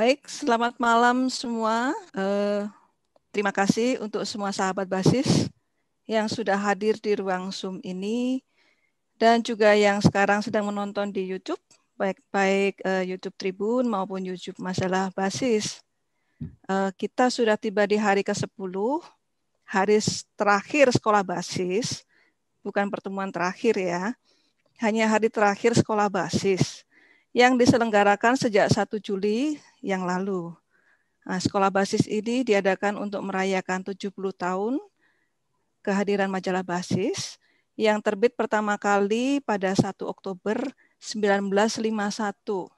Baik, selamat malam semua. Eh, terima kasih untuk semua sahabat basis yang sudah hadir di ruang Zoom ini dan juga yang sekarang sedang menonton di YouTube, baik baik eh, YouTube Tribun maupun YouTube Masalah Basis. Eh, kita sudah tiba di hari ke-10, hari terakhir sekolah basis, bukan pertemuan terakhir ya. Hanya hari terakhir sekolah basis yang diselenggarakan sejak 1 Juli yang lalu. Nah, sekolah basis ini diadakan untuk merayakan 70 tahun kehadiran majalah basis yang terbit pertama kali pada 1 Oktober 1951,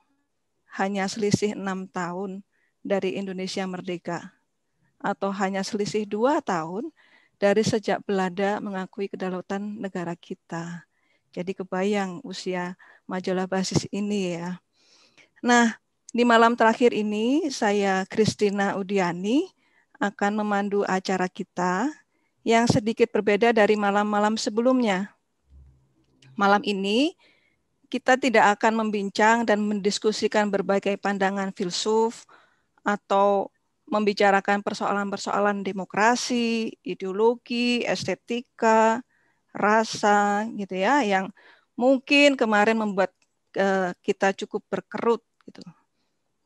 hanya selisih enam tahun dari Indonesia merdeka, atau hanya selisih dua tahun dari sejak Belanda mengakui kedaulatan negara kita. Jadi kebayang usia majalah basis ini ya. Nah, di malam terakhir ini, saya Kristina Udiani akan memandu acara kita yang sedikit berbeda dari malam-malam sebelumnya. Malam ini, kita tidak akan membincang dan mendiskusikan berbagai pandangan filsuf atau membicarakan persoalan-persoalan demokrasi, ideologi, estetika, rasa gitu ya yang mungkin kemarin membuat eh, kita cukup berkerut gitu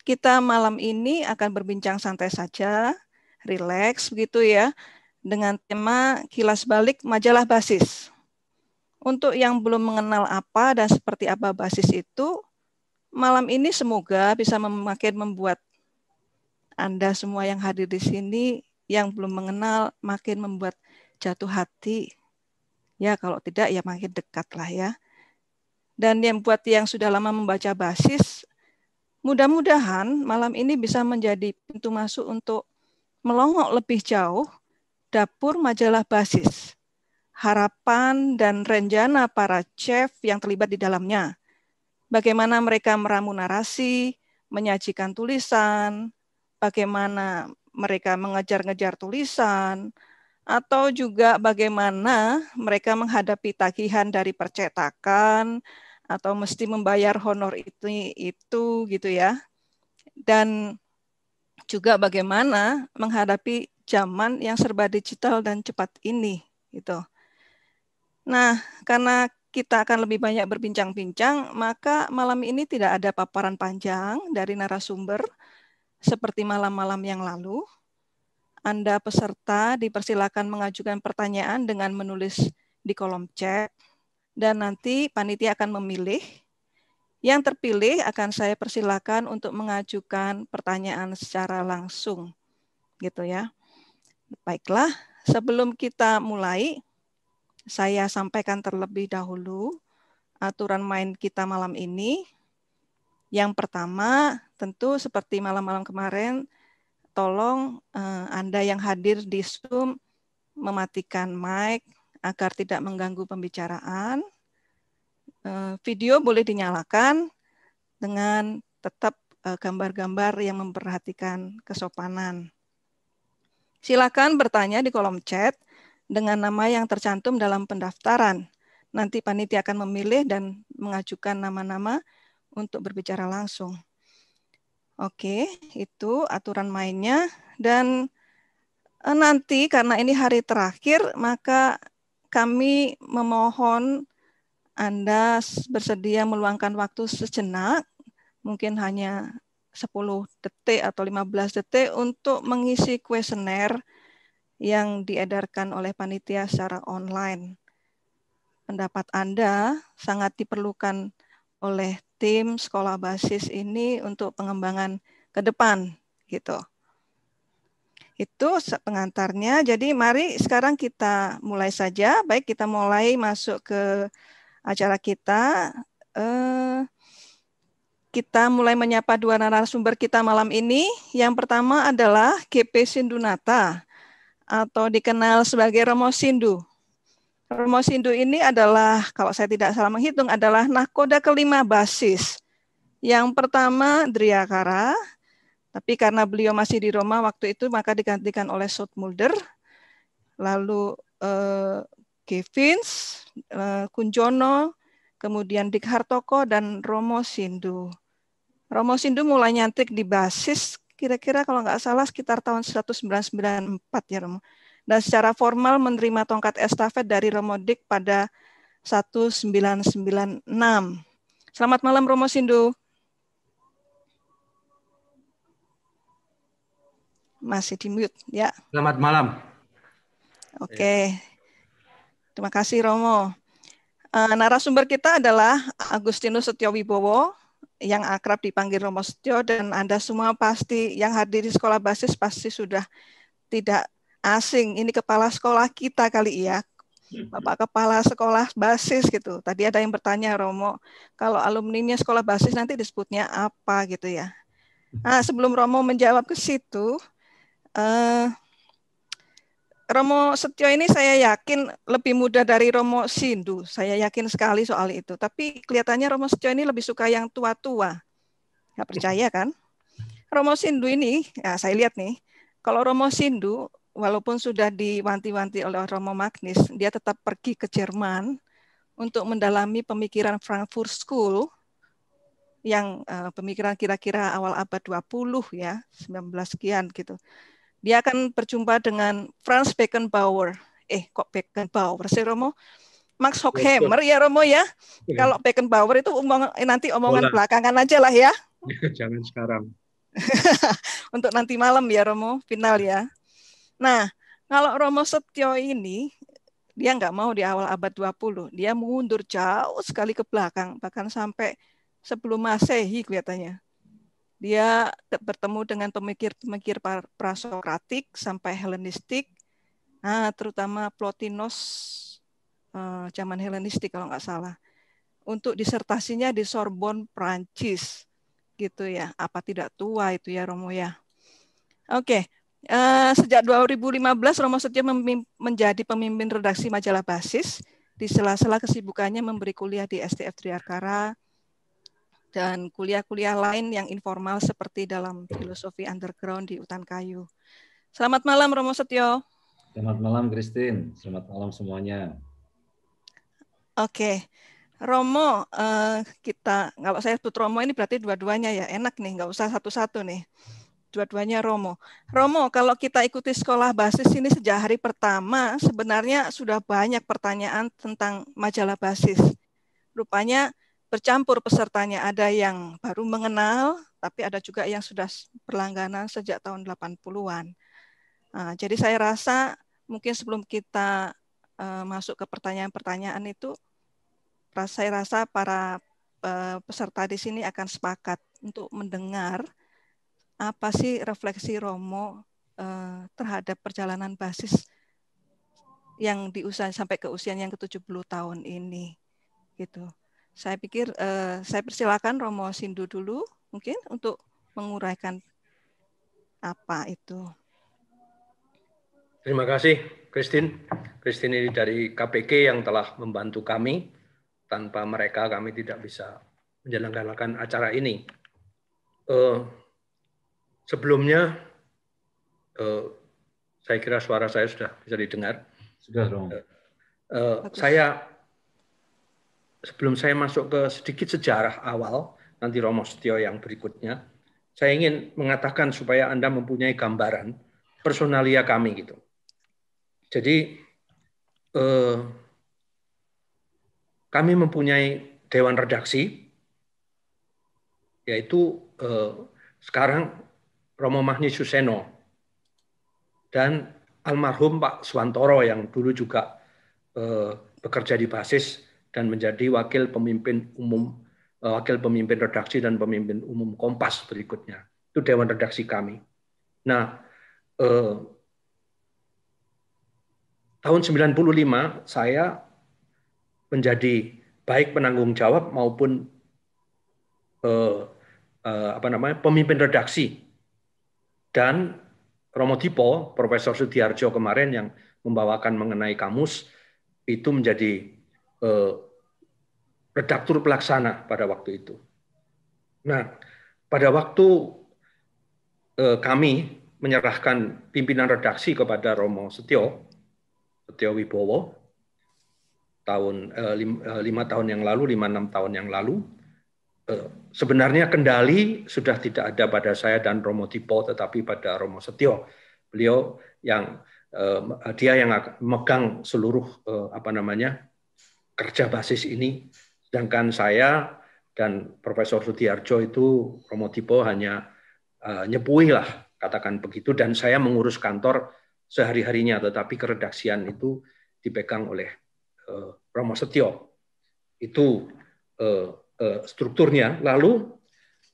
kita malam ini akan berbincang santai saja, relax begitu ya, dengan tema kilas balik majalah basis. Untuk yang belum mengenal apa dan seperti apa basis itu, malam ini semoga bisa memakai membuat Anda semua yang hadir di sini yang belum mengenal makin membuat jatuh hati. Ya, kalau tidak ya makin dekat lah ya. Dan yang buat yang sudah lama membaca basis, Mudah-mudahan malam ini bisa menjadi pintu masuk untuk melongok lebih jauh dapur majalah basis, harapan dan renjana para chef yang terlibat di dalamnya. Bagaimana mereka meramu narasi, menyajikan tulisan, bagaimana mereka mengejar-ngejar tulisan, atau juga bagaimana mereka menghadapi tagihan dari percetakan, atau mesti membayar honor itu itu gitu ya. Dan juga bagaimana menghadapi zaman yang serba digital dan cepat ini gitu. Nah, karena kita akan lebih banyak berbincang-bincang, maka malam ini tidak ada paparan panjang dari narasumber seperti malam-malam yang lalu. Anda peserta dipersilakan mengajukan pertanyaan dengan menulis di kolom chat dan nanti panitia akan memilih. Yang terpilih akan saya persilakan untuk mengajukan pertanyaan secara langsung. Gitu ya. Baiklah, sebelum kita mulai, saya sampaikan terlebih dahulu aturan main kita malam ini. Yang pertama, tentu seperti malam-malam kemarin, tolong eh, Anda yang hadir di Zoom mematikan mic, agar tidak mengganggu pembicaraan. Eh, video boleh dinyalakan dengan tetap eh, gambar-gambar yang memperhatikan kesopanan. Silakan bertanya di kolom chat dengan nama yang tercantum dalam pendaftaran. Nanti panitia akan memilih dan mengajukan nama-nama untuk berbicara langsung. Oke, itu aturan mainnya dan eh, nanti karena ini hari terakhir maka kami memohon Anda bersedia meluangkan waktu sejenak, mungkin hanya 10 detik atau 15 detik untuk mengisi kuesioner yang diedarkan oleh panitia secara online. Pendapat Anda sangat diperlukan oleh tim sekolah basis ini untuk pengembangan ke depan gitu. Itu pengantarnya. Jadi mari sekarang kita mulai saja. Baik kita mulai masuk ke acara kita. Eh, kita mulai menyapa dua narasumber kita malam ini. Yang pertama adalah GP Sindunata atau dikenal sebagai Romo Sindu. Romo Sindu ini adalah kalau saya tidak salah menghitung adalah nahkoda kelima basis. Yang pertama Driakara, tapi karena beliau masih di Roma waktu itu maka digantikan oleh Mulder, lalu eh, Gevins, eh, Kunjono, kemudian Dick Hartoko dan Romo Sindu. Romo Sindu mulai nyantik di basis kira-kira kalau nggak salah sekitar tahun 1994 ya Romo. Dan secara formal menerima tongkat estafet dari Romo Dick pada 1996. Selamat malam Romo Sindu. masih di mute ya. Selamat malam. Oke. Okay. Terima kasih Romo. Uh, narasumber kita adalah Agustinus Setiowibowo yang akrab dipanggil Romo Setio dan Anda semua pasti yang hadir di sekolah basis pasti sudah tidak asing. Ini kepala sekolah kita kali ya. Bapak kepala sekolah basis gitu. Tadi ada yang bertanya Romo, kalau alumni nya sekolah basis nanti disebutnya apa gitu ya. Nah, sebelum Romo menjawab ke situ, Uh, Romo Setio ini saya yakin lebih mudah dari Romo Sindu. Saya yakin sekali soal itu. Tapi kelihatannya Romo Setio ini lebih suka yang tua-tua. Nggak percaya kan? Romo Sindu ini, ya saya lihat nih, kalau Romo Sindu walaupun sudah diwanti-wanti oleh Romo Magnis, dia tetap pergi ke Jerman untuk mendalami pemikiran Frankfurt School yang uh, pemikiran kira-kira awal abad 20 ya, 19 sekian gitu dia akan berjumpa dengan Franz Beckenbauer. Eh, kok Beckenbauer sih Romo? Max Hockhammer ya Romo ya. ya. Kalau Beckenbauer itu umong, eh, nanti omongan belakangan aja lah ya. Jangan sekarang. Untuk nanti malam ya Romo, final ya. Nah, kalau Romo Setio ini dia nggak mau di awal abad 20. Dia mundur jauh sekali ke belakang, bahkan sampai sebelum Masehi kelihatannya. Dia bertemu dengan pemikir-pemikir prasokratik sampai Helenistik, nah, terutama Plotinus eh, zaman Helenistik kalau nggak salah. Untuk disertasinya di Sorbonne, Prancis, gitu ya. Apa tidak tua itu ya Romo ya? Oke, okay. Uh, eh, sejak 2015 Romo setia menjadi pemimpin redaksi majalah Basis. Di sela-sela kesibukannya memberi kuliah di STF Triarkara, dan kuliah-kuliah lain yang informal seperti dalam filosofi underground di hutan Kayu. Selamat malam Romo Setio. Selamat malam Christine. Selamat malam semuanya. Oke. Okay. Romo, eh, kita kalau saya sebut Romo ini berarti dua-duanya ya enak nih, nggak usah satu-satu nih. Dua-duanya Romo. Romo, kalau kita ikuti sekolah basis ini sejak hari pertama, sebenarnya sudah banyak pertanyaan tentang majalah basis. Rupanya bercampur pesertanya. Ada yang baru mengenal, tapi ada juga yang sudah berlangganan sejak tahun 80-an. Nah, jadi saya rasa mungkin sebelum kita uh, masuk ke pertanyaan-pertanyaan itu, saya rasa para uh, peserta di sini akan sepakat untuk mendengar apa sih refleksi Romo uh, terhadap perjalanan basis yang diusai sampai ke usianya yang ke-70 tahun ini gitu. Saya pikir uh, saya persilakan Romo Sindu dulu mungkin untuk menguraikan apa itu. Terima kasih, Christine. Christine ini dari KPK yang telah membantu kami. Tanpa mereka kami tidak bisa menjalankan acara ini. Uh, sebelumnya, uh, saya kira suara saya sudah bisa didengar. Sudah dong. uh, saya sebelum saya masuk ke sedikit sejarah awal nanti Romo Setio yang berikutnya, saya ingin mengatakan supaya Anda mempunyai gambaran personalia kami gitu. Jadi eh, kami mempunyai dewan redaksi yaitu eh, sekarang Romo Mahni Suseno dan almarhum Pak Swantoro yang dulu juga eh, bekerja di basis dan menjadi wakil pemimpin umum eh, wakil pemimpin redaksi dan pemimpin umum Kompas berikutnya. Itu dewan redaksi kami. Nah, eh, tahun 95 saya menjadi baik penanggung jawab maupun eh, eh, apa namanya pemimpin redaksi dan Romo Dipo, Profesor Sudiarjo kemarin yang membawakan mengenai kamus itu menjadi eh, redaktur pelaksana pada waktu itu. Nah, pada waktu eh, kami menyerahkan pimpinan redaksi kepada Romo Setio, Setio Wibowo, tahun eh, lima, eh, lima tahun yang lalu, lima enam tahun yang lalu, eh, sebenarnya kendali sudah tidak ada pada saya dan Romo Tipo, tetapi pada Romo Setio. Beliau yang eh, dia yang megang seluruh eh, apa namanya kerja basis ini Sedangkan saya dan Profesor Sudiarjo itu Romo Tipo hanya uh, eh, nyepui lah katakan begitu dan saya mengurus kantor sehari-harinya tetapi keredaksian itu dipegang oleh uh, Romo Setio. Itu uh, uh, strukturnya. Lalu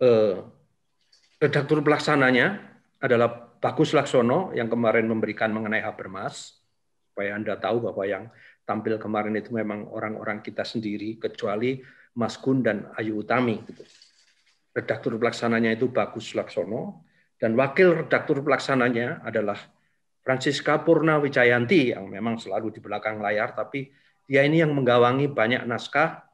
uh, redaktur pelaksananya adalah Bagus Laksono yang kemarin memberikan mengenai Habermas supaya Anda tahu bahwa yang tampil kemarin itu memang orang-orang kita sendiri kecuali Mas Gun dan Ayu Utami gitu. Redaktur pelaksananya itu Bagus Laksono dan wakil redaktur pelaksananya adalah Francisca Purna Wijayanti yang memang selalu di belakang layar tapi dia ini yang menggawangi banyak naskah,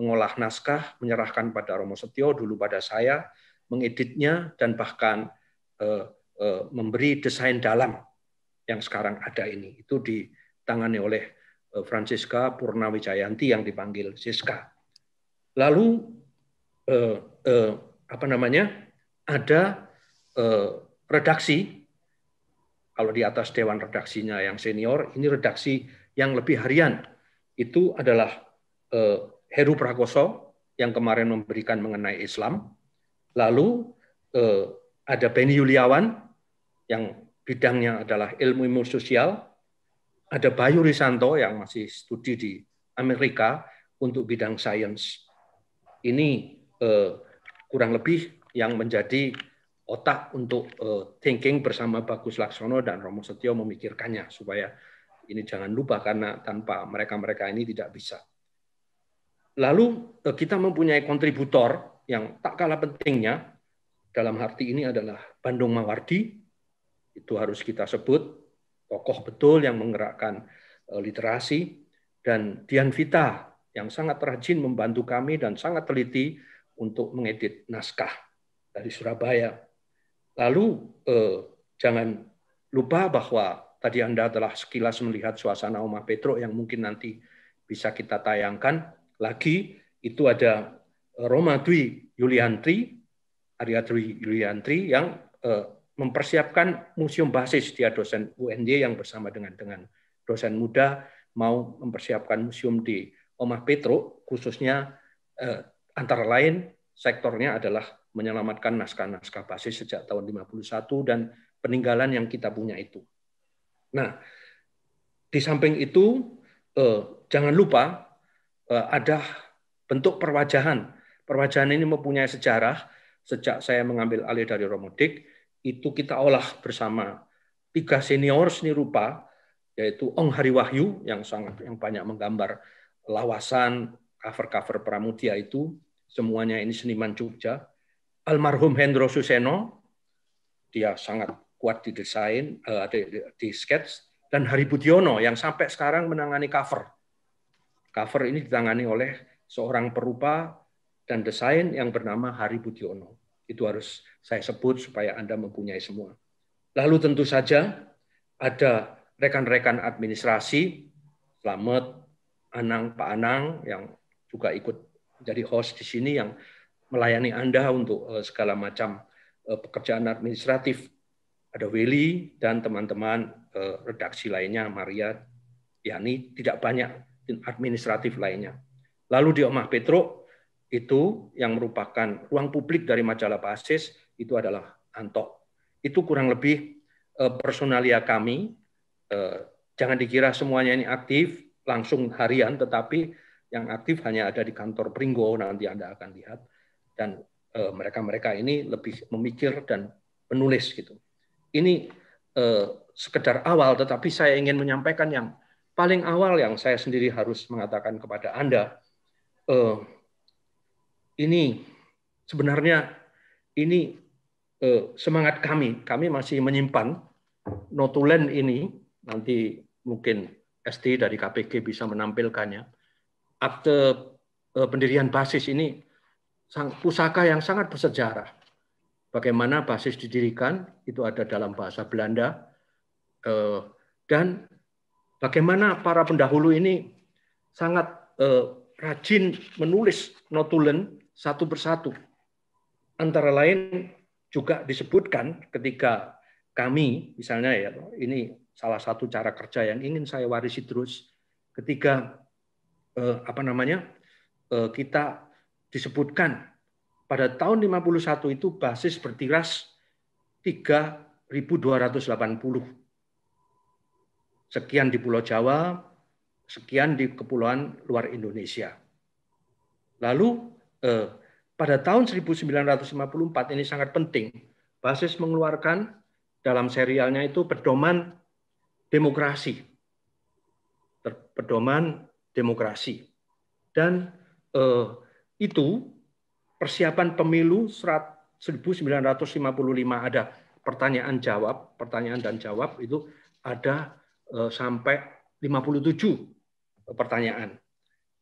mengolah naskah, menyerahkan pada Romo Setio dulu pada saya, mengeditnya dan bahkan eh, eh, memberi desain dalam yang sekarang ada ini itu ditangani oleh Eh, Francisca Purnawijayanti yang dipanggil Siska. Lalu eh, eh, apa namanya? Ada eh, redaksi kalau di atas dewan redaksinya yang senior, ini redaksi yang lebih harian. Itu adalah eh, Heru Prakoso yang kemarin memberikan mengenai Islam. Lalu eh, ada Beni Yuliawan yang bidangnya adalah ilmu-ilmu sosial ada Bayu Risanto yang masih studi di Amerika untuk bidang sains. Ini eh, kurang lebih yang menjadi otak untuk uh, thinking bersama Bagus Laksono dan Romo Setio memikirkannya supaya ini jangan lupa karena tanpa mereka-mereka ini tidak bisa. Lalu uh, kita mempunyai kontributor yang tak kalah pentingnya dalam arti ini adalah Bandung Mawardi itu harus kita sebut tokoh betul yang menggerakkan eh, literasi dan Dian Vita yang sangat rajin membantu kami dan sangat teliti untuk mengedit naskah dari Surabaya. Lalu eh, jangan lupa bahwa tadi Anda telah sekilas melihat suasana Oma Petro yang mungkin nanti bisa kita tayangkan lagi itu ada eh, Roma Dwi Yuliantri, Arya Yuliantri yang eh, mempersiapkan museum basis dia dosen UNY yang bersama dengan dengan dosen muda mau mempersiapkan museum di Omah Petro khususnya eh, antara lain sektornya adalah menyelamatkan naskah-naskah basis sejak tahun 51 dan peninggalan yang kita punya itu. Nah, di samping itu eh, jangan lupa eh, ada bentuk perwajahan. Perwajahan ini mempunyai sejarah sejak saya mengambil alih dari Romodik itu kita olah bersama tiga senior seni rupa yaitu Ong Hari Wahyu yang sangat yang banyak menggambar lawasan cover-cover Pramudia itu semuanya ini seniman Jogja almarhum Hendro Suseno dia sangat kuat di desain eh, di, di, di sketch dan Hari Budiono yang sampai sekarang menangani cover cover ini ditangani oleh seorang perupa dan desain yang bernama Hari Budiono itu harus saya sebut supaya Anda mempunyai semua. Lalu tentu saja ada rekan-rekan administrasi, Selamat, Anang, Pak Anang yang juga ikut jadi host di sini yang melayani Anda untuk eh, segala macam eh, pekerjaan administratif. Ada Willy dan teman-teman eh, redaksi lainnya, Maria, yakni tidak banyak administratif lainnya. Lalu di Omah Petro itu yang merupakan ruang publik dari majalah Basis itu adalah Antok. Itu kurang lebih eh, personalia kami. Eh, jangan dikira semuanya ini aktif langsung harian, tetapi yang aktif hanya ada di kantor Pringgo nanti Anda akan lihat dan eh, mereka-mereka ini lebih memikir dan menulis gitu. Ini sekedar awal, tetapi saya ingin menyampaikan yang paling awal yang saya sendiri harus mengatakan kepada Anda ini sebenarnya ini eh, semangat kami. Kami masih menyimpan notulen ini nanti mungkin SD dari KPK bisa menampilkannya. Akte eh, pendirian basis ini pusaka yang sangat bersejarah. Bagaimana basis didirikan itu ada dalam bahasa Belanda eh, dan bagaimana para pendahulu ini sangat eh, rajin menulis notulen satu persatu. Antara lain juga disebutkan ketika kami misalnya ya ini salah satu cara kerja yang ingin saya warisi terus ketika eh, apa namanya eh, kita disebutkan pada tahun 51 itu basis bertiras 3280 sekian di pulau Jawa sekian di kepulauan luar Indonesia lalu eh, pada tahun 1954 ini sangat penting. Basis mengeluarkan dalam serialnya itu pedoman demokrasi. Pedoman demokrasi. Dan eh, itu persiapan pemilu 1955 ada pertanyaan jawab, pertanyaan dan jawab itu ada eh, sampai 57 pertanyaan.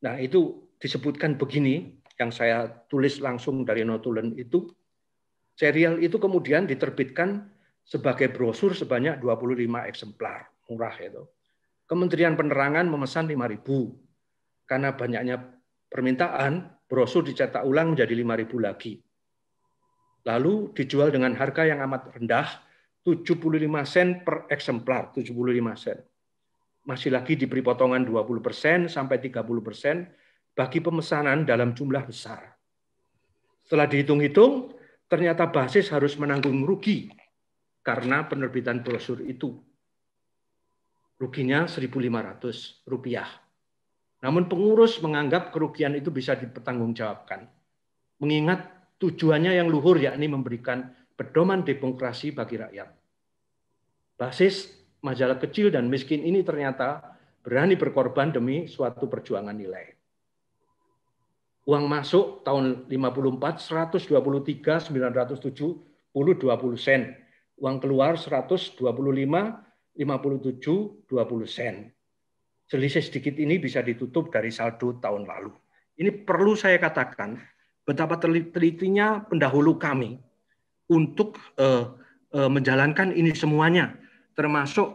Nah, itu disebutkan begini yang saya tulis langsung dari Notulen itu, serial itu kemudian diterbitkan sebagai brosur sebanyak 25 eksemplar, murah itu. Kementerian Penerangan memesan 5.000. Karena banyaknya permintaan, brosur dicetak ulang menjadi 5.000 lagi. Lalu dijual dengan harga yang amat rendah, 75 sen per eksemplar, 75 sen. Masih lagi diberi potongan 20 persen sampai 30 persen bagi pemesanan dalam jumlah besar. Setelah dihitung-hitung, ternyata basis harus menanggung rugi karena penerbitan brosur itu. Ruginya Rp1.500. Namun pengurus menganggap kerugian itu bisa dipertanggungjawabkan. Mengingat tujuannya yang luhur yakni memberikan pedoman demokrasi bagi rakyat. Basis majalah kecil dan miskin ini ternyata berani berkorban demi suatu perjuangan nilai uang masuk tahun 54 123 970 20 sen. Uang keluar 125 57 20 sen. Selisih sedikit ini bisa ditutup dari saldo tahun lalu. Ini perlu saya katakan betapa telitinya pendahulu kami untuk uh, uh, menjalankan ini semuanya termasuk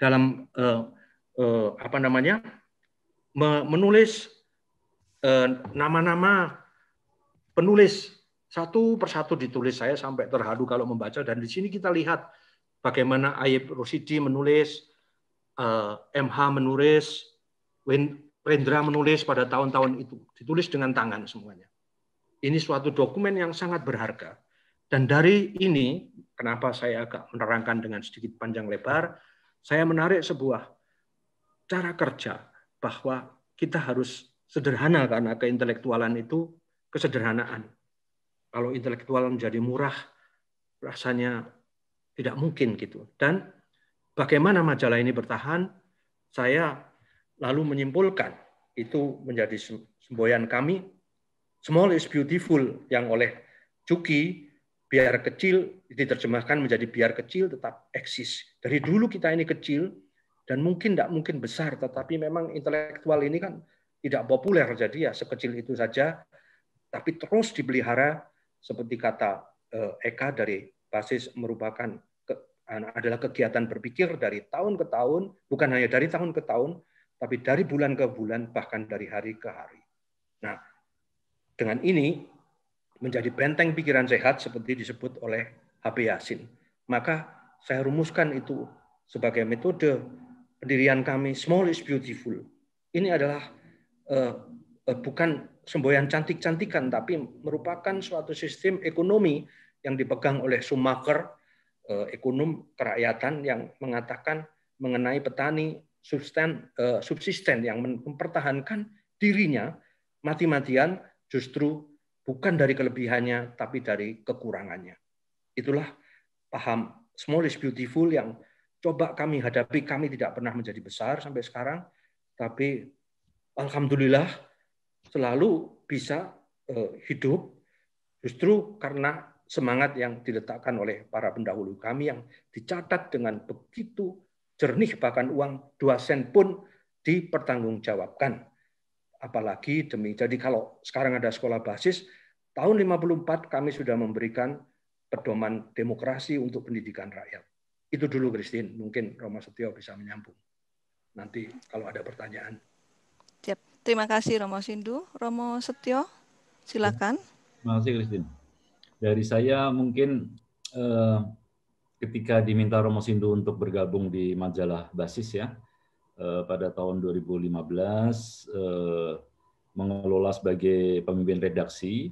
dalam uh, apa namanya menulis Eh, nama-nama penulis satu persatu ditulis saya sampai terharu kalau membaca dan di sini kita lihat bagaimana Ayub Rosidi menulis, MH eh, menulis, Rendra menulis pada tahun-tahun itu ditulis dengan tangan semuanya. Ini suatu dokumen yang sangat berharga. Dan dari ini, kenapa saya agak menerangkan dengan sedikit panjang lebar, saya menarik sebuah cara kerja bahwa kita harus sederhana karena keintelektualan itu kesederhanaan. Kalau intelektual menjadi murah, rasanya tidak mungkin gitu. Dan bagaimana majalah ini bertahan? Saya lalu menyimpulkan itu menjadi semboyan kami small is beautiful yang oleh Juki biar kecil diterjemahkan menjadi biar kecil tetap eksis. Dari dulu kita ini kecil dan mungkin tidak mungkin besar, tetapi memang intelektual ini kan tidak populer jadi ya sekecil itu saja tapi terus dipelihara seperti kata eh, Eka dari basis merupakan ke, adalah kegiatan berpikir dari tahun ke tahun bukan hanya dari tahun ke tahun tapi dari bulan ke bulan bahkan dari hari ke hari. Nah, dengan ini menjadi benteng pikiran sehat seperti disebut oleh HP Yasin. Maka saya rumuskan itu sebagai metode pendirian kami small is beautiful. Ini adalah Eh, eh, bukan semboyan cantik-cantikan, tapi merupakan suatu sistem ekonomi yang dipegang oleh sumaker eh, ekonom kerakyatan yang mengatakan mengenai petani subsisten, subsisten yang mempertahankan dirinya mati-matian justru bukan dari kelebihannya, tapi dari kekurangannya. Itulah paham small is beautiful yang coba kami hadapi. Kami tidak pernah menjadi besar sampai sekarang, tapi alhamdulillah selalu bisa eh, hidup justru karena semangat yang diletakkan oleh para pendahulu kami yang dicatat dengan begitu jernih bahkan uang 2 sen pun dipertanggungjawabkan. Apalagi demi jadi kalau sekarang ada sekolah basis tahun 54 kami sudah memberikan pedoman demokrasi untuk pendidikan rakyat. Itu dulu Christine, mungkin Roma Setio bisa menyambung. Nanti kalau ada pertanyaan. Siap. Terima kasih Romo Sindu. Romo Setio, silakan. Terima kasih Christine. Dari saya mungkin eh, ketika diminta Romo Sindu untuk bergabung di majalah Basis ya eh, pada tahun 2015 eh, mengelola sebagai pemimpin redaksi,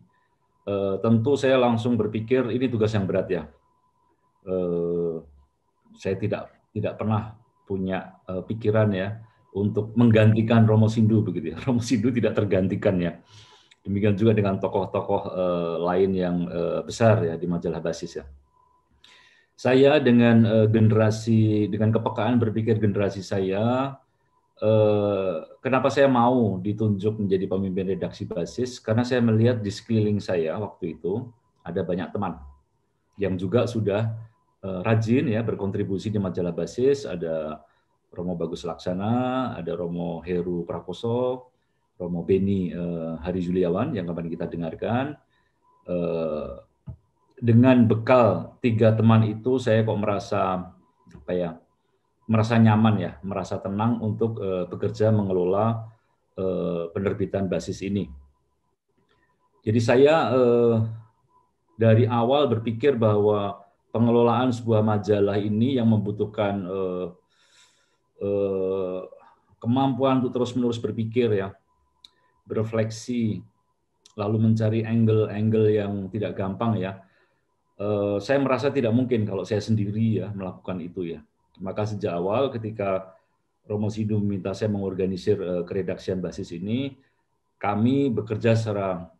eh, tentu saya langsung berpikir ini tugas yang berat ya. Eh, saya tidak tidak pernah punya eh, pikiran ya untuk menggantikan Romo Sindu begitu ya. Romo Sindu tidak tergantikan ya. Demikian juga dengan tokoh-tokoh uh, lain yang uh, besar ya di majalah basis ya. Saya dengan uh, generasi dengan kepekaan berpikir generasi saya kenapa saya mau ditunjuk menjadi pemimpin redaksi basis karena saya melihat di sekeliling saya waktu itu ada banyak teman yang juga sudah rajin ya berkontribusi di majalah basis ada Romo Bagus Laksana, ada Romo Heru Prakoso, Romo Beni eh, Hari Juliawan yang kemarin kita dengarkan. Eh, dengan bekal tiga teman itu saya kok merasa apa ya merasa nyaman ya, merasa tenang untuk eh, bekerja mengelola penerbitan basis ini. Jadi saya dari awal berpikir bahwa pengelolaan sebuah majalah ini yang membutuhkan Eh, kemampuan untuk terus-menerus berpikir ya, berefleksi, lalu mencari angle-angle yang tidak gampang ya. Eh, saya merasa tidak mungkin kalau saya sendiri ya melakukan itu ya. Maka sejak awal ketika Romo Sidu minta saya mengorganisir eh, keredaksian basis ini, kami bekerja secara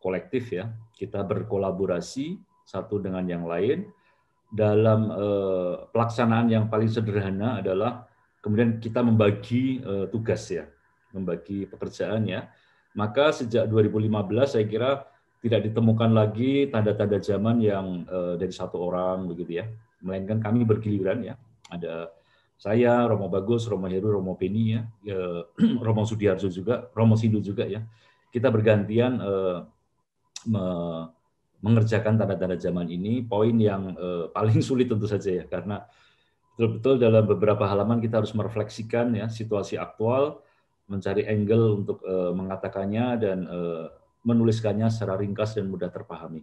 kolektif ya. Kita berkolaborasi satu dengan yang lain dalam pelaksanaan yang paling sederhana adalah kemudian kita membagi uh, tugas ya, membagi pekerjaan ya. Maka sejak 2015 saya kira tidak ditemukan lagi tanda-tanda zaman yang uh, dari satu orang begitu ya. Melainkan kami bergiliran ya. Ada saya, Romo Bagus, Romo Heru, Romo Peni ya, uh, Romo Sudiarjo juga, Romo Sindu juga ya. Kita bergantian uh, me mengerjakan tanda-tanda zaman ini. Poin yang uh, paling sulit tentu saja ya karena betul-betul dalam beberapa halaman kita harus merefleksikan ya situasi aktual, mencari angle untuk uh, mengatakannya dan uh, menuliskannya secara ringkas dan mudah terpahami.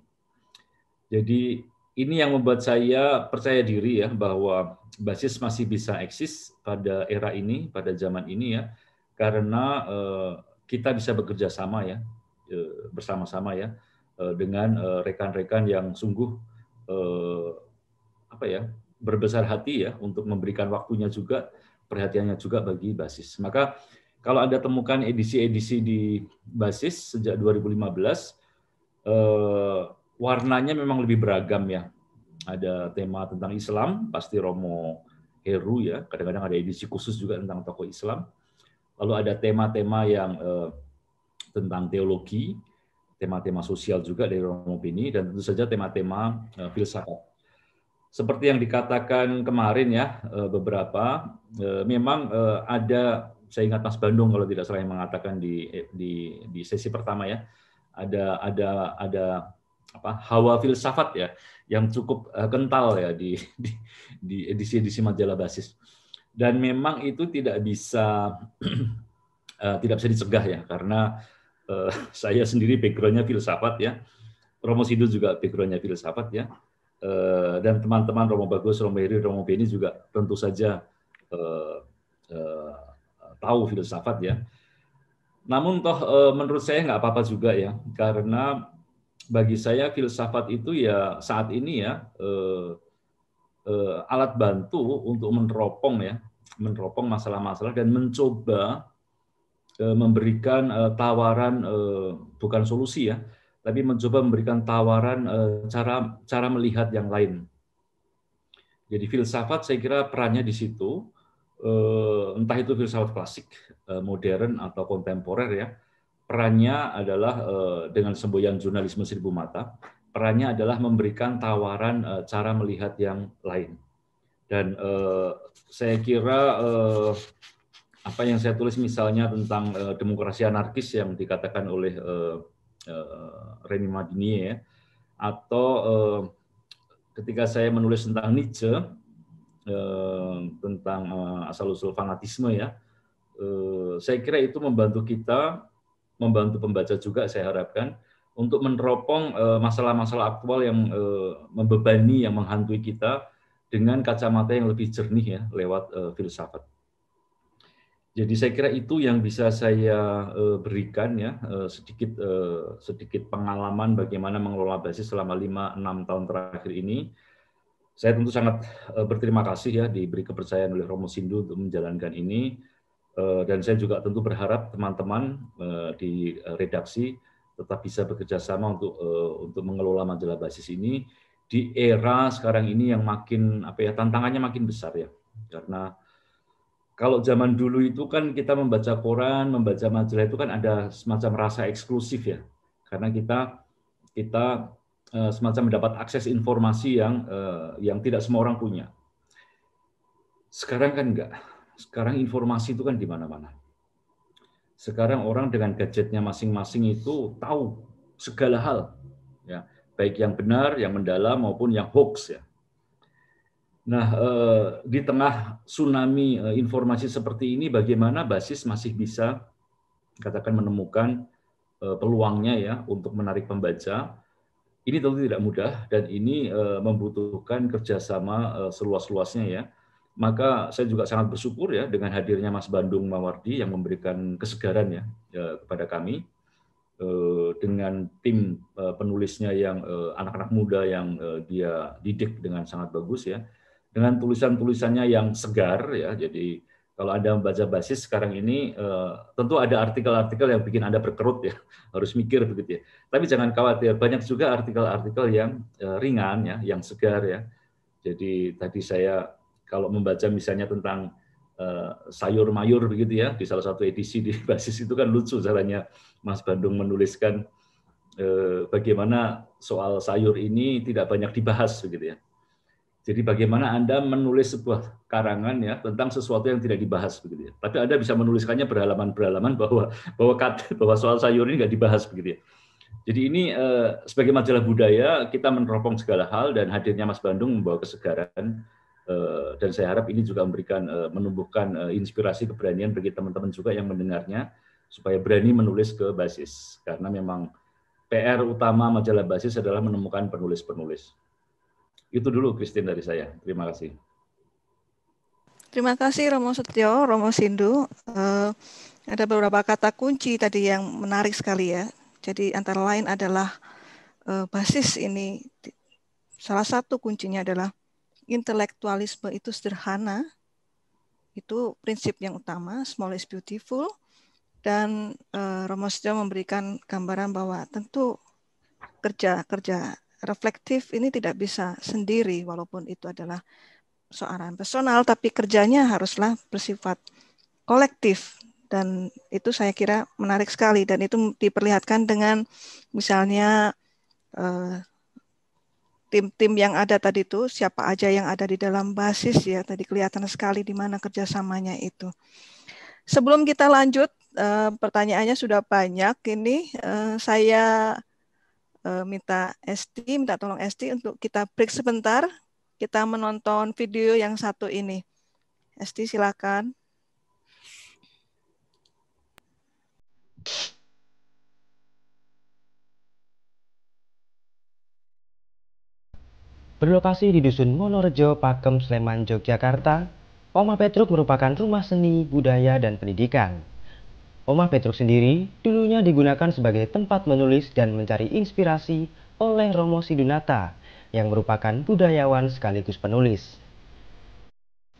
Jadi ini yang membuat saya percaya diri ya bahwa basis masih bisa eksis pada era ini, pada zaman ini ya, karena uh, kita bisa bekerja sama ya, uh, bersama-sama ya, uh, dengan rekan-rekan yang sungguh apa ya berbesar hati ya untuk memberikan waktunya juga perhatiannya juga bagi basis. Maka kalau Anda temukan edisi-edisi di basis sejak 2015 eh, warnanya memang lebih beragam ya. Ada tema tentang Islam, pasti Romo Heru ya, kadang-kadang ada edisi khusus juga tentang tokoh Islam. Lalu ada tema-tema yang eh, tentang teologi, tema-tema sosial juga dari Romo Bini dan tentu saja tema-tema eh, filsafat seperti yang dikatakan kemarin ya eh, beberapa eh, memang eh, ada saya ingat Mas Bandung kalau tidak salah yang mengatakan di di di sesi pertama ya ada ada ada apa hawa filsafat ya yang cukup kental ya di di di edisi-edisi majalah basis dan memang itu tidak bisa tidak bisa dicegah ya karena saya sendiri backgroundnya filsafat ya Romo itu juga backgroundnya filsafat ya Eh, dan teman-teman Romo Bagus, Romo Heri, Romo Beni juga tentu saja uh, uh, tahu filsafat ya. Namun toh uh, menurut saya nggak apa-apa juga ya, karena bagi saya filsafat itu ya saat ini ya uh, uh, alat bantu untuk meneropong ya, meneropong masalah-masalah dan mencoba memberikan tawaran bukan solusi ya, tapi mencoba memberikan tawaran eh, cara cara melihat yang lain. Jadi filsafat saya kira perannya di situ eh, entah itu filsafat klasik, eh, modern atau kontemporer ya. Perannya adalah dengan semboyan jurnalisme seribu mata, perannya adalah memberikan tawaran cara melihat yang lain. Dan saya kira apa yang saya tulis misalnya tentang demokrasi anarkis yang dikatakan oleh uh, eh, Remy Madinier ya. atau uh, ketika saya menulis tentang Nietzsche uh, tentang uh, asal usul fanatisme ya uh, saya kira itu membantu kita membantu pembaca juga saya harapkan untuk meneropong masalah-masalah aktual yang membebani yang menghantui kita dengan kacamata yang lebih jernih ya lewat filsafat. Jadi saya kira itu yang bisa saya eh, berikan ya eh, sedikit eh, sedikit pengalaman bagaimana mengelola basis selama 5-6 tahun terakhir ini. Saya tentu sangat berterima kasih ya diberi kepercayaan oleh Romo Sindu untuk menjalankan ini dan saya juga tentu berharap teman-teman di redaksi tetap bisa bekerja sama untuk untuk mengelola majalah basis ini di era sekarang ini yang makin apa ya tantangannya makin besar ya karena kalau zaman dulu itu kan kita membaca koran, membaca majalah itu kan ada semacam rasa eksklusif ya, karena kita kita e, semacam mendapat akses informasi yang e, yang tidak semua orang punya. Sekarang kan enggak. Sekarang informasi itu kan di mana-mana. Sekarang orang dengan gadgetnya masing-masing itu tahu segala hal, ya baik yang benar, yang mendalam maupun yang hoax ya. Nah, eh, di tengah tsunami eh, informasi seperti ini, bagaimana basis masih bisa katakan menemukan eh, peluangnya ya untuk menarik pembaca? Ini tentu tidak mudah dan ini membutuhkan kerjasama seluas-luasnya ya. Maka saya juga sangat bersyukur ya dengan hadirnya Mas Bandung Mawardi yang memberikan kesegaran ya kepada kami dengan tim penulisnya yang anak-anak muda yang dia didik dengan sangat bagus ya dengan tulisan-tulisannya yang segar ya. Jadi kalau Anda membaca basis sekarang ini eh, tentu ada artikel-artikel yang bikin Anda berkerut ya, harus mikir begitu ya. Tapi jangan khawatir, banyak juga artikel-artikel yang eh, ringan ya, yang segar ya. Jadi tadi saya kalau membaca misalnya tentang eh, sayur mayur begitu ya di salah satu edisi di basis itu kan lucu caranya Mas Bandung menuliskan bagaimana soal sayur ini tidak banyak dibahas begitu ya. Jadi bagaimana Anda menulis sebuah karangan ya tentang sesuatu yang tidak dibahas begitu ya. Tapi Anda bisa menuliskannya berhalaman-berhalaman bahwa bahwa kata bahwa soal sayur ini nggak dibahas begitu ya. Jadi ini eh, sebagai majalah budaya kita meneropong segala hal dan hadirnya Mas Bandung membawa kesegaran eh, dan saya harap ini juga memberikan eh, menumbuhkan eh, inspirasi keberanian bagi teman-teman juga yang mendengarnya supaya berani menulis ke basis karena memang PR utama majalah basis adalah menemukan penulis-penulis. Itu dulu Christine dari saya. Terima kasih. Terima kasih Romo Setio, Romo Sindu. Uh, ada beberapa kata kunci tadi yang menarik sekali ya. Jadi antara lain adalah uh, basis ini salah satu kuncinya adalah intelektualisme itu sederhana. Itu prinsip yang utama, small is beautiful. Dan uh, Romo Setio memberikan gambaran bahwa tentu kerja kerja reflektif ini tidak bisa sendiri walaupun itu adalah seorang personal tapi kerjanya haruslah bersifat kolektif dan itu saya kira menarik sekali dan itu diperlihatkan dengan misalnya tim eh, tim-tim yang ada tadi itu siapa aja yang ada di dalam basis ya tadi kelihatan sekali di mana kerjasamanya itu sebelum kita lanjut eh, pertanyaannya sudah banyak ini eh, saya Eh, minta SD, minta tolong SD untuk kita break sebentar, kita menonton video yang satu ini. SD silakan. Berlokasi di Dusun Monorejo, Pakem, Sleman, Yogyakarta, Oma Petruk merupakan rumah seni, budaya, dan pendidikan. Omah Petruk sendiri dulunya digunakan sebagai tempat menulis dan mencari inspirasi oleh Romo Sidunata yang merupakan budayawan sekaligus penulis.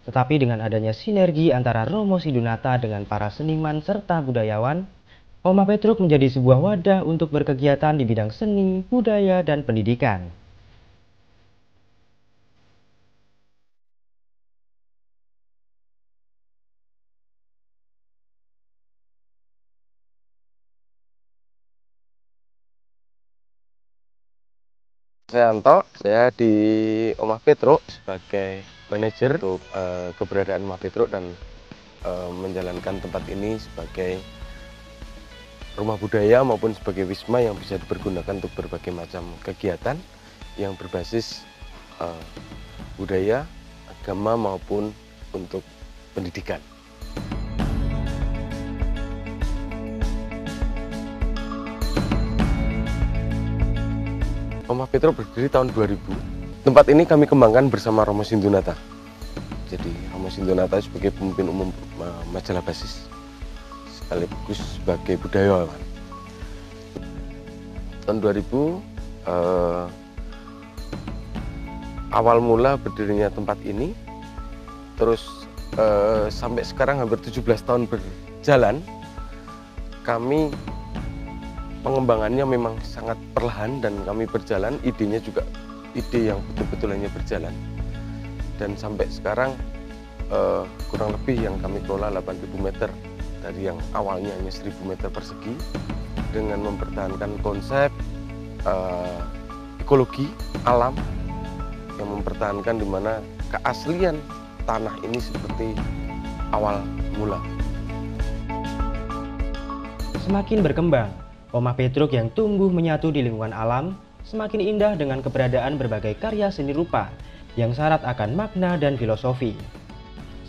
Tetapi dengan adanya sinergi antara Romo Sidunata dengan para seniman serta budayawan, Omah Petruk menjadi sebuah wadah untuk berkegiatan di bidang seni, budaya, dan pendidikan. Rianto, saya di Omah Petro sebagai manajer untuk uh, keberadaan Omah Petro dan uh, menjalankan tempat ini sebagai rumah budaya maupun sebagai wisma yang bisa dipergunakan untuk berbagai macam kegiatan yang berbasis uh, budaya, agama maupun untuk pendidikan. Petro berdiri tahun 2000. Tempat ini kami kembangkan bersama Romo Sindunata. Jadi Romo Sindunata sebagai pemimpin umum majalah basis sekaligus sebagai budayawan. Tahun 2000 eh, awal mula berdirinya tempat ini terus eh, sampai sekarang hampir 17 tahun berjalan kami pengembangannya memang sangat perlahan dan kami berjalan idenya juga ide yang betul-betul hanya berjalan dan sampai sekarang uh, kurang lebih yang kami kelola 8000 meter dari yang awalnya hanya 1000 meter persegi dengan mempertahankan konsep uh, ekologi alam yang mempertahankan dimana keaslian tanah ini seperti awal mula semakin berkembang Omah Petruk yang tumbuh menyatu di lingkungan alam semakin indah dengan keberadaan berbagai karya seni rupa yang syarat akan makna dan filosofi,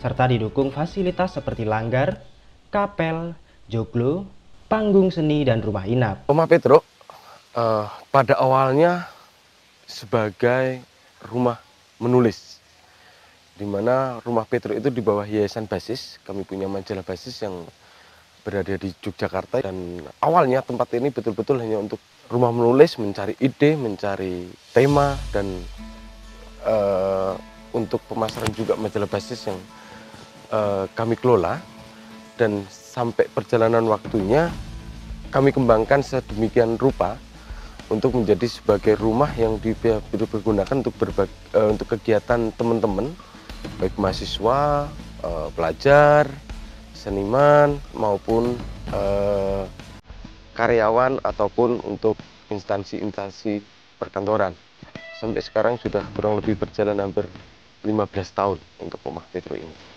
serta didukung fasilitas seperti langgar, kapel, joglo, panggung seni, dan rumah inap. Rumah Petruk uh, pada awalnya sebagai rumah menulis, di mana rumah Petruk itu di bawah Yayasan Basis, kami punya majalah Basis yang berada di Yogyakarta dan awalnya tempat ini betul-betul hanya untuk rumah menulis, mencari ide, mencari tema dan uh, untuk pemasaran juga majalah basis yang uh, kami kelola dan sampai perjalanan waktunya kami kembangkan sedemikian rupa untuk menjadi sebagai rumah yang digunakan untuk berbagi, uh, eh, untuk kegiatan teman-teman baik mahasiswa, uh, pelajar, seniman maupun eh, karyawan ataupun untuk instansi-instansi perkantoran. Sampai sekarang sudah kurang lebih berjalan hampir 15 tahun untuk rumah Petro ini.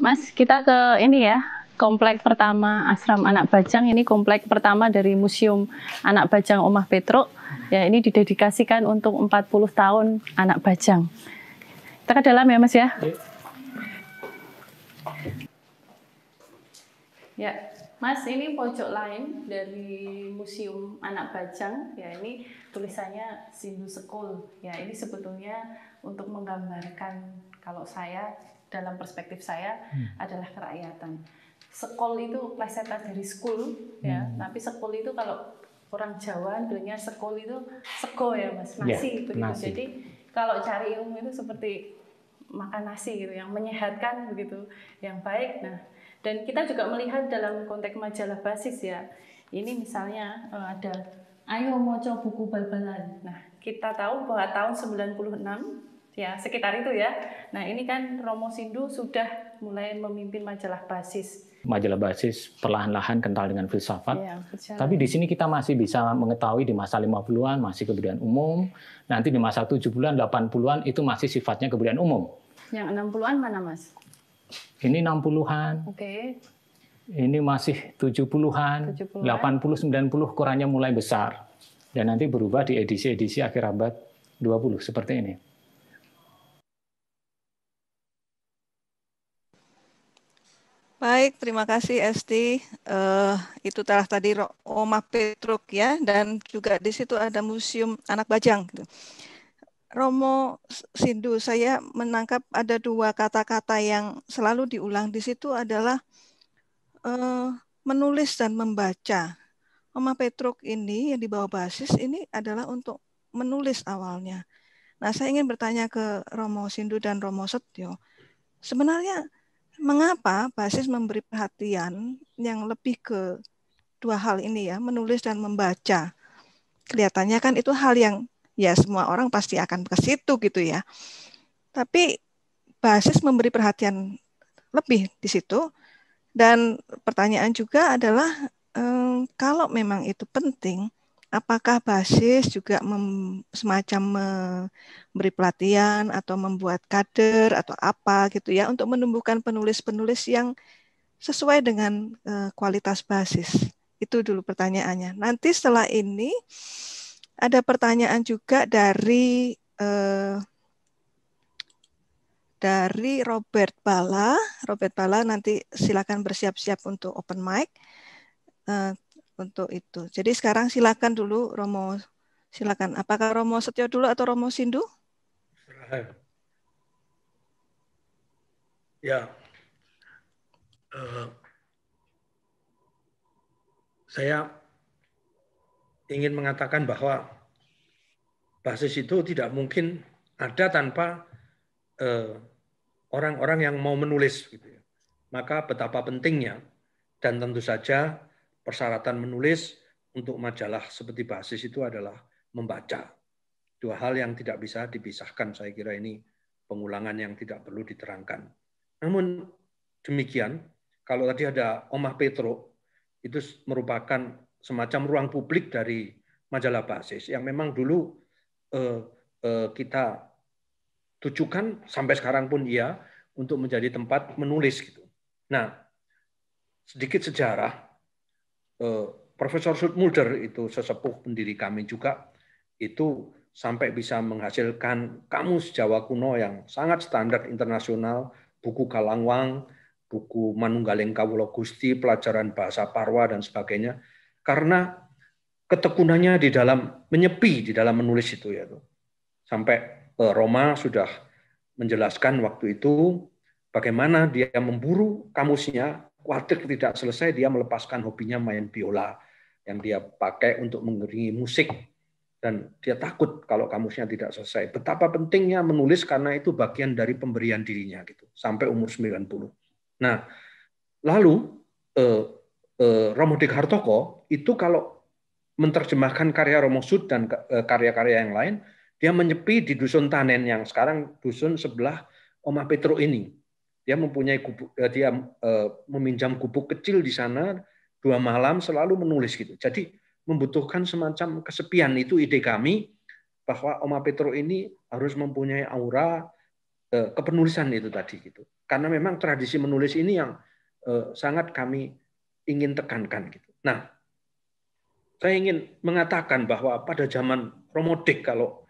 Mas, kita ke ini ya, komplek pertama Asram Anak Bajang. Ini komplek pertama dari Museum Anak Bajang Omah Petro. Ya, ini didedikasikan untuk 40 tahun Anak Bajang. Kita ke dalam ya, Mas ya. Iya. Ya, Mas, ini pojok lain dari Museum Anak Bajang. Ya, ini tulisannya Sindu Sekul. Ya, ini sebetulnya untuk menggambarkan kalau saya dalam perspektif saya hmm. adalah kerakyatan. Sekol itu plesetan dari school ya, hmm. tapi sekol itu kalau orang Jawa bilangnya sekol itu sego ya mas, ya, nasi ya, begitu. Nasi. Jadi kalau cari ilmu itu seperti makan nasi gitu, yang menyehatkan begitu, yang baik. Nah, dan kita juga melihat dalam konteks majalah basis ya, ini misalnya eh, ada Ayo moco buku bal-balan. Nah, kita tahu bahwa tahun 96 ya sekitar itu ya. Nah ini kan Romo Sindu sudah mulai memimpin majalah basis. Majalah basis perlahan-lahan kental dengan filsafat. Ya, Tapi di sini kita masih bisa mengetahui di masa 50-an masih kebudayaan umum. Nanti di masa 70-an, 80-an itu masih sifatnya kebudayaan umum. Yang 60-an mana Mas? Ini 60-an. Oke. Okay. Ini masih 70-an, 70 80, 90 kurangnya mulai besar. Dan nanti berubah di edisi-edisi akhir abad 20 seperti ini. Baik, terima kasih Esti. Uh, itu telah tadi Roma Petruk ya, dan juga di situ ada Museum Anak Bajang. Gitu. Romo Sindu, saya menangkap ada dua kata-kata yang selalu diulang di situ adalah uh, menulis dan membaca. Roma Petruk ini yang di bawah basis ini adalah untuk menulis awalnya. Nah, saya ingin bertanya ke Romo Sindu dan Romo Setyo. Sebenarnya Mengapa basis memberi perhatian yang lebih ke dua hal ini ya, menulis dan membaca. Kelihatannya kan itu hal yang ya semua orang pasti akan ke situ gitu ya. Tapi basis memberi perhatian lebih di situ dan pertanyaan juga adalah eh, kalau memang itu penting, apakah basis juga mem, semacam memberi pelatihan atau membuat kader atau apa gitu ya untuk menumbuhkan penulis-penulis yang sesuai dengan uh, kualitas basis. Itu dulu pertanyaannya. Nanti setelah ini ada pertanyaan juga dari uh, dari Robert Bala. Robert Bala nanti silakan bersiap-siap untuk open mic. Uh, untuk itu. Jadi sekarang silakan dulu Romo, silakan. Apakah Romo Setio dulu atau Romo Sindu? Ya, uh, saya ingin mengatakan bahwa basis itu tidak mungkin ada tanpa orang eh, orang-orang yang mau menulis. Gitu ya. Maka betapa pentingnya dan tentu saja persyaratan menulis untuk majalah seperti basis itu adalah membaca. Dua hal yang tidak bisa dipisahkan, saya kira ini pengulangan yang tidak perlu diterangkan. Namun demikian, kalau tadi ada Omah Petro, itu merupakan semacam ruang publik dari majalah basis yang memang dulu eh, eh, kita tujukan sampai sekarang pun ia untuk menjadi tempat menulis gitu. Nah, sedikit sejarah Eh, Profesor Sudmulder itu sesepuh pendiri kami juga itu sampai bisa menghasilkan kamus Jawa kuno yang sangat standar internasional, buku Kalangwang, buku Manunggaleng Kawula Gusti, pelajaran bahasa Parwa dan sebagainya. Karena ketekunannya di dalam menyepi di dalam menulis itu ya tuh. Sampai eh, Roma sudah menjelaskan waktu itu bagaimana dia memburu kamusnya kuartir tidak selesai dia melepaskan hobinya main biola yang dia pakai untuk mengiringi musik dan dia takut kalau kamusnya tidak selesai. Betapa pentingnya menulis karena itu bagian dari pemberian dirinya gitu sampai umur 90. Nah, lalu eh, eh, Romo Hartoko itu kalau menerjemahkan karya Romo Sud dan eh, karya-karya yang lain, dia menyepi di dusun Tanen yang sekarang dusun sebelah Oma Petro ini dia mempunyai gubuk, eh, dia eh, meminjam gubuk kecil di sana dua malam selalu menulis gitu. Jadi membutuhkan semacam kesepian itu ide kami bahwa Oma Petro ini harus mempunyai aura eh, kepenulisan itu tadi gitu. Karena memang tradisi menulis ini yang sangat kami ingin tekankan gitu. Nah, saya ingin mengatakan bahwa pada zaman Romodik kalau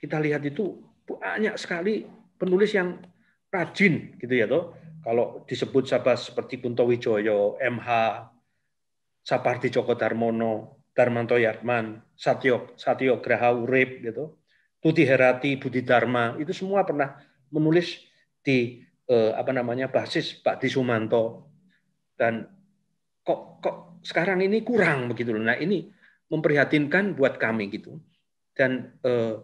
kita lihat itu banyak sekali penulis yang rajin gitu ya toh. Kalau disebut sahabat seperti Kunto Wijoyo, MH, Sapardi Joko Darmono, Darmanto Yatman, Satyo Satyo Graha Urip gitu. Tuti Herati, Budi Dharma, itu semua pernah menulis di eh, apa namanya basis Pak Di dan kok kok sekarang ini kurang begitu Nah, ini memprihatinkan buat kami gitu. Dan eh,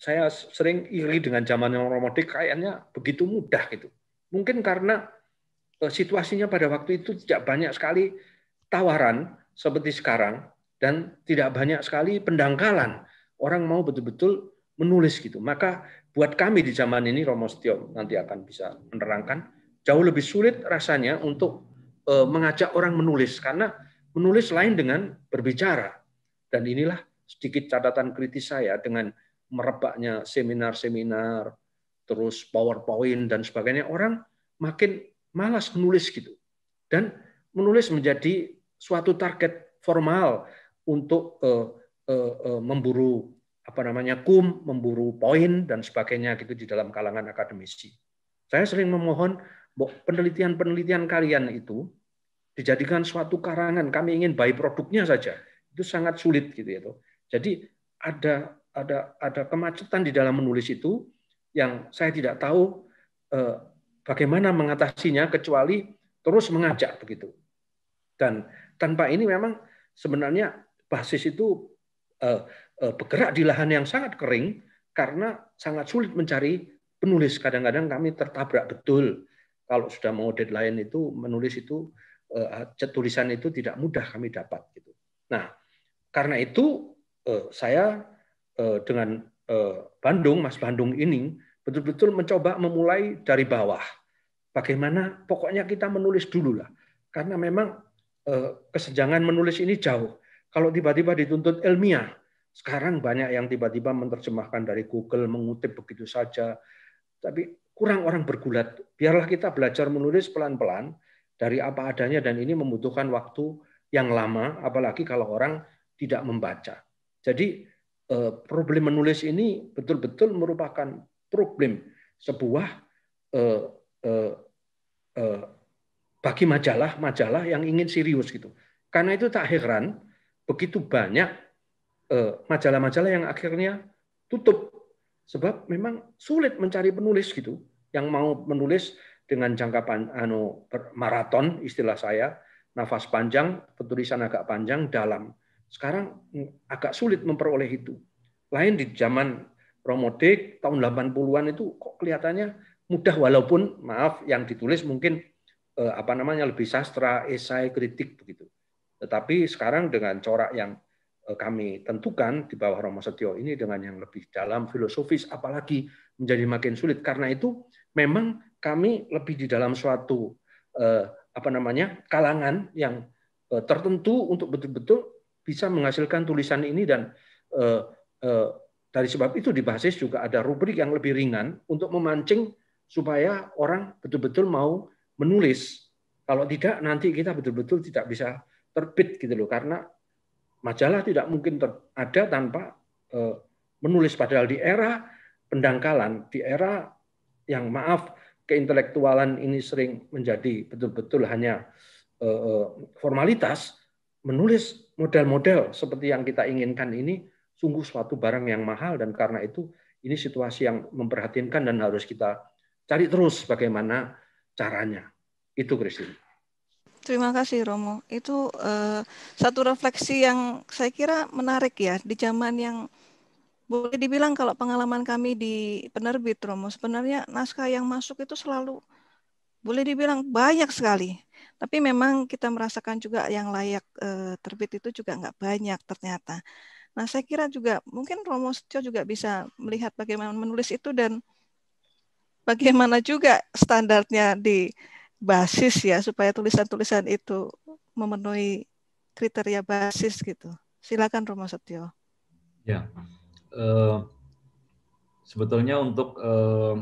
saya sering iri dengan zaman yang Romodik kayaknya begitu mudah gitu. Mungkin karena eh, situasinya pada waktu itu tidak banyak sekali tawaran seperti sekarang dan tidak banyak sekali pendangkalan orang mau betul-betul menulis gitu. Maka buat kami di zaman ini Romo Setio nanti akan bisa menerangkan jauh lebih sulit rasanya untuk eh, mengajak orang menulis karena menulis lain dengan berbicara. Dan inilah sedikit catatan kritis saya dengan merebaknya seminar-seminar, terus PowerPoint dan sebagainya, orang makin malas menulis gitu. Dan menulis menjadi suatu target formal untuk uh, uh, uh, memburu apa namanya kum, memburu poin dan sebagainya gitu di dalam kalangan akademisi. Saya sering memohon penelitian-penelitian kalian itu dijadikan suatu karangan. Kami ingin by produknya saja. Itu sangat sulit gitu ya. Jadi ada ada ada kemacetan di dalam menulis itu yang saya tidak tahu eh, bagaimana mengatasinya kecuali terus mengajak begitu. Dan tanpa ini memang sebenarnya basis itu eh, eh, bergerak di lahan yang sangat kering karena sangat sulit mencari penulis. Kadang-kadang kami tertabrak betul kalau sudah mau deadline itu menulis itu eh, tulisan itu tidak mudah kami dapat gitu. Nah, karena itu eh, saya Eh, dengan eh, Bandung, Mas Bandung ini betul-betul mencoba memulai dari bawah. Bagaimana pokoknya kita menulis dulu lah. Karena memang eh, kesenjangan menulis ini jauh. Kalau tiba-tiba dituntut ilmiah, sekarang banyak yang tiba-tiba menerjemahkan dari Google, mengutip begitu saja. Tapi kurang orang bergulat. Biarlah kita belajar menulis pelan-pelan dari apa adanya dan ini membutuhkan waktu yang lama, apalagi kalau orang tidak membaca. Jadi Eh, problem menulis ini betul-betul merupakan problem sebuah eh, eh, bagi majalah-majalah yang ingin serius gitu. Karena itu tak heran begitu banyak majalah-majalah yang akhirnya tutup sebab memang sulit mencari penulis gitu yang mau menulis dengan jangka panjang maraton istilah saya nafas panjang penulisan agak panjang dalam sekarang agak sulit memperoleh itu. Lain di zaman Romodik tahun 80-an itu kok kelihatannya mudah walaupun maaf yang ditulis mungkin eh, apa namanya lebih sastra, esai, kritik begitu. Tetapi sekarang dengan corak yang eh, kami tentukan di bawah Romo Setio ini dengan yang lebih dalam filosofis apalagi menjadi makin sulit karena itu memang kami lebih di dalam suatu eh, apa namanya kalangan yang tertentu untuk betul-betul bisa menghasilkan tulisan ini dan eh, eh, dari sebab itu di basis juga ada rubrik yang lebih ringan untuk memancing supaya orang betul-betul mau menulis. Kalau tidak nanti kita betul-betul tidak bisa terbit gitu loh karena majalah tidak mungkin ter ada tanpa eh, menulis padahal di era pendangkalan, di era yang maaf keintelektualan ini sering menjadi betul-betul hanya eh, eh formalitas menulis model-model seperti yang kita inginkan ini sungguh suatu barang yang mahal dan karena itu ini situasi yang memperhatinkan dan harus kita cari terus bagaimana caranya. Itu Kristin. Terima kasih Romo. Itu uh, satu refleksi yang saya kira menarik ya di zaman yang boleh dibilang kalau pengalaman kami di penerbit Romo sebenarnya naskah yang masuk itu selalu boleh dibilang banyak sekali tapi memang kita merasakan juga yang layak e, terbit itu juga nggak banyak ternyata. Nah, saya kira juga mungkin Romo Setio juga bisa melihat bagaimana menulis itu dan bagaimana juga standarnya di basis ya supaya tulisan-tulisan itu memenuhi kriteria basis gitu. Silakan Romo Setio. Ya, uh, sebetulnya untuk uh,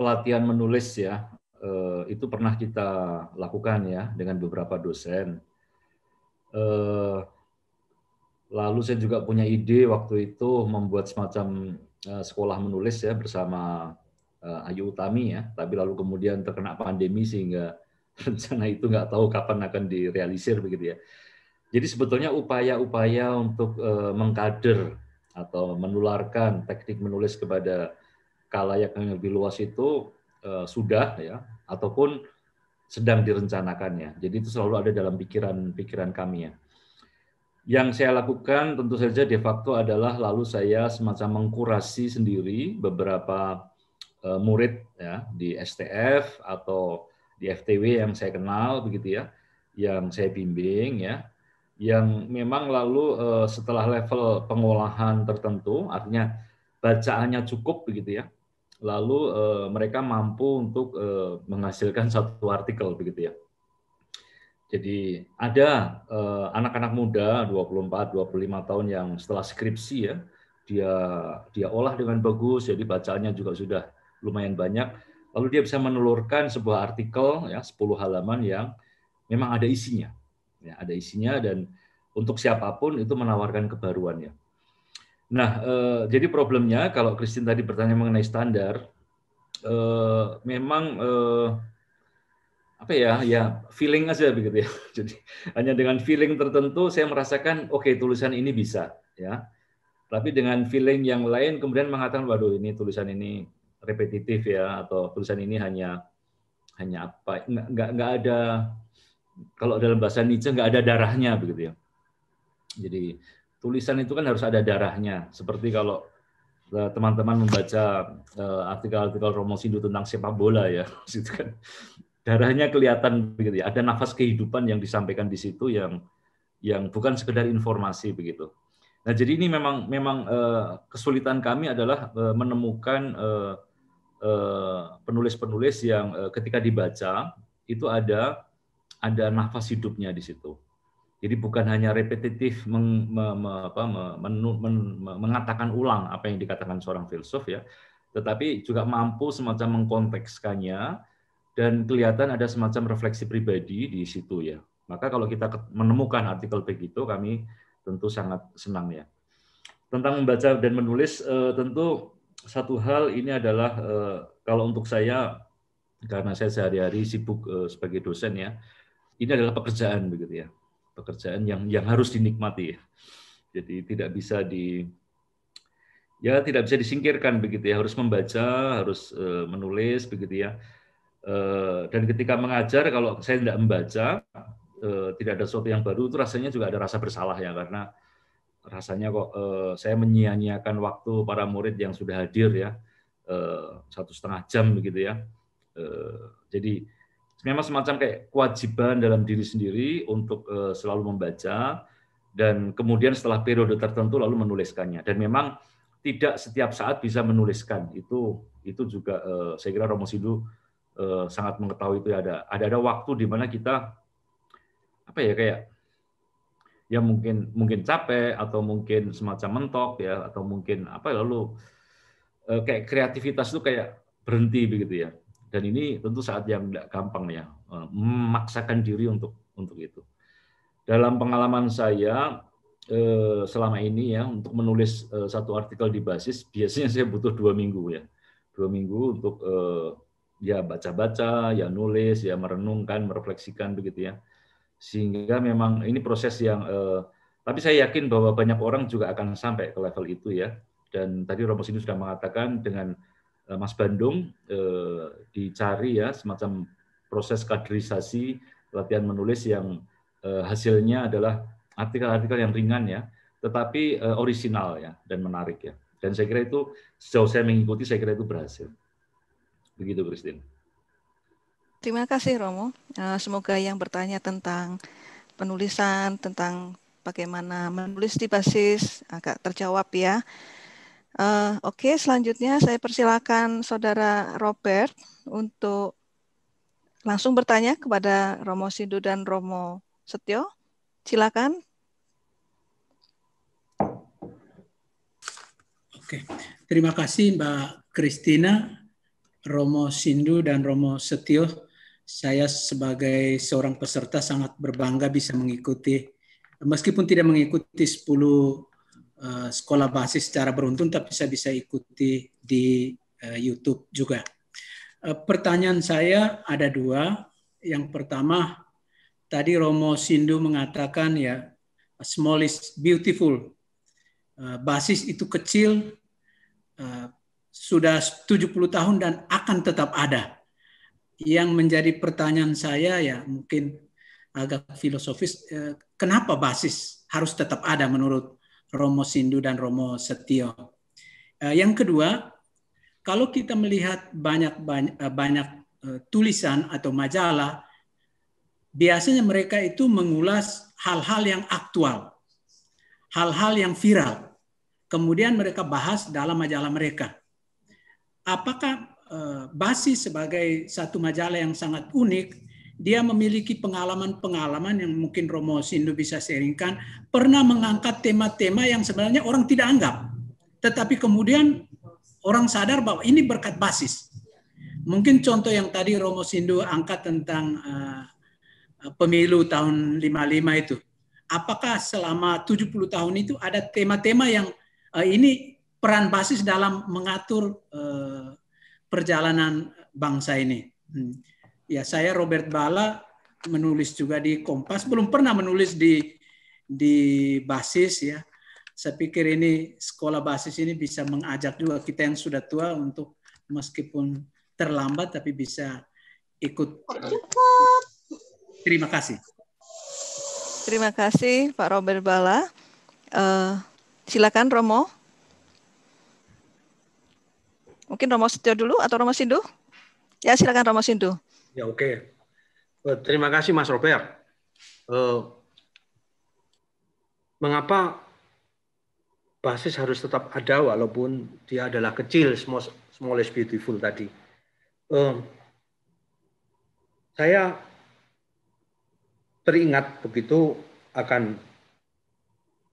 pelatihan menulis ya Eh, itu pernah kita lakukan ya dengan beberapa dosen. Eh, lalu saya juga punya ide waktu itu membuat semacam eh, sekolah menulis ya bersama Ayu Utami ya, tapi lalu kemudian terkena pandemi sehingga rencana itu nggak tahu kapan akan direalisir begitu ya. Jadi sebetulnya upaya-upaya untuk mengkader atau menularkan teknik menulis kepada kalayak yang lebih luas itu sudah ya ataupun sedang direncanakannya. Jadi itu selalu ada dalam pikiran-pikiran kami ya. Yang saya lakukan tentu saja de facto adalah lalu saya semacam mengkurasi sendiri beberapa uh, murid ya di STF atau di FTW yang saya kenal begitu ya, yang saya bimbing ya, yang memang lalu uh, setelah level pengolahan tertentu artinya bacaannya cukup begitu ya lalu uh, mereka mampu untuk uh, menghasilkan satu artikel begitu ya. Jadi ada eh, anak-anak uh, muda 24, 25 tahun yang setelah skripsi ya, dia dia olah dengan bagus, jadi bacaannya juga sudah lumayan banyak. Lalu dia bisa menelurkan sebuah artikel ya 10 halaman yang memang ada isinya. Ya, ada isinya dan untuk siapapun itu menawarkan kebaruan ya. Nah, eh, jadi problemnya kalau Christine tadi bertanya mengenai standar, eh, memang eh, apa ya, ya feeling aja begitu ya. Jadi hanya dengan feeling tertentu saya merasakan oke okay, tulisan ini bisa ya. Tapi dengan feeling yang lain kemudian mengatakan waduh ini tulisan ini repetitif ya atau tulisan ini hanya hanya apa nggak nggak ada kalau dalam bahasa Nietzsche nggak ada darahnya begitu ya. Jadi tulisan itu kan harus ada darahnya. Seperti kalau eh, teman-teman membaca eh, artikel-artikel Romo Sindu tentang sepak bola ya, situ kan darahnya kelihatan begitu ya. Ada nafas kehidupan yang disampaikan di situ yang yang bukan sekedar informasi begitu. Nah, jadi ini memang memang eh, kesulitan kami adalah menemukan penulis-penulis yang ketika dibaca itu ada ada nafas hidupnya di situ. Jadi bukan hanya repetitif meng, me, me, apa, men, men, mengatakan ulang apa yang dikatakan seorang filsuf ya, tetapi juga mampu semacam mengkontekskannya dan kelihatan ada semacam refleksi pribadi di situ ya. Maka kalau kita menemukan artikel begitu kami tentu sangat senang ya. Tentang membaca dan menulis eh, tentu satu hal ini adalah eh, kalau untuk saya karena saya sehari-hari sibuk eh, sebagai dosen ya, ini adalah pekerjaan begitu ya pekerjaan yang yang harus dinikmati. Jadi tidak bisa di ya tidak bisa disingkirkan begitu ya, harus membaca, harus eh, menulis begitu ya. Eh, dan ketika mengajar kalau saya tidak membaca eh, tidak ada sesuatu yang baru itu rasanya juga ada rasa bersalah ya karena rasanya kok saya menyia-nyiakan waktu para murid yang sudah hadir ya satu setengah jam begitu ya. Jadi memang semacam kayak kewajiban dalam diri sendiri untuk eh, selalu membaca dan kemudian setelah periode tertentu lalu menuliskannya dan memang tidak setiap saat bisa menuliskan itu itu juga eh, saya kira Romo Sidu uh, eh, sangat mengetahui itu ada ada ada waktu di mana kita apa ya kayak ya mungkin mungkin capek atau mungkin semacam mentok ya atau mungkin apa lalu kayak kreativitas itu kayak berhenti begitu ya dan ini tentu saat yang tidak gampang ya, eh, memaksakan diri untuk untuk itu. Dalam pengalaman saya eh, selama ini ya untuk menulis eh, satu artikel di basis biasanya saya butuh dua minggu ya, dua minggu untuk ya baca-baca, ya nulis, ya merenungkan, merefleksikan begitu ya. Sehingga memang ini proses yang tapi saya yakin bahwa banyak orang juga akan sampai ke level itu ya. Dan tadi Romo Sinus sudah mengatakan dengan Eh, Mas Bandung eh, dicari ya semacam proses kaderisasi latihan menulis yang eh, hasilnya adalah artikel-artikel yang ringan ya, tetapi original orisinal ya dan menarik ya. Dan saya kira itu sejauh saya mengikuti saya kira itu berhasil. Begitu Christine. Terima kasih Romo. Semoga yang bertanya tentang penulisan, tentang bagaimana menulis di basis agak terjawab ya. Eh, oke, okay, selanjutnya saya persilakan Saudara Robert untuk langsung bertanya kepada Romo Sindu dan Romo Setio. Silakan. Oke, okay. terima kasih Mbak Kristina, Romo Sindu dan Romo Setio. Saya sebagai seorang peserta sangat berbangga bisa mengikuti, meskipun tidak mengikuti 10 Eh, sekolah basis secara beruntun, tapi saya bisa ikuti di uh, YouTube juga. Uh, pertanyaan saya ada dua. Yang pertama, tadi Romo Sindu mengatakan ya, small is beautiful. Uh, basis itu kecil, uh, sudah 70 tahun dan akan tetap ada. Yang menjadi pertanyaan saya ya mungkin agak filosofis, kenapa basis harus tetap ada menurut Romo Sindu dan Romo Setio. Eh, yang kedua, kalau kita melihat banyak banyak, eh, banyak eh, tulisan atau majalah, biasanya mereka itu mengulas hal-hal yang aktual, hal-hal yang viral. Kemudian mereka bahas dalam majalah mereka. Apakah Basis sebagai satu majalah yang sangat unik dia memiliki pengalaman-pengalaman yang mungkin Romo Sindu bisa sharingkan, pernah mengangkat tema-tema yang sebenarnya orang tidak anggap. Tetapi kemudian orang sadar bahwa ini berkat basis. Mungkin contoh yang tadi Romo Sindu angkat tentang uh, pemilu tahun 55 itu. Apakah selama 70 tahun itu ada tema-tema yang uh, ini peran basis dalam mengatur uh, perjalanan bangsa ini? Hmm ya saya Robert Bala menulis juga di Kompas belum pernah menulis di di basis ya saya pikir ini sekolah basis ini bisa mengajak juga kita yang sudah tua untuk meskipun terlambat tapi bisa ikut Cukup. terima kasih terima kasih Pak Robert Bala uh, silakan Romo mungkin Romo Setio dulu atau Romo Sindu ya silakan Romo Sindu Ya oke. Okay. Eh, terima kasih Mas Robert. Uh, mengapa basis harus tetap ada walaupun dia adalah kecil, small, small is beautiful tadi. Uh, saya teringat begitu akan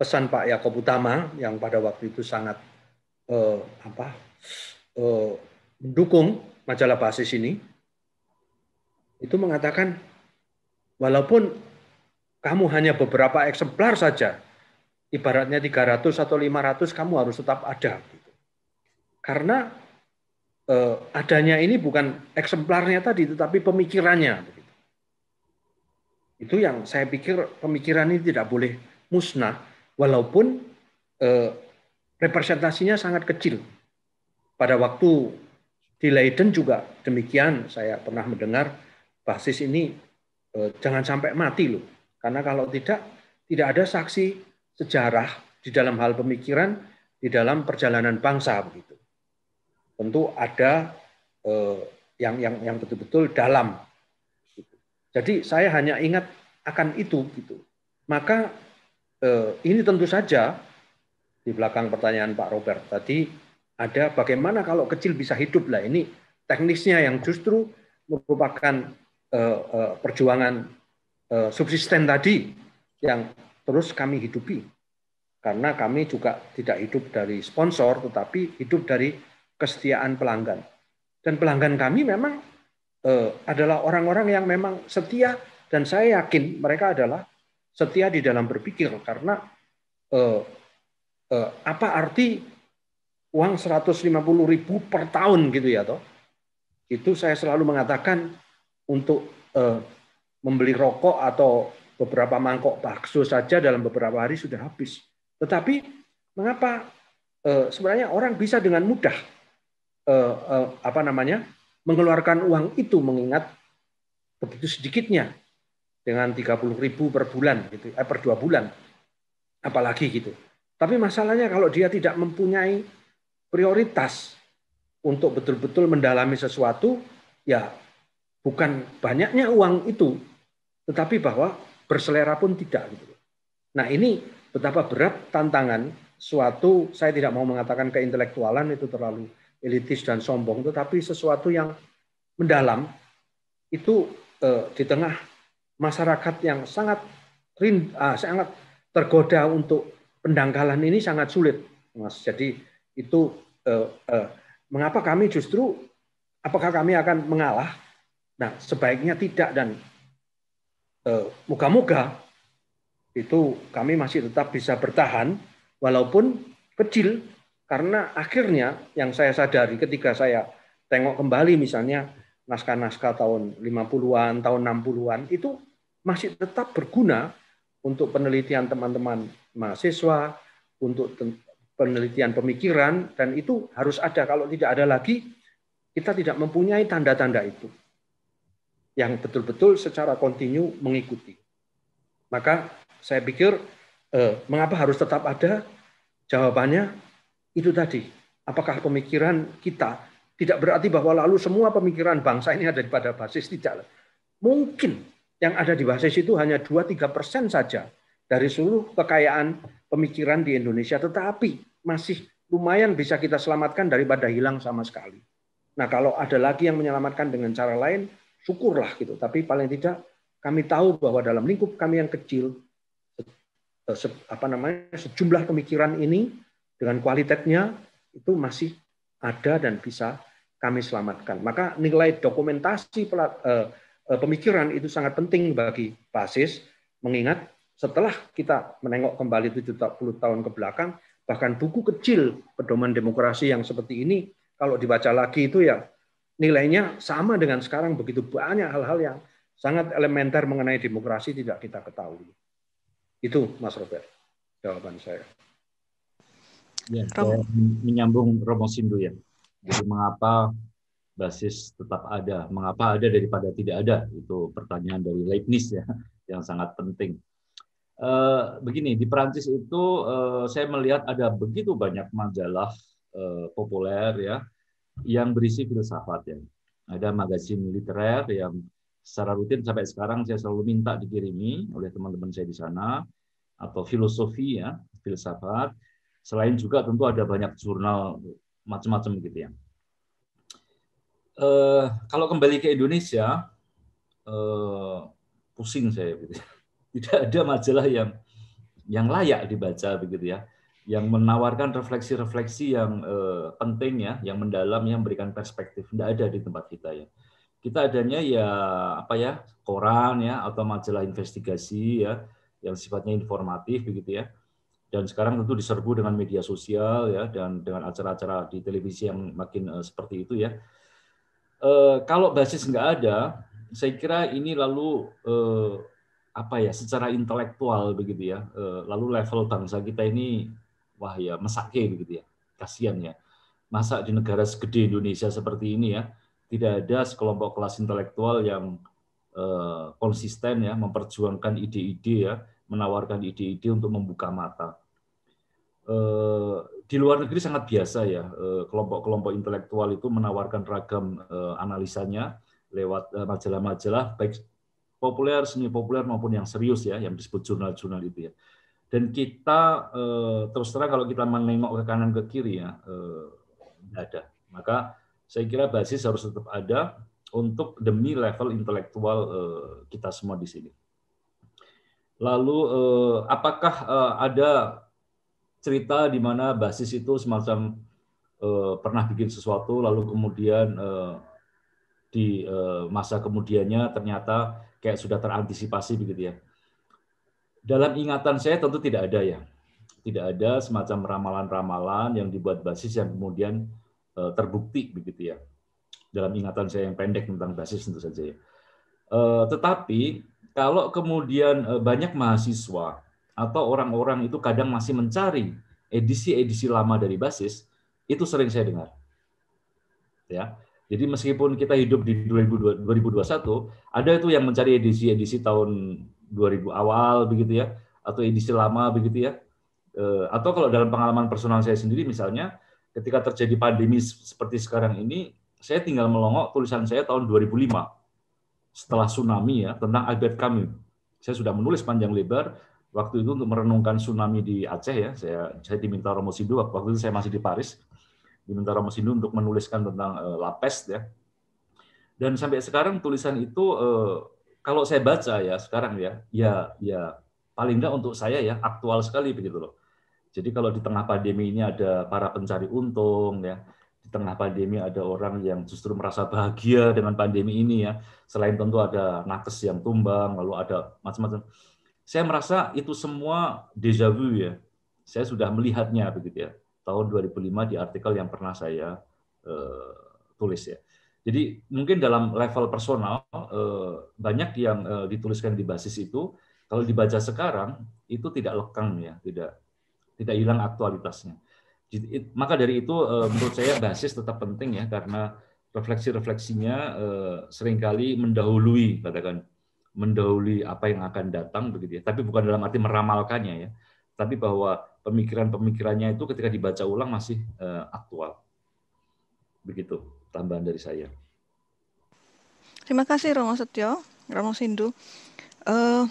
pesan Pak Yakob Utama yang pada waktu itu sangat uh, apa mendukung majalah basis ini itu mengatakan walaupun kamu hanya beberapa eksemplar saja, ibaratnya 300 atau 500 kamu harus tetap ada. Karena eh, adanya ini bukan eksemplarnya tadi, tetapi pemikirannya. Itu yang saya pikir pemikiran ini tidak boleh musnah, walaupun eh, representasinya sangat kecil. Pada waktu di Leiden juga demikian saya pernah mendengar basis ini e, jangan sampai mati loh. Karena kalau tidak, tidak ada saksi sejarah di dalam hal pemikiran, di dalam perjalanan bangsa begitu. Tentu ada e, yang yang yang betul-betul dalam. Jadi saya hanya ingat akan itu gitu. Maka e, ini tentu saja di belakang pertanyaan Pak Robert tadi ada bagaimana kalau kecil bisa hidup lah ini teknisnya yang justru merupakan Eh, eh, perjuangan eh, subsisten tadi yang terus kami hidupi. Karena kami juga tidak hidup dari sponsor, tetapi hidup dari kesetiaan pelanggan. Dan pelanggan kami memang adalah orang-orang yang memang setia dan saya yakin mereka adalah setia di dalam berpikir karena apa arti uang 150.000 per tahun gitu ya toh itu saya selalu mengatakan untuk uh, membeli rokok atau beberapa mangkok bakso saja dalam beberapa hari sudah habis. Tetapi mengapa uh, sebenarnya orang bisa dengan mudah uh, uh, apa namanya mengeluarkan uang itu mengingat begitu sedikitnya dengan 30.000 per bulan gitu eh, per dua bulan apalagi gitu. Tapi masalahnya kalau dia tidak mempunyai prioritas untuk betul-betul mendalami sesuatu, ya bukan banyaknya uang itu, tetapi bahwa berselera pun tidak. Gitu. Nah ini betapa berat tantangan suatu, saya tidak mau mengatakan keintelektualan itu terlalu elitis dan sombong, tetapi sesuatu yang mendalam itu eh, di tengah masyarakat yang sangat rind, ah, sangat tergoda untuk pendangkalan ini sangat sulit, Mas. Jadi itu eh, eh, mengapa kami justru apakah kami akan mengalah Nah, sebaiknya tidak dan e, moga-moga eh, itu kami masih tetap bisa bertahan walaupun kecil karena akhirnya yang saya sadari ketika saya tengok kembali misalnya naskah-naskah tahun 50-an, tahun 60-an itu masih tetap berguna untuk penelitian teman-teman mahasiswa, untuk penelitian pemikiran dan itu harus ada kalau tidak ada lagi kita tidak mempunyai tanda-tanda itu yang betul-betul secara kontinu mengikuti. Maka saya pikir eh, mengapa harus tetap ada? Jawabannya itu tadi. Apakah pemikiran kita tidak berarti bahwa lalu semua pemikiran bangsa ini ada pada basis tidak. Mungkin yang ada di basis itu hanya 2-3 persen saja dari seluruh kekayaan pemikiran di Indonesia, tetapi masih lumayan bisa kita selamatkan daripada hilang sama sekali. Nah kalau ada lagi yang menyelamatkan dengan cara lain, syukurlah gitu. Tapi paling tidak kami tahu bahwa dalam lingkup kami yang kecil, eh, se, apa namanya sejumlah pemikiran ini dengan kualitasnya itu masih ada dan bisa kami selamatkan. Maka nilai dokumentasi eh, eh, pemikiran itu sangat penting bagi basis, mengingat setelah kita menengok kembali 70 tahun ke belakang, bahkan buku kecil pedoman demokrasi yang seperti ini, kalau dibaca lagi itu ya nilainya sama dengan sekarang begitu banyak hal-hal yang sangat elementer mengenai demokrasi tidak kita ketahui. Itu Mas Robert jawaban saya. Ya, saya menyambung Romo Sindu ya. Jadi mengapa basis tetap ada, mengapa ada daripada tidak ada itu pertanyaan dari Leibniz ya yang sangat penting. Eh, begini di Prancis itu eh, saya melihat ada begitu banyak majalah eh, populer ya yang berisi filsafat ya. Ada magazin literer yang secara rutin sampai sekarang saya selalu minta dikirimi oleh teman-teman saya di sana atau filosofi ya, filsafat. Selain juga tentu ada banyak jurnal macam-macam gitu ya. Uh, kalau kembali ke Indonesia, uh, pusing saya gitu. Tidak ada majalah yang yang layak dibaca begitu ya yang menawarkan refleksi-refleksi yang uh, penting ya, yang mendalam, yang memberikan perspektif. Tidak ada di tempat kita ya. Kita adanya ya apa ya koran ya atau majalah investigasi ya yang sifatnya informatif begitu ya. Dan sekarang tentu diserbu dengan media sosial ya dan dengan acara-acara di televisi yang makin uh, seperti itu ya. Uh, kalau basis nggak ada, saya kira ini lalu uh, apa ya secara intelektual begitu ya. Uh, lalu level bangsa kita ini wah ya mesake begitu ya. Kasihan ya. Masa di negara segede Indonesia seperti ini ya, tidak ada sekelompok kelas intelektual yang eh, konsisten ya memperjuangkan ide-ide ya, menawarkan ide-ide untuk membuka mata. Eh, di luar negeri sangat biasa ya eh, kelompok-kelompok intelektual itu menawarkan ragam analisanya lewat majalah-majalah baik populer, semi populer maupun yang serius ya, yang disebut jurnal-jurnal itu ya dan kita eh, terus terang kalau kita menengok ke kanan ke kiri ya tidak eh, ada maka saya kira basis harus tetap ada untuk demi level intelektual eh, kita semua di sini lalu apakah ada cerita di mana basis itu semacam pernah bikin sesuatu lalu kemudian di masa kemudiannya ternyata kayak sudah terantisipasi begitu ya dalam ingatan saya tentu tidak ada ya. Tidak ada semacam ramalan-ramalan yang dibuat basis yang kemudian eh, terbukti begitu ya. Dalam ingatan saya yang pendek tentang basis tentu saja ya. Eh, tetapi kalau kemudian eh, banyak mahasiswa atau orang-orang itu kadang masih mencari edisi-edisi lama dari basis, itu sering saya dengar. Ya. Jadi meskipun kita hidup di 2021, ada itu yang mencari edisi-edisi tahun 2000 awal begitu ya atau edisi lama begitu ya. Eh, atau kalau dalam pengalaman personal saya sendiri misalnya ketika terjadi pandemi seperti sekarang ini saya tinggal melongok tulisan saya tahun 2005 setelah tsunami ya tentang Albert Camus. Saya sudah menulis panjang lebar waktu itu untuk merenungkan tsunami di Aceh ya. Saya saya diminta Romo Sindu waktu itu saya masih di Paris diminta Romo Sindu untuk menuliskan tentang uh, La ya. Dan sampai sekarang tulisan itu uh, kalau saya baca ya sekarang ya, ya ya paling enggak untuk saya ya aktual sekali begitu loh. Jadi kalau di tengah pandemi ini ada para pencari untung ya, di tengah pandemi ada orang yang justru merasa bahagia dengan pandemi ini ya. Selain tentu ada nakes yang tumbang, lalu ada macam-macam. Saya merasa itu semua deja vu ya. Saya sudah melihatnya begitu ya. Tahun 2005 di artikel yang pernah saya uh, tulis ya. Jadi mungkin dalam level personal eh, banyak yang eh, dituliskan di basis itu kalau dibaca sekarang itu tidak lekang ya, tidak tidak hilang aktualitasnya. maka dari itu eh, menurut saya basis tetap penting ya karena refleksi-refleksinya seringkali mendahului katakan mendahului apa yang akan datang begitu ya. Tapi bukan dalam arti meramalkannya ya, tapi bahwa pemikiran-pemikirannya itu ketika dibaca ulang masih aktual. Begitu tambahan dari saya. Terima kasih Romo Setio, Romo Sindu. Uh,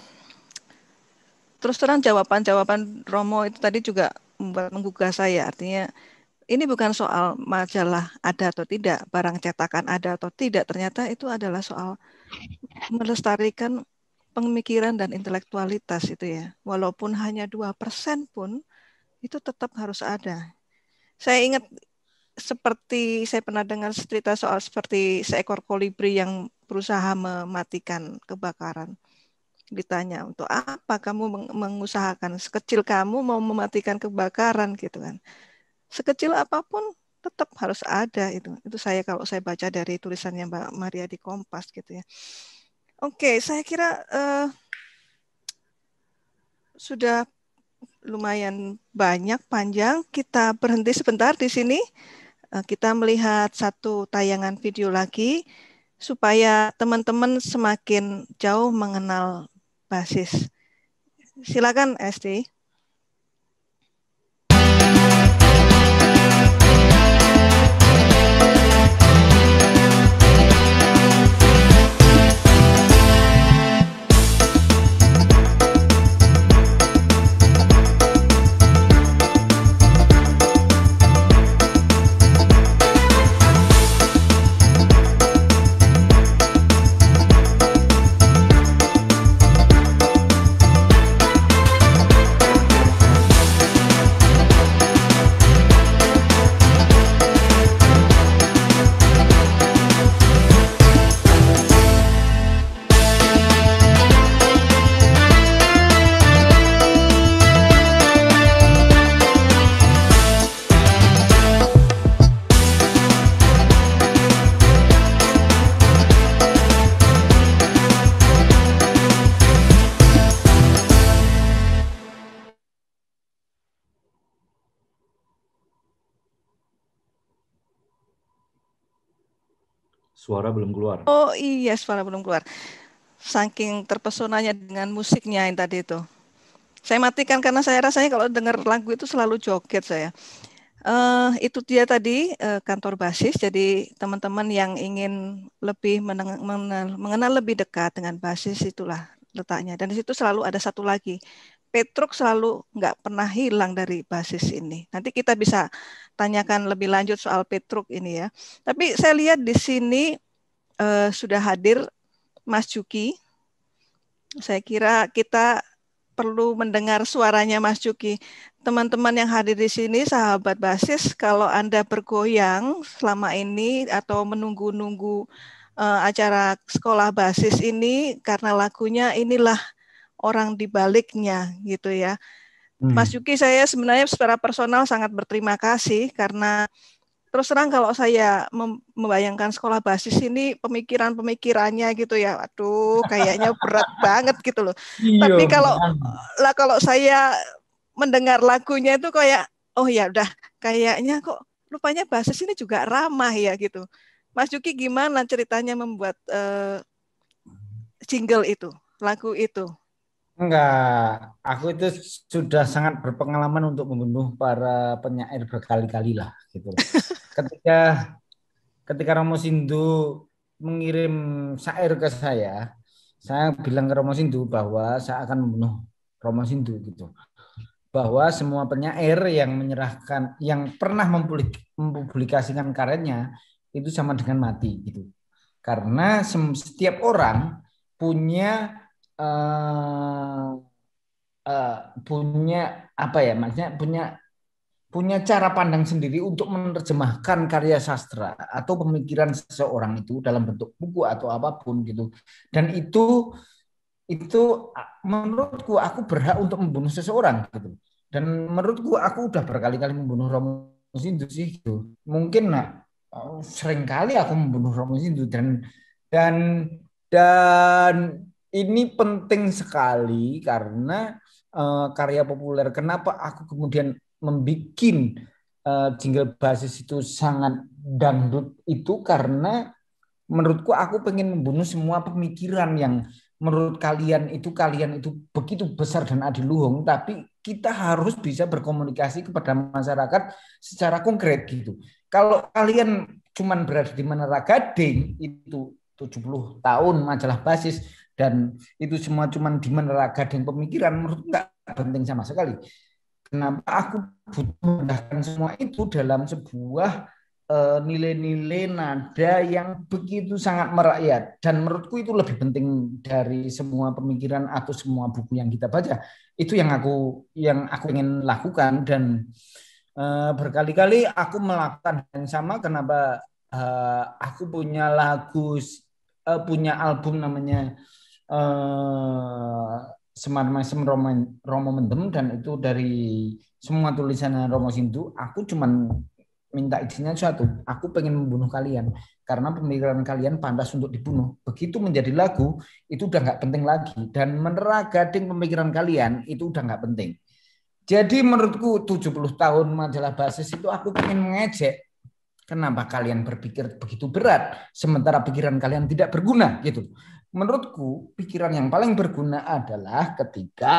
terus terang jawaban-jawaban Romo itu tadi juga membuat menggugah saya. Artinya ini bukan soal majalah ada atau tidak, barang cetakan ada atau tidak. Ternyata itu adalah soal melestarikan pemikiran dan intelektualitas itu ya. Walaupun hanya dua persen pun itu tetap harus ada. Saya ingat seperti saya pernah dengar cerita soal seperti seekor kolibri yang berusaha mematikan kebakaran. Ditanya untuk apa kamu mengusahakan sekecil kamu mau mematikan kebakaran gitu kan. Sekecil apapun tetap harus ada itu. Itu saya kalau saya baca dari tulisannya Mbak Maria di Kompas gitu ya. Oke, saya kira uh, sudah lumayan banyak panjang. Kita berhenti sebentar di sini. Eh, kita melihat satu tayangan video lagi supaya teman-teman semakin jauh mengenal basis. Silakan Esti. Suara belum keluar. Oh iya, suara belum keluar. Saking terpesonanya dengan musiknya yang tadi itu. Saya matikan karena saya rasanya kalau dengar lagu itu selalu joget saya. Uh, itu dia tadi uh, kantor basis. Jadi teman-teman yang ingin lebih mengenal, mengenal lebih dekat dengan basis itulah letaknya. Dan di situ selalu ada satu lagi Petruk selalu nggak pernah hilang dari basis ini. Nanti kita bisa tanyakan lebih lanjut soal Petruk ini ya. Tapi saya lihat di sini eh, sudah hadir Mas Juki. Saya kira kita perlu mendengar suaranya Mas Juki. Teman-teman yang hadir di sini, sahabat basis, kalau Anda bergoyang selama ini atau menunggu-nunggu eh, acara sekolah basis ini karena lagunya inilah – orang di baliknya gitu ya. Hmm. Mas Yuki saya sebenarnya secara personal sangat berterima kasih karena terus terang kalau saya membayangkan sekolah basis ini pemikiran-pemikirannya gitu ya aduh kayaknya berat banget gitu loh Iyo, tapi kalau lah kalau saya mendengar lagunya itu kayak oh ya udah kayaknya kok rupanya basis ini juga ramah ya gitu Mas Yuki gimana ceritanya membuat uh, jingle itu lagu itu Enggak, aku itu sudah sangat berpengalaman untuk membunuh para penyair berkali-kali lah gitu. ketika ketika Romo Sindu mengirim syair ke saya, saya bilang ke Romo Sindu bahwa saya akan membunuh Romo Sindu gitu. Bahwa semua penyair yang menyerahkan yang pernah mempublikasikan karyanya itu sama dengan mati gitu. Karena setiap orang punya uh, punya apa ya maksudnya punya punya cara pandang sendiri untuk menerjemahkan karya sastra atau pemikiran seseorang itu dalam bentuk buku atau apapun gitu. Dan itu itu menurutku aku berhak untuk membunuh seseorang gitu. Dan menurutku aku udah berkali-kali membunuh Romo Sindu sih gitu. Mungkin nah, eh, sering aku membunuh Romo Sindu dan dan dan ini penting sekali karena uh, karya populer. Kenapa aku kemudian membuat uh, eh, jingle basis itu sangat dangdut itu karena menurutku aku pengen membunuh semua pemikiran yang menurut kalian itu kalian itu begitu besar dan adiluhung tapi kita harus bisa berkomunikasi kepada masyarakat secara konkret gitu. Kalau kalian cuman berada di Menara Gading itu 70 tahun majalah basis dan itu semua cuma di meneraga dan pemikiran menurut nggak penting sama sekali. Kenapa aku butuh mendahkan semua itu dalam sebuah eh, nilai-nilai nada yang begitu sangat merakyat dan menurutku itu lebih penting dari semua pemikiran atau semua buku yang kita baca itu yang aku yang aku ingin lakukan dan uh, berkali-kali aku melakukan yang sama kenapa uh, aku punya lagu uh, punya album namanya Eh, semar mesem Romo Mendem dan itu dari semua tulisan Romo Sintu, aku cuman minta izinnya satu, aku pengen membunuh kalian karena pemikiran kalian pantas untuk dibunuh. Begitu menjadi lagu, itu udah nggak penting lagi dan meneragading pemikiran kalian itu udah nggak penting. Jadi menurutku 70 tahun majalah basis itu aku pengen mengejek kenapa kalian berpikir begitu berat sementara pikiran kalian tidak berguna gitu menurutku pikiran yang paling berguna adalah ketika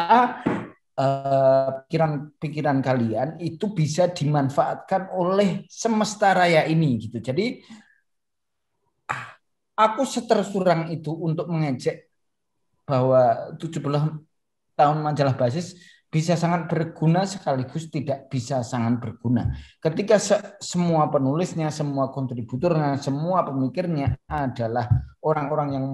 pikiran-pikiran eh, uh, kalian itu bisa dimanfaatkan oleh semesta raya ini gitu. Jadi ah, aku seterusurang itu untuk mengejek bahwa 70 tahun majalah basis bisa sangat berguna sekaligus tidak bisa sangat berguna. Ketika se semua penulisnya, semua kontributornya, semua pemikirnya adalah orang-orang yang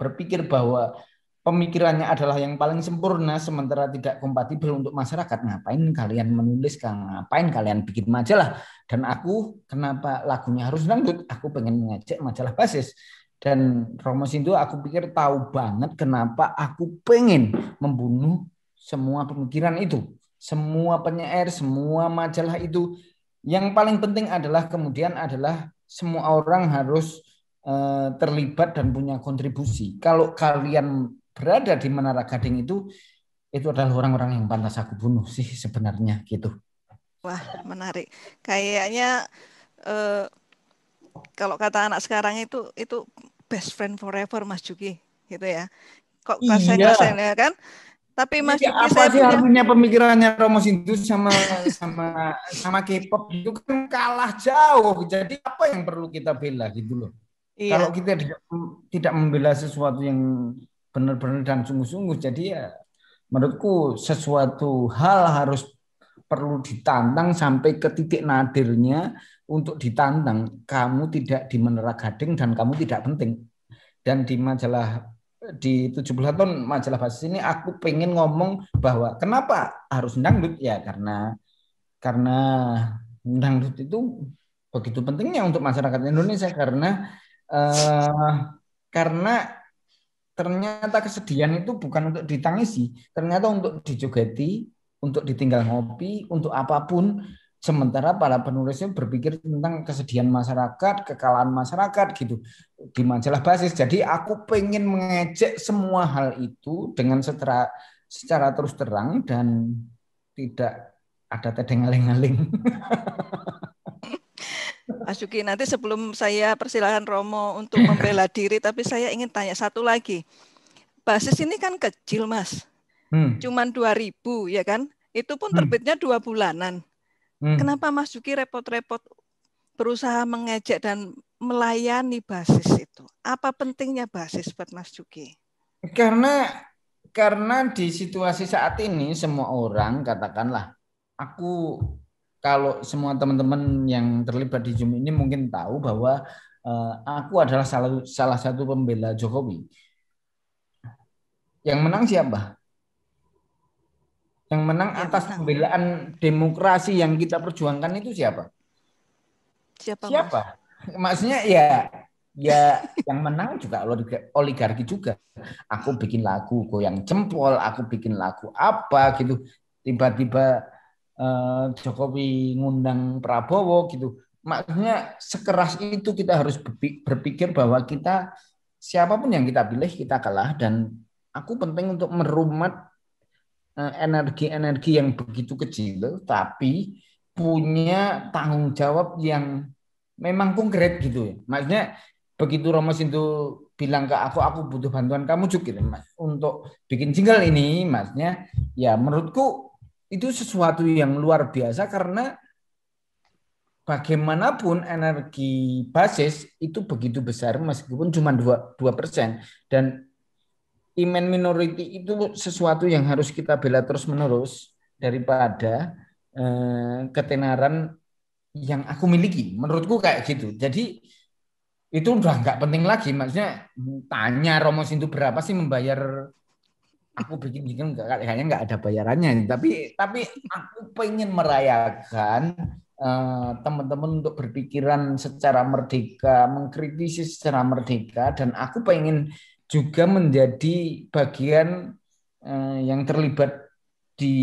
berpikir bahwa pemikirannya adalah yang paling sempurna sementara tidak kompatibel untuk masyarakat. Ngapain kalian menulis? Ngapain kalian bikin majalah? Dan aku kenapa lagunya harus dangdut? Aku pengen mengajak majalah basis dan Romo Sindu aku pikir tahu banget kenapa aku pengen membunuh semua pemikiran itu, semua penyair, semua majalah itu. Yang paling penting adalah kemudian adalah semua orang harus eh, terlibat dan punya kontribusi. Kalau kalian berada di Menara Gading itu, itu adalah orang-orang yang pantas aku bunuh sih sebenarnya gitu. Wah menarik. Kayaknya eh, kalau kata anak sekarang itu itu best friend forever Mas Juki gitu ya. Kok kasih iya. kan? Tapi iya, masih iya, Jadi, apa sih artinya pemikirannya Romo Sintus sama sama sama K-pop itu kan kalah jauh. Jadi apa yang perlu kita bela gitu loh. Iya. Kalau kita tidak membela sesuatu yang benar-benar dan sungguh-sungguh, jadi ya menurutku sesuatu hal harus perlu ditantang sampai ke titik nadirnya untuk ditantang. Kamu tidak di menera gading dan kamu tidak penting. Dan di majalah di 17 tahun majalah basis ini aku pengen ngomong bahwa kenapa harus dangdut ya karena karena dangdut itu begitu pentingnya untuk masyarakat Indonesia karena uh, karena ternyata kesedihan itu bukan untuk ditangisi ternyata untuk dijogeti untuk ditinggal ngopi untuk apapun Sementara para penulisnya berpikir tentang kesedihan masyarakat, kekalahan masyarakat gitu di majalah basis. Jadi aku pengen mengejek semua hal itu dengan secara secara terus terang dan tidak ada tedeng aling Asyuki, nanti sebelum saya persilahkan Romo untuk membela diri, tapi saya ingin tanya satu lagi. Basis ini kan kecil, Mas. Hmm. Cuman 2000 ya kan? Itu pun hmm. terbitnya dua bulanan. Hmm. Kenapa Mas Juki repot-repot berusaha mengejek dan melayani basis itu? Apa pentingnya basis buat Mas Juki? Karena karena di situasi saat ini semua orang katakanlah aku kalau semua teman-teman yang terlibat di Zoom ini mungkin tahu bahwa eh, aku adalah salah salah satu pembela Jokowi. Yang menang siapa? Yang menang ya, atas pembelaan demokrasi yang kita perjuangkan itu siapa? Siapa? Siapa? Mas? Maksudnya ya ya yang menang juga oligarki juga. Aku bikin lagu yang jempol, aku bikin lagu apa gitu. Tiba-tiba eh, Jokowi ngundang Prabowo gitu. Maksudnya sekeras itu kita harus berpikir bahwa kita siapapun yang kita pilih kita kalah dan aku penting untuk merumat energi-energi eh, yang begitu kecil tapi punya tanggung jawab yang memang konkret gitu ya. Maksudnya begitu Romo Sintu bilang ke aku aku butuh bantuan kamu juga gitu, Mas untuk bikin single ini Masnya ya menurutku itu sesuatu yang luar biasa karena bagaimanapun energi basis itu begitu besar meskipun cuma dua persen dan iman minority itu sesuatu yang harus kita bela terus-menerus daripada eh, ketenaran yang aku miliki. Menurutku kayak gitu. Jadi itu udah nggak penting lagi. Maksudnya tanya Romo itu berapa sih membayar aku bikin bikin kayaknya nggak ada bayarannya. Tapi tapi aku pengen merayakan teman eh, teman-teman untuk berpikiran secara merdeka, mengkritisi secara merdeka, dan aku pengen juga menjadi bagian eh, yang terlibat di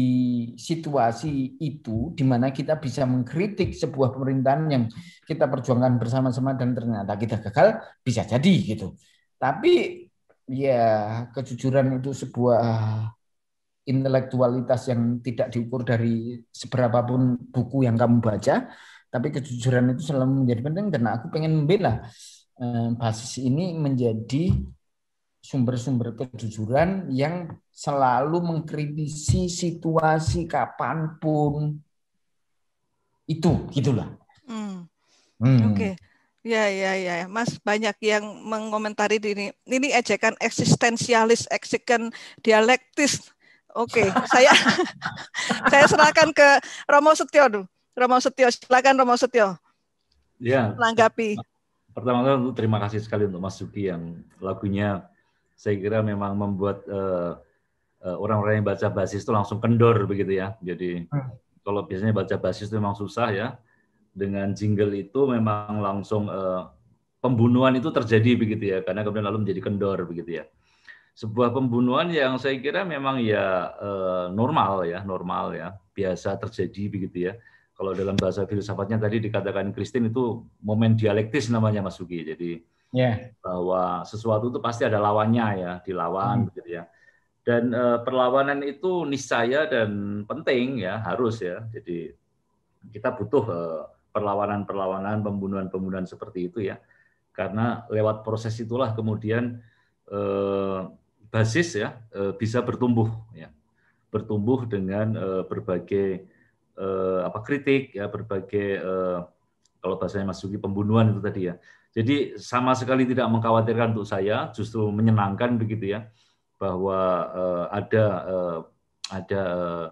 situasi itu di mana kita bisa mengkritik sebuah pemerintahan yang kita perjuangkan bersama-sama dan ternyata kita gagal bisa jadi gitu. Tapi ya kejujuran itu sebuah intelektualitas yang tidak diukur dari seberapa pun buku yang kamu baca, tapi kejujuran itu selalu menjadi penting karena aku pengen membela eh, basis ini menjadi sumber-sumber kejujuran yang selalu mengkritisi situasi kapanpun itu gitulah. Hmm. Hmm. Oke, okay. ya ya ya, Mas banyak yang mengomentari ini. Ini ejekan eksistensialis, ejekan dialektis. Oke, okay. saya saya serahkan ke Romo Setio dulu. Romo Setio, silakan Romo Setio. Ya. Langgapi. Pertama-tama terima kasih sekali untuk Mas Suki yang lagunya saya kira memang membuat uh, orang-orang yang baca basis itu langsung kendor begitu ya. Jadi hmm. kalau biasanya baca basis itu memang susah ya. Dengan jingle itu memang langsung uh, pembunuhan itu terjadi begitu ya, karena kemudian lalu menjadi kendor begitu ya. Sebuah pembunuhan yang saya kira memang ya uh, normal ya, normal ya, biasa terjadi begitu ya. Kalau dalam bahasa filsafatnya tadi dikatakan Kristen itu momen dialektis namanya Mas Sugi. Jadi yeah. bahwa sesuatu itu pasti ada lawannya ya, dilawan hmm. begitu ya. Dan uh, perlawanan itu niscaya dan penting ya, harus ya. Jadi kita butuh uh, perlawanan-perlawanan, pembunuhan-pembunuhan seperti itu ya. Karena lewat proses itulah kemudian uh, basis ya uh, bisa bertumbuh ya. Bertumbuh dengan uh, berbagai uh, apa kritik ya berbagai uh, kalau bahasanya Mas Yuki pembunuhan itu tadi ya jadi sama sekali tidak mengkhawatirkan untuk saya, justru menyenangkan begitu ya bahwa uh, ada uh, ada eh,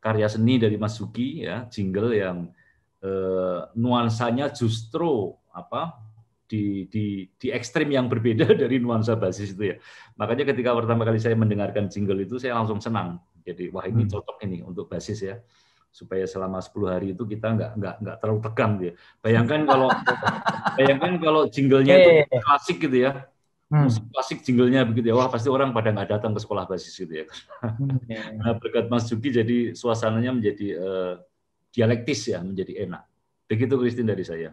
karya seni dari Mas Suki ya, jingle yang uh, nuansanya justru apa di di di ekstrim yang berbeda dari nuansa basis itu ya. Makanya ketika pertama kali saya mendengarkan jingle itu saya langsung senang. Jadi wah ini hmm. cocok ini untuk basis ya supaya selama 10 hari itu kita nggak nggak nggak terlalu tekan dia Bayangkan kalau bayangkan kalau jinglenya itu klasik gitu ya. Hmm. klasik jinglenya begitu ya. Wah, pasti orang pada nggak datang ke sekolah basis gitu ya. Hmm, iya. nah, berkat Mas Juki jadi suasananya menjadi uh, dialektis ya, menjadi enak. Begitu Kristin dari saya.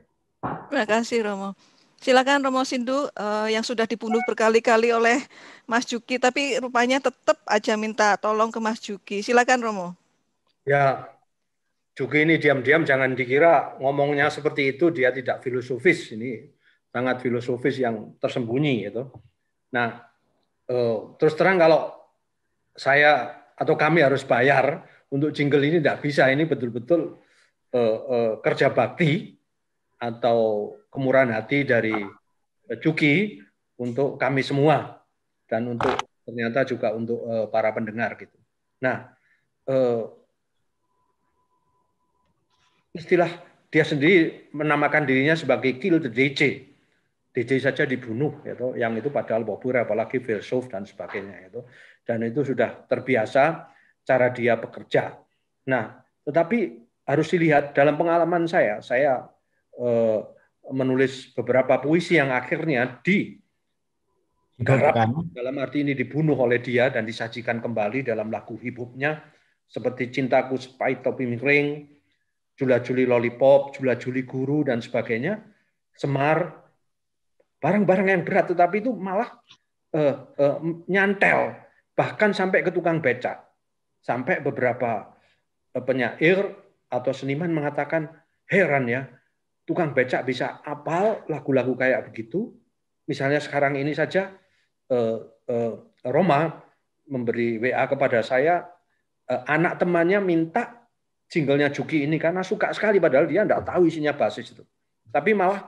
Terima kasih Romo. Silakan Romo Sindu uh, yang sudah dibunuh berkali-kali oleh Mas Juki tapi rupanya tetap aja minta tolong ke Mas Juki. Silakan Romo. Ya, juga ini diam-diam jangan dikira ngomongnya seperti itu dia tidak filosofis ini sangat filosofis yang tersembunyi itu. Nah, eh, terus terang kalau saya atau kami harus bayar untuk jingle ini tidak bisa ini betul-betul eh, eh, kerja bakti atau kemurahan hati dari Cuki untuk kami semua dan untuk ternyata juga untuk para pendengar gitu. Nah, istilah dia sendiri menamakan dirinya sebagai kill the DJ. DJ saja dibunuh itu yang itu padahal populer apalagi filsuf dan sebagainya itu. Dan itu sudah terbiasa cara dia bekerja. Nah, tetapi harus dilihat dalam pengalaman saya, saya eh, menulis beberapa puisi yang akhirnya di dalam arti ini dibunuh oleh dia dan disajikan kembali dalam lagu hip seperti cintaku sepai topi miring, jula-juli lollipop, jula-juli guru dan sebagainya, semar, barang-barang yang berat, tetapi itu malah uh, uh, nyantel, bahkan sampai ke tukang becak, sampai beberapa eh, penyair atau seniman mengatakan heran ya, tukang becak bisa apal lagu-lagu kayak begitu. Misalnya sekarang ini saja uh, uh, Roma memberi WA kepada saya, uh, anak temannya minta jinglenya Juki ini karena suka sekali padahal dia tidak tahu isinya basis itu. Tapi malah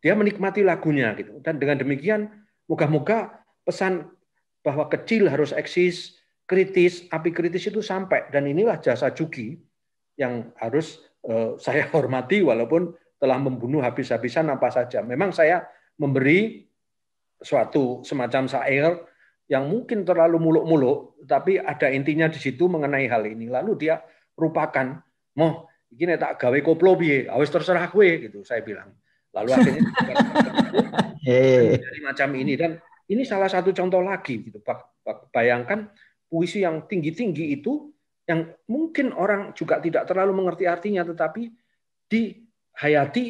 dia menikmati lagunya gitu. Dan dengan demikian moga-moga pesan bahwa kecil harus eksis, kritis, api kritis itu sampai dan inilah jasa Juki yang harus eh, saya hormati walaupun telah membunuh habis-habisan apa saja. Memang saya memberi suatu semacam syair yang mungkin terlalu muluk-muluk, tapi ada intinya di situ mengenai hal ini. Lalu dia rupakan. Moh, gini tak gawe koplo piye, awis ah, terserah gue gitu saya bilang. Lalu akhirnya dari macam ini dan ini salah satu contoh lagi gitu Pak. Bayangkan puisi yang tinggi-tinggi itu yang mungkin orang juga tidak terlalu mengerti artinya tetapi dihayati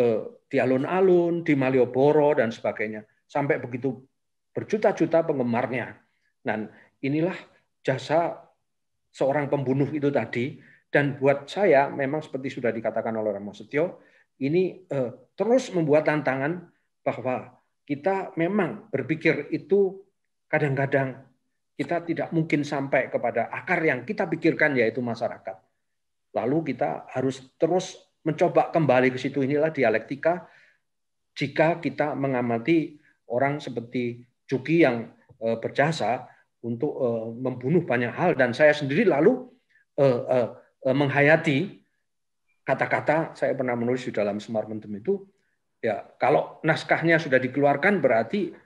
eh, di alun-alun, di Malioboro dan sebagainya sampai begitu berjuta-juta penggemarnya. Dan inilah jasa seorang pembunuh itu tadi. Dan buat saya memang seperti sudah dikatakan oleh Ramo Setio, ini eh, terus membuat tantangan bahwa kita memang berpikir itu kadang-kadang kita tidak mungkin sampai kepada akar yang kita pikirkan yaitu masyarakat. Lalu kita harus terus mencoba kembali ke situ inilah dialektika jika kita mengamati orang seperti Juki yang eh, berjasa untuk uh, membunuh banyak hal dan saya sendiri lalu uh, uh, uh, menghayati kata-kata saya pernah menulis di dalam Semar Mentem itu ya kalau naskahnya sudah dikeluarkan berarti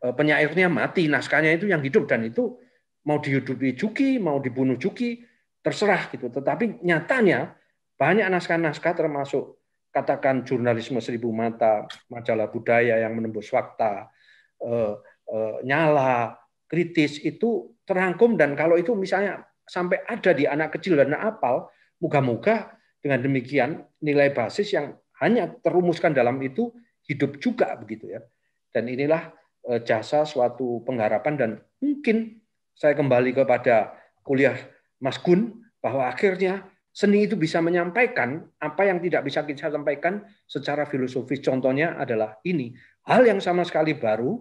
uh, penyairnya mati naskahnya itu yang hidup dan itu mau dihidupi Juki mau dibunuh Juki terserah gitu tetapi nyatanya banyak naskah-naskah termasuk katakan jurnalisme seribu mata, majalah budaya yang menembus fakta, uh, uh, nyala, kritis itu terangkum dan kalau itu misalnya sampai ada di anak kecil dan anak apal, moga-moga dengan demikian nilai basis yang hanya terumuskan dalam itu hidup juga begitu ya. Dan inilah eh, jasa suatu pengharapan dan mungkin saya kembali kepada kuliah Mas Gun bahwa akhirnya seni itu bisa menyampaikan apa yang tidak bisa kita sampaikan secara filosofis. Contohnya adalah ini, hal yang sama sekali baru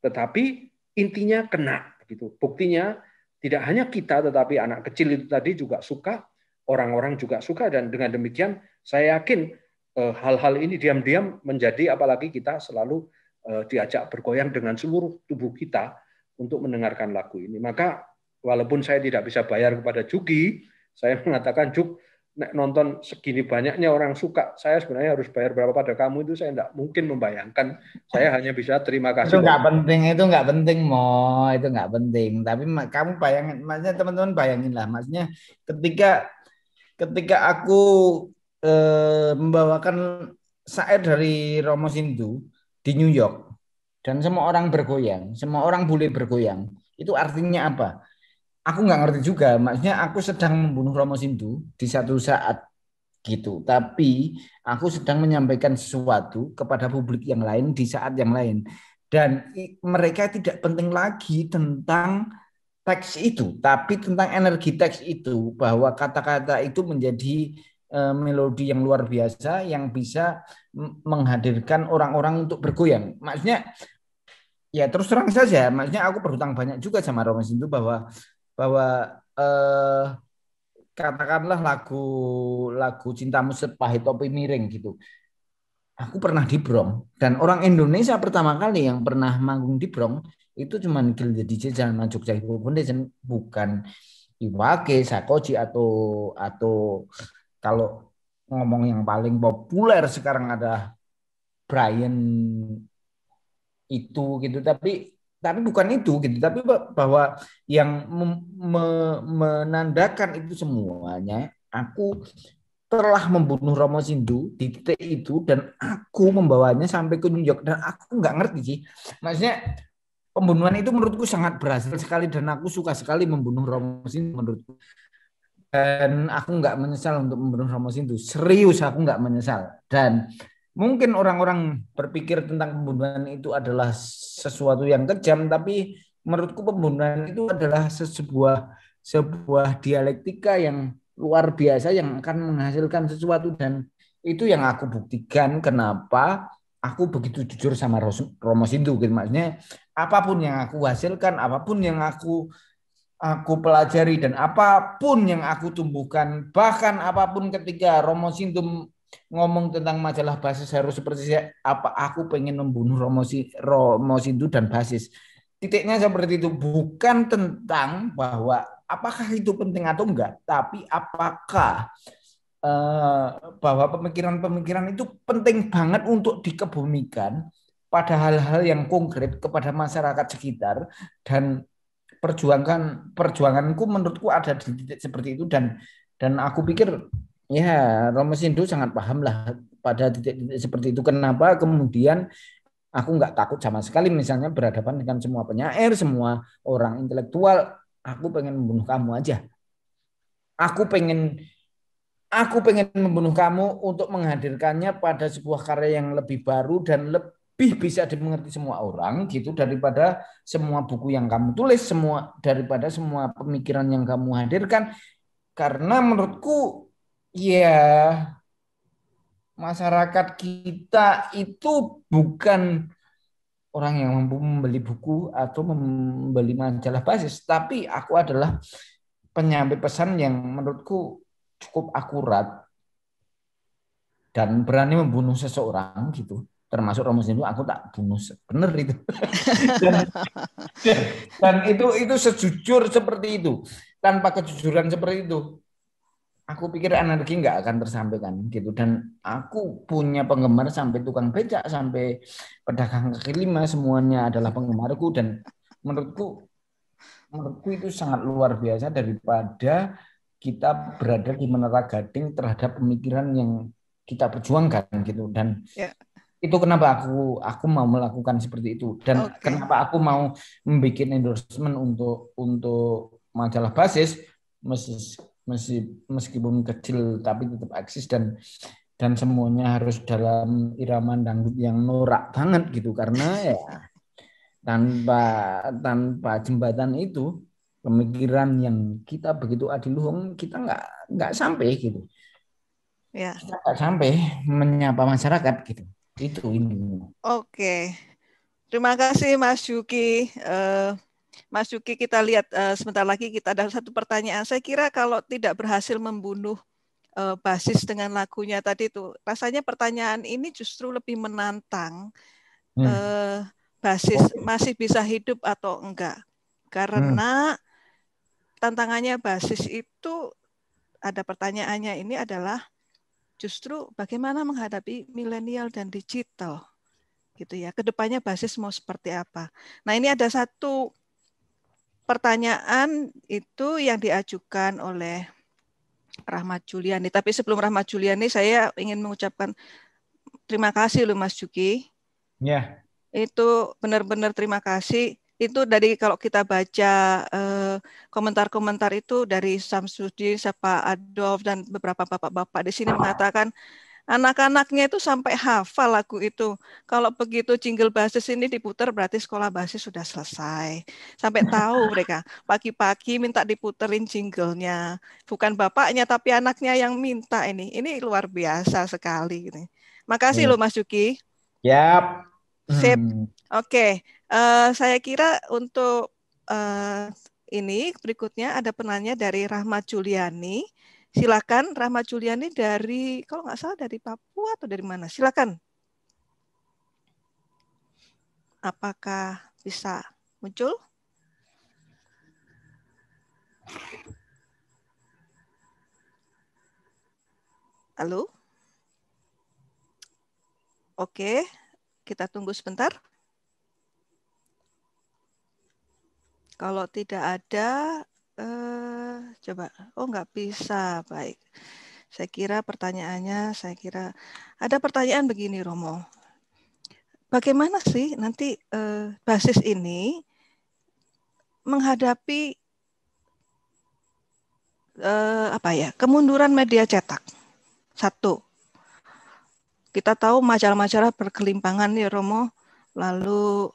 tetapi intinya kena gitu. Buktinya tidak hanya kita tetapi anak kecil itu tadi juga suka, orang-orang juga suka dan dengan demikian saya yakin eh, hal-hal ini diam-diam menjadi apalagi kita selalu eh, diajak bergoyang dengan seluruh tubuh kita untuk mendengarkan lagu ini. Maka walaupun saya tidak bisa bayar kepada Jugi, saya mengatakan Jugi nek nonton segini banyaknya orang suka, saya sebenarnya harus bayar berapa pada kamu itu saya tidak mungkin membayangkan. Saya hmm. hanya bisa terima kasih. Itu nggak penting, itu nggak penting mo, itu nggak penting. Tapi kamu bayangin, maksudnya teman-teman bayangin lah, maksudnya ketika ketika aku e, membawakan syair dari Romo Sindu di New York dan semua orang bergoyang, semua orang boleh bergoyang, itu artinya apa? aku nggak ngerti juga. Maksudnya aku sedang membunuh Romo Sindu di satu saat gitu. Tapi aku sedang menyampaikan sesuatu kepada publik yang lain di saat yang lain. Dan mereka tidak penting lagi tentang teks itu, tapi tentang energi teks itu bahwa kata-kata itu menjadi eh, melodi yang luar biasa yang bisa menghadirkan orang-orang untuk bergoyang. Maksudnya ya terus terang saja, maksudnya aku berhutang banyak juga sama Romo Sindu bahwa bahwa eh, katakanlah lagu lagu Cintamu Sepahit Topi Miring gitu. Aku pernah di Brong dan orang Indonesia pertama kali yang pernah manggung di Brong itu cuman the DJ Jalan Jogja Hip Hop Foundation bukan Iwake, Sakoji atau atau kalau ngomong yang paling populer sekarang ada Brian itu gitu tapi tapi bukan itu gitu tapi bahwa yang me menandakan itu semuanya aku telah membunuh Romo Sindu di titik itu dan aku membawanya sampai ke New York dan aku nggak ngerti sih maksudnya pembunuhan itu menurutku sangat berhasil sekali dan aku suka sekali membunuh Romo Sindu menurutku dan aku nggak menyesal untuk membunuh Romo Sindu serius aku nggak menyesal dan mungkin orang-orang berpikir tentang pembunuhan itu adalah sesuatu yang kejam, tapi menurutku pembunuhan itu adalah sebuah sebuah dialektika yang luar biasa yang akan menghasilkan sesuatu dan itu yang aku buktikan kenapa aku begitu jujur sama Romo Sintu gitu maksudnya apapun yang aku hasilkan apapun yang aku aku pelajari dan apapun yang aku tumbuhkan bahkan apapun ketika Romo Sintu ngomong tentang majalah basis harus seperti saya, apa aku pengen membunuh Romo, Romo Sindu dan basis. Titiknya seperti itu bukan tentang bahwa apakah itu penting atau enggak, tapi apakah eh, bahwa pemikiran-pemikiran itu penting banget untuk dikebumikan pada hal-hal yang konkret kepada masyarakat sekitar dan perjuangan perjuanganku menurutku ada di titik seperti itu dan dan aku pikir Ya, Romo Sindu sangat paham lah pada titik-titik seperti itu. Kenapa kemudian aku nggak takut sama sekali misalnya berhadapan dengan semua penyair, semua orang intelektual. Aku pengen membunuh kamu aja. Aku pengen aku pengen membunuh kamu untuk menghadirkannya pada sebuah karya yang lebih baru dan lebih bisa dimengerti semua orang gitu daripada semua buku yang kamu tulis, semua daripada semua pemikiran yang kamu hadirkan. Karena menurutku Iya, masyarakat kita itu bukan orang yang mampu membeli buku atau membeli majalah basis, tapi aku adalah penyampai pesan yang menurutku cukup akurat dan berani membunuh seseorang gitu termasuk Romo itu aku tak bunuh bener itu dan, dan itu itu sejujur seperti itu tanpa kejujuran seperti itu aku pikir energi nggak akan tersampaikan gitu dan aku punya penggemar sampai tukang becak sampai pedagang kaki lima semuanya adalah penggemarku dan menurutku menurutku itu sangat luar biasa daripada kita berada di menara gading terhadap pemikiran yang kita perjuangkan gitu dan yeah. itu kenapa aku aku mau melakukan seperti itu dan okay. kenapa aku mau membuat endorsement untuk untuk majalah basis meskipun kecil tapi tetap eksis dan dan semuanya harus dalam irama dangdut yang norak banget gitu karena ya tanpa tanpa jembatan itu pemikiran yang kita begitu adiluhung kita nggak nggak sampai gitu ya. nggak sampai menyapa masyarakat gitu itu ini oke terima kasih Mas Yuki uh Mas Yuki kita lihat uh, sebentar lagi kita ada satu pertanyaan. Saya kira kalau tidak berhasil membunuh uh, basis dengan lagunya tadi itu, rasanya pertanyaan ini justru lebih menantang hmm. uh, basis masih bisa hidup atau enggak. Karena hmm. tantangannya basis itu ada pertanyaannya ini adalah justru bagaimana menghadapi milenial dan digital gitu ya. Kedepannya basis mau seperti apa? Nah ini ada satu pertanyaan itu yang diajukan oleh Rahmat Juliani. Tapi sebelum Rahmat Juliani, saya ingin mengucapkan terima kasih loh Mas Juki. Ya. Yeah. Itu benar-benar terima kasih. Itu dari kalau kita baca eh, komentar-komentar eh, itu dari Samsudin, Sapa Adolf, dan beberapa bapak-bapak di sini mengatakan Anak-anaknya itu sampai hafal lagu itu. Kalau begitu jingle basis ini diputar berarti sekolah basis sudah selesai. Sampai tahu mereka. Pagi-pagi minta diputerin jinglenya. Bukan bapaknya tapi anaknya yang minta ini. Ini luar biasa sekali. Ini. Makasih hmm. loh Mas Yuki. Yap. Sip. Hmm. Oke. Okay. Uh, eh, saya kira untuk uh, ini berikutnya ada penanya dari Rahmat Juliani. Silakan Rahmat Juliani dari kalau nggak salah dari Papua atau dari mana? Silakan. Apakah bisa muncul? Halo? Oke, kita tunggu sebentar. Kalau tidak ada, eh, coba oh nggak bisa baik saya kira pertanyaannya saya kira ada pertanyaan begini Romo bagaimana sih nanti uh, basis ini menghadapi uh, apa ya kemunduran media cetak satu kita tahu majalah-majalah berkelimpangan nih ya, Romo lalu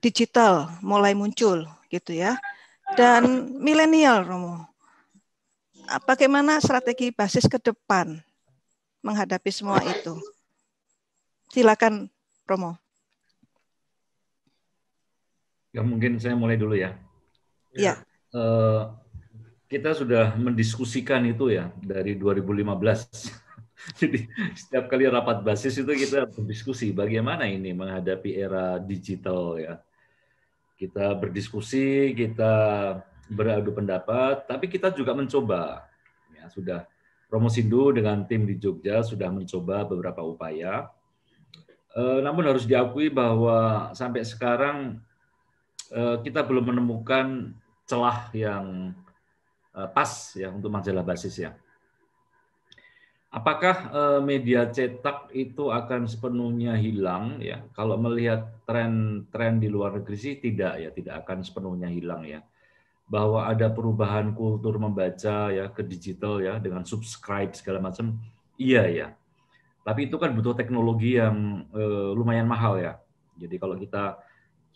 digital mulai muncul gitu ya dan milenial Romo. Ah, bagaimana strategi basis ke depan menghadapi semua itu? Silakan Romo. Ya mungkin saya mulai dulu ya. Ya. Uh, kita sudah mendiskusikan itu ya dari 2015. Jadi setiap kali rapat basis itu kita berdiskusi bagaimana ini menghadapi era digital ya kita berdiskusi, kita beradu pendapat, tapi kita juga mencoba. Ya, sudah Promosindo dengan tim di Jogja sudah mencoba beberapa upaya. E, namun harus diakui bahwa sampai sekarang e, kita belum menemukan celah yang e, pas ya untuk majalah basis ya. Apakah eh, media cetak itu akan sepenuhnya hilang ya? Kalau melihat tren-tren di luar negeri sih tidak ya, tidak akan sepenuhnya hilang ya. Bahwa ada perubahan kultur membaca ya ke digital ya dengan subscribe segala macam, iya ya. Tapi itu kan butuh teknologi yang eh, lumayan mahal ya. Jadi kalau kita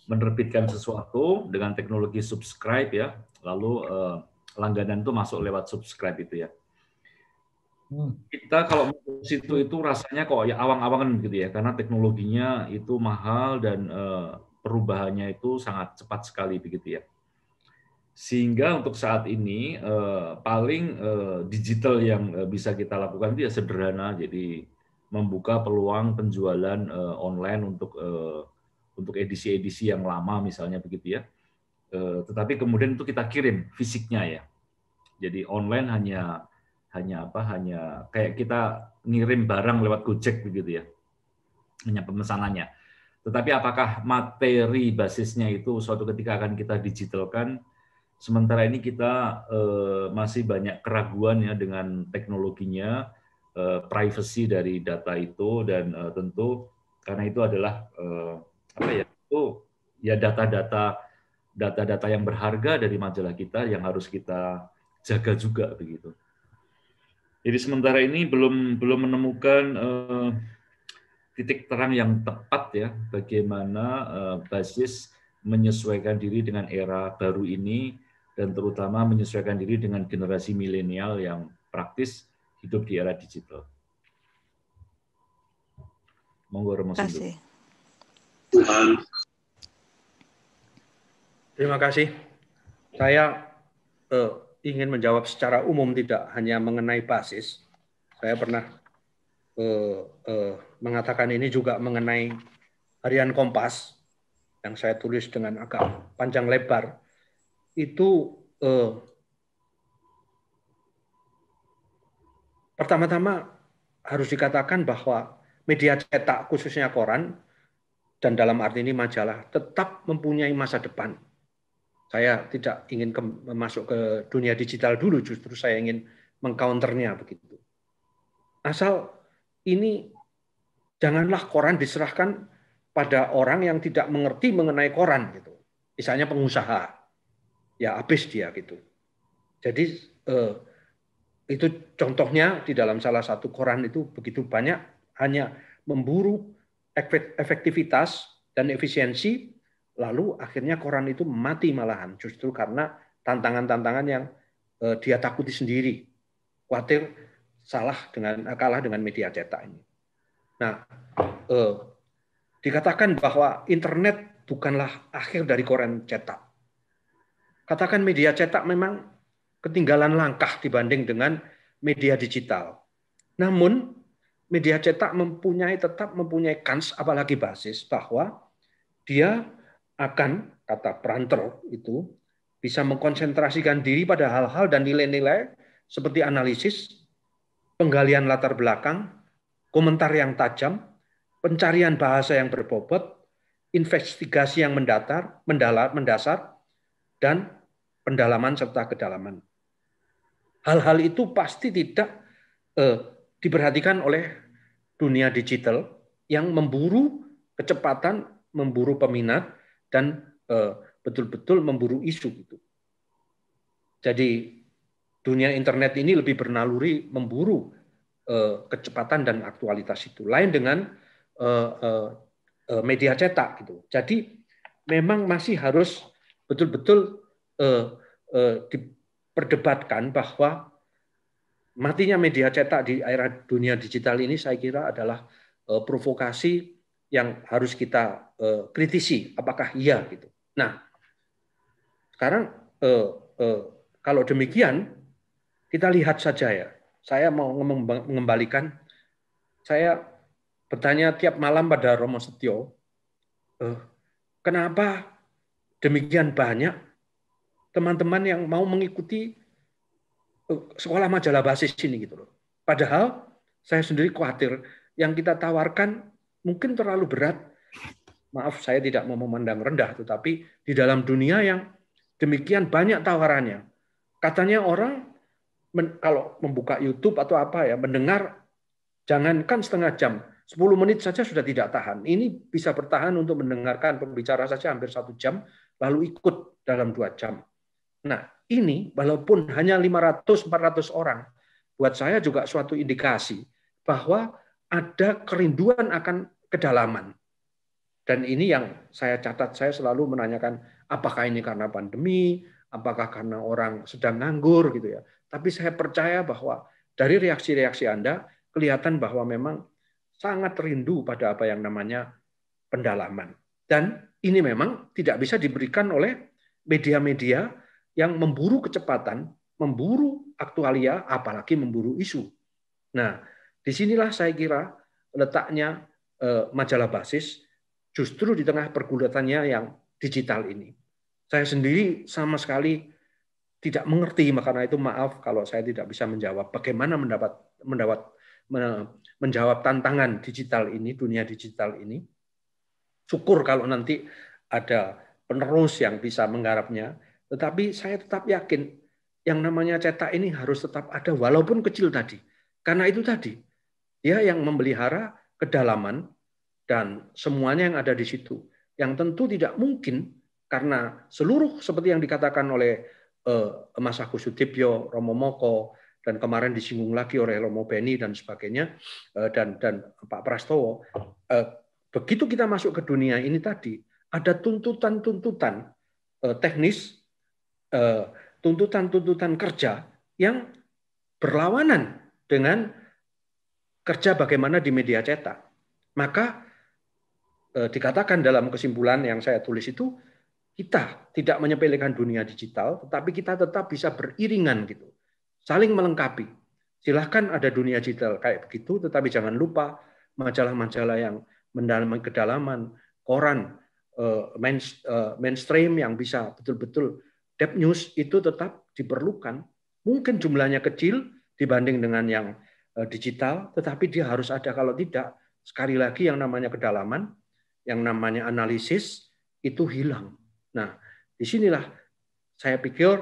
menerbitkan sesuatu dengan teknologi subscribe ya, lalu eh, langganan itu masuk lewat subscribe itu ya Hmm. Kita kalau situ itu rasanya kok ya awang-awangan gitu ya, karena teknologinya itu mahal dan uh, perubahannya itu sangat cepat sekali begitu ya. Sehingga untuk saat ini uh, paling uh, digital yang bisa kita lakukan itu ya sederhana, jadi membuka peluang penjualan uh, online untuk uh, untuk edisi-edisi yang lama misalnya begitu ya. uh, tetapi kemudian itu kita kirim fisiknya ya. Jadi online hanya hanya apa hanya kayak kita ngirim barang lewat Gojek begitu ya hanya pemesanannya tetapi apakah materi basisnya itu suatu ketika akan kita digitalkan sementara ini kita eh, masih banyak keraguan ya dengan teknologinya eh, privacy dari data itu dan eh, tentu karena itu adalah eh, apa ya itu ya data-data data-data yang berharga dari majalah kita yang harus kita jaga juga begitu. Jadi sementara ini belum belum menemukan uh, titik terang yang tepat ya bagaimana uh, basis menyesuaikan diri dengan era baru ini dan terutama menyesuaikan diri dengan generasi milenial yang praktis hidup di era digital. Monggo Romo Kasih. Terima kasih. Saya uh, ingin menjawab secara umum tidak hanya mengenai basis, saya pernah uh, uh, mengatakan ini juga mengenai harian Kompas yang saya tulis dengan agak panjang lebar itu uh, pertama-tama harus dikatakan bahwa media cetak khususnya koran dan dalam arti ini majalah tetap mempunyai masa depan saya tidak ingin ke, masuk ke dunia digital dulu, justru saya ingin mengcounternya begitu. Asal ini janganlah koran diserahkan pada orang yang tidak mengerti mengenai koran gitu. Misalnya pengusaha. Ya habis dia gitu. Jadi eh, itu contohnya di dalam salah satu koran itu begitu banyak hanya memburu efektivitas dan efisiensi Lalu akhirnya koran itu mati malahan justru karena tantangan-tantangan yang uh, dia takuti sendiri. Khawatir salah dengan eh, kalah dengan media cetak ini. Nah, uh, dikatakan bahwa internet bukanlah akhir dari koran cetak. Katakan media cetak memang ketinggalan langkah dibanding dengan media digital. Namun media cetak mempunyai tetap mempunyai kans apalagi basis bahwa dia akan kata Pranter itu bisa mengkonsentrasikan diri pada hal-hal dan nilai-nilai seperti analisis, penggalian latar belakang, komentar yang tajam, pencarian bahasa yang berbobot, investigasi yang mendatar, mendalar, mendasar, dan pendalaman serta kedalaman. Hal-hal itu pasti tidak eh, diperhatikan oleh dunia digital yang memburu kecepatan, memburu peminat, dan eh, betul-betul memburu isu gitu. Jadi dunia internet ini lebih bernaluri memburu eh, kecepatan dan aktualitas itu. Lain dengan eh, media cetak gitu. Jadi memang masih harus betul-betul diperdebatkan bahwa matinya media cetak di era dunia digital ini saya kira adalah provokasi yang harus kita uh, kritisi apakah iya gitu. Nah, sekarang uh, uh, kalau demikian kita lihat saja ya. Saya mau mengembalikan saya bertanya tiap malam pada Romo Setio, uh, kenapa demikian banyak teman-teman yang mau mengikuti sekolah majalah basis ini gitu loh. Padahal saya sendiri khawatir yang kita tawarkan mungkin terlalu berat. Maaf, saya tidak mau memandang rendah, tetapi di dalam dunia yang demikian banyak tawarannya. Katanya orang kalau membuka YouTube atau apa ya, mendengar jangankan setengah jam, 10 menit saja sudah tidak tahan. Ini bisa bertahan untuk mendengarkan pembicara saja hampir satu jam, lalu ikut dalam dua jam. Nah, ini walaupun hanya 500-400 orang, buat saya juga suatu indikasi bahwa ada kerinduan akan kedalaman. Dan ini yang saya catat, saya selalu menanyakan apakah ini karena pandemi, apakah karena orang sedang nganggur gitu ya. Tapi saya percaya bahwa dari reaksi-reaksi Anda kelihatan bahwa memang sangat rindu pada apa yang namanya pendalaman. Dan ini memang tidak bisa diberikan oleh media-media yang memburu kecepatan, memburu aktualia, apalagi memburu isu. Nah, disinilah saya kira letaknya Eh, majalah basis justru di tengah pergulatannya yang digital ini. Saya sendiri sama sekali tidak mengerti, karena itu maaf kalau saya tidak bisa menjawab bagaimana mendapat mendapat menjawab tantangan digital ini, dunia digital ini. Syukur kalau nanti ada penerus yang bisa menggarapnya, tetapi saya tetap yakin yang namanya cetak ini harus tetap ada walaupun kecil tadi. Karena itu tadi, ya yang memelihara kedalaman, dan semuanya yang ada di situ. Yang tentu tidak mungkin karena seluruh seperti yang dikatakan oleh eh, Mas Agus Sutipyo, Romo Moko, dan kemarin disinggung lagi oleh Romo Beni dan sebagainya, eh, dan, dan Pak Prastowo, eh, begitu kita masuk ke dunia ini tadi, ada tuntutan-tuntutan teknis, tuntutan-tuntutan kerja yang berlawanan dengan kerja bagaimana di media cetak. Maka eh, dikatakan dalam kesimpulan yang saya tulis itu kita tidak menyepelekan dunia digital, tetapi kita tetap bisa beriringan gitu, saling melengkapi. Silahkan ada dunia digital kayak begitu, tetapi jangan lupa majalah-majalah yang mendalam kedalaman, koran eh, main, eh, mainstream yang bisa betul-betul deep news itu tetap diperlukan. Mungkin jumlahnya kecil dibanding dengan yang Eh, digital, tetapi dia harus ada. Kalau tidak, sekali lagi yang namanya kedalaman, yang namanya analisis itu hilang. Nah, disinilah saya pikir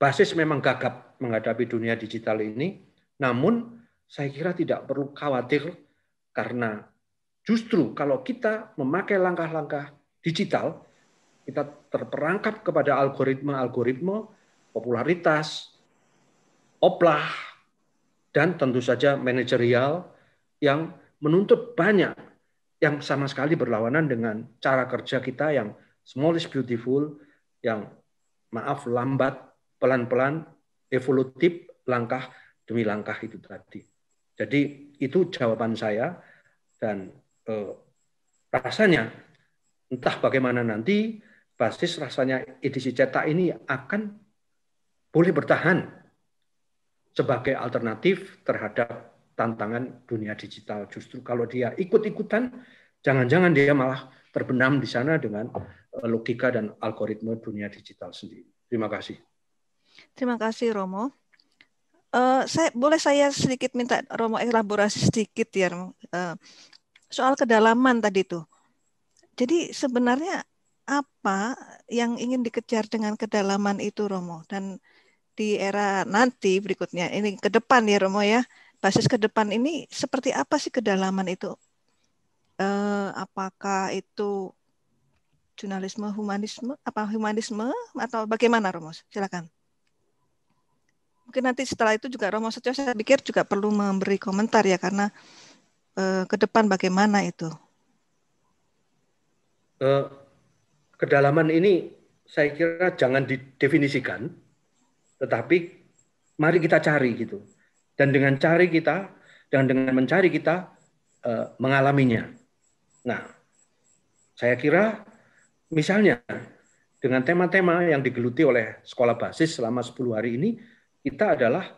basis memang gagap menghadapi dunia digital ini. Namun saya kira tidak perlu khawatir karena justru kalau kita memakai langkah-langkah digital, kita terperangkap kepada algoritma-algoritma popularitas, oplah, dan tentu saja manajerial yang menuntut banyak yang sama sekali berlawanan dengan cara kerja kita yang small is beautiful, yang maaf lambat, pelan-pelan, evolutif, langkah demi langkah itu tadi. Jadi itu jawaban saya dan eh, rasanya entah bagaimana nanti basis rasanya edisi cetak ini akan boleh bertahan sebagai alternatif terhadap tantangan dunia digital. Justru kalau dia ikut-ikutan, jangan-jangan dia malah terbenam di sana dengan eh, logika dan algoritma dunia digital sendiri. Terima kasih. Terima kasih Romo. Uh, saya boleh saya sedikit minta Romo elaborasi sedikit ya Romo. Uh, soal kedalaman tadi itu Jadi sebenarnya apa yang ingin dikejar dengan kedalaman itu Romo dan di era nanti berikutnya ini ke depan ya Romo ya basis ke depan ini seperti apa sih kedalaman itu eh, apakah itu jurnalisme humanisme apa humanisme atau bagaimana Romo silakan mungkin nanti setelah itu juga Romo Setio saya pikir juga perlu memberi komentar ya karena eh, ke depan bagaimana itu eh, kedalaman ini saya kira jangan didefinisikan tetapi mari kita cari gitu. Dan dengan cari kita, dan dengan mencari kita uh, mengalaminya. Nah, saya kira misalnya dengan tema-tema yang digeluti oleh sekolah basis selama 10 hari ini, kita adalah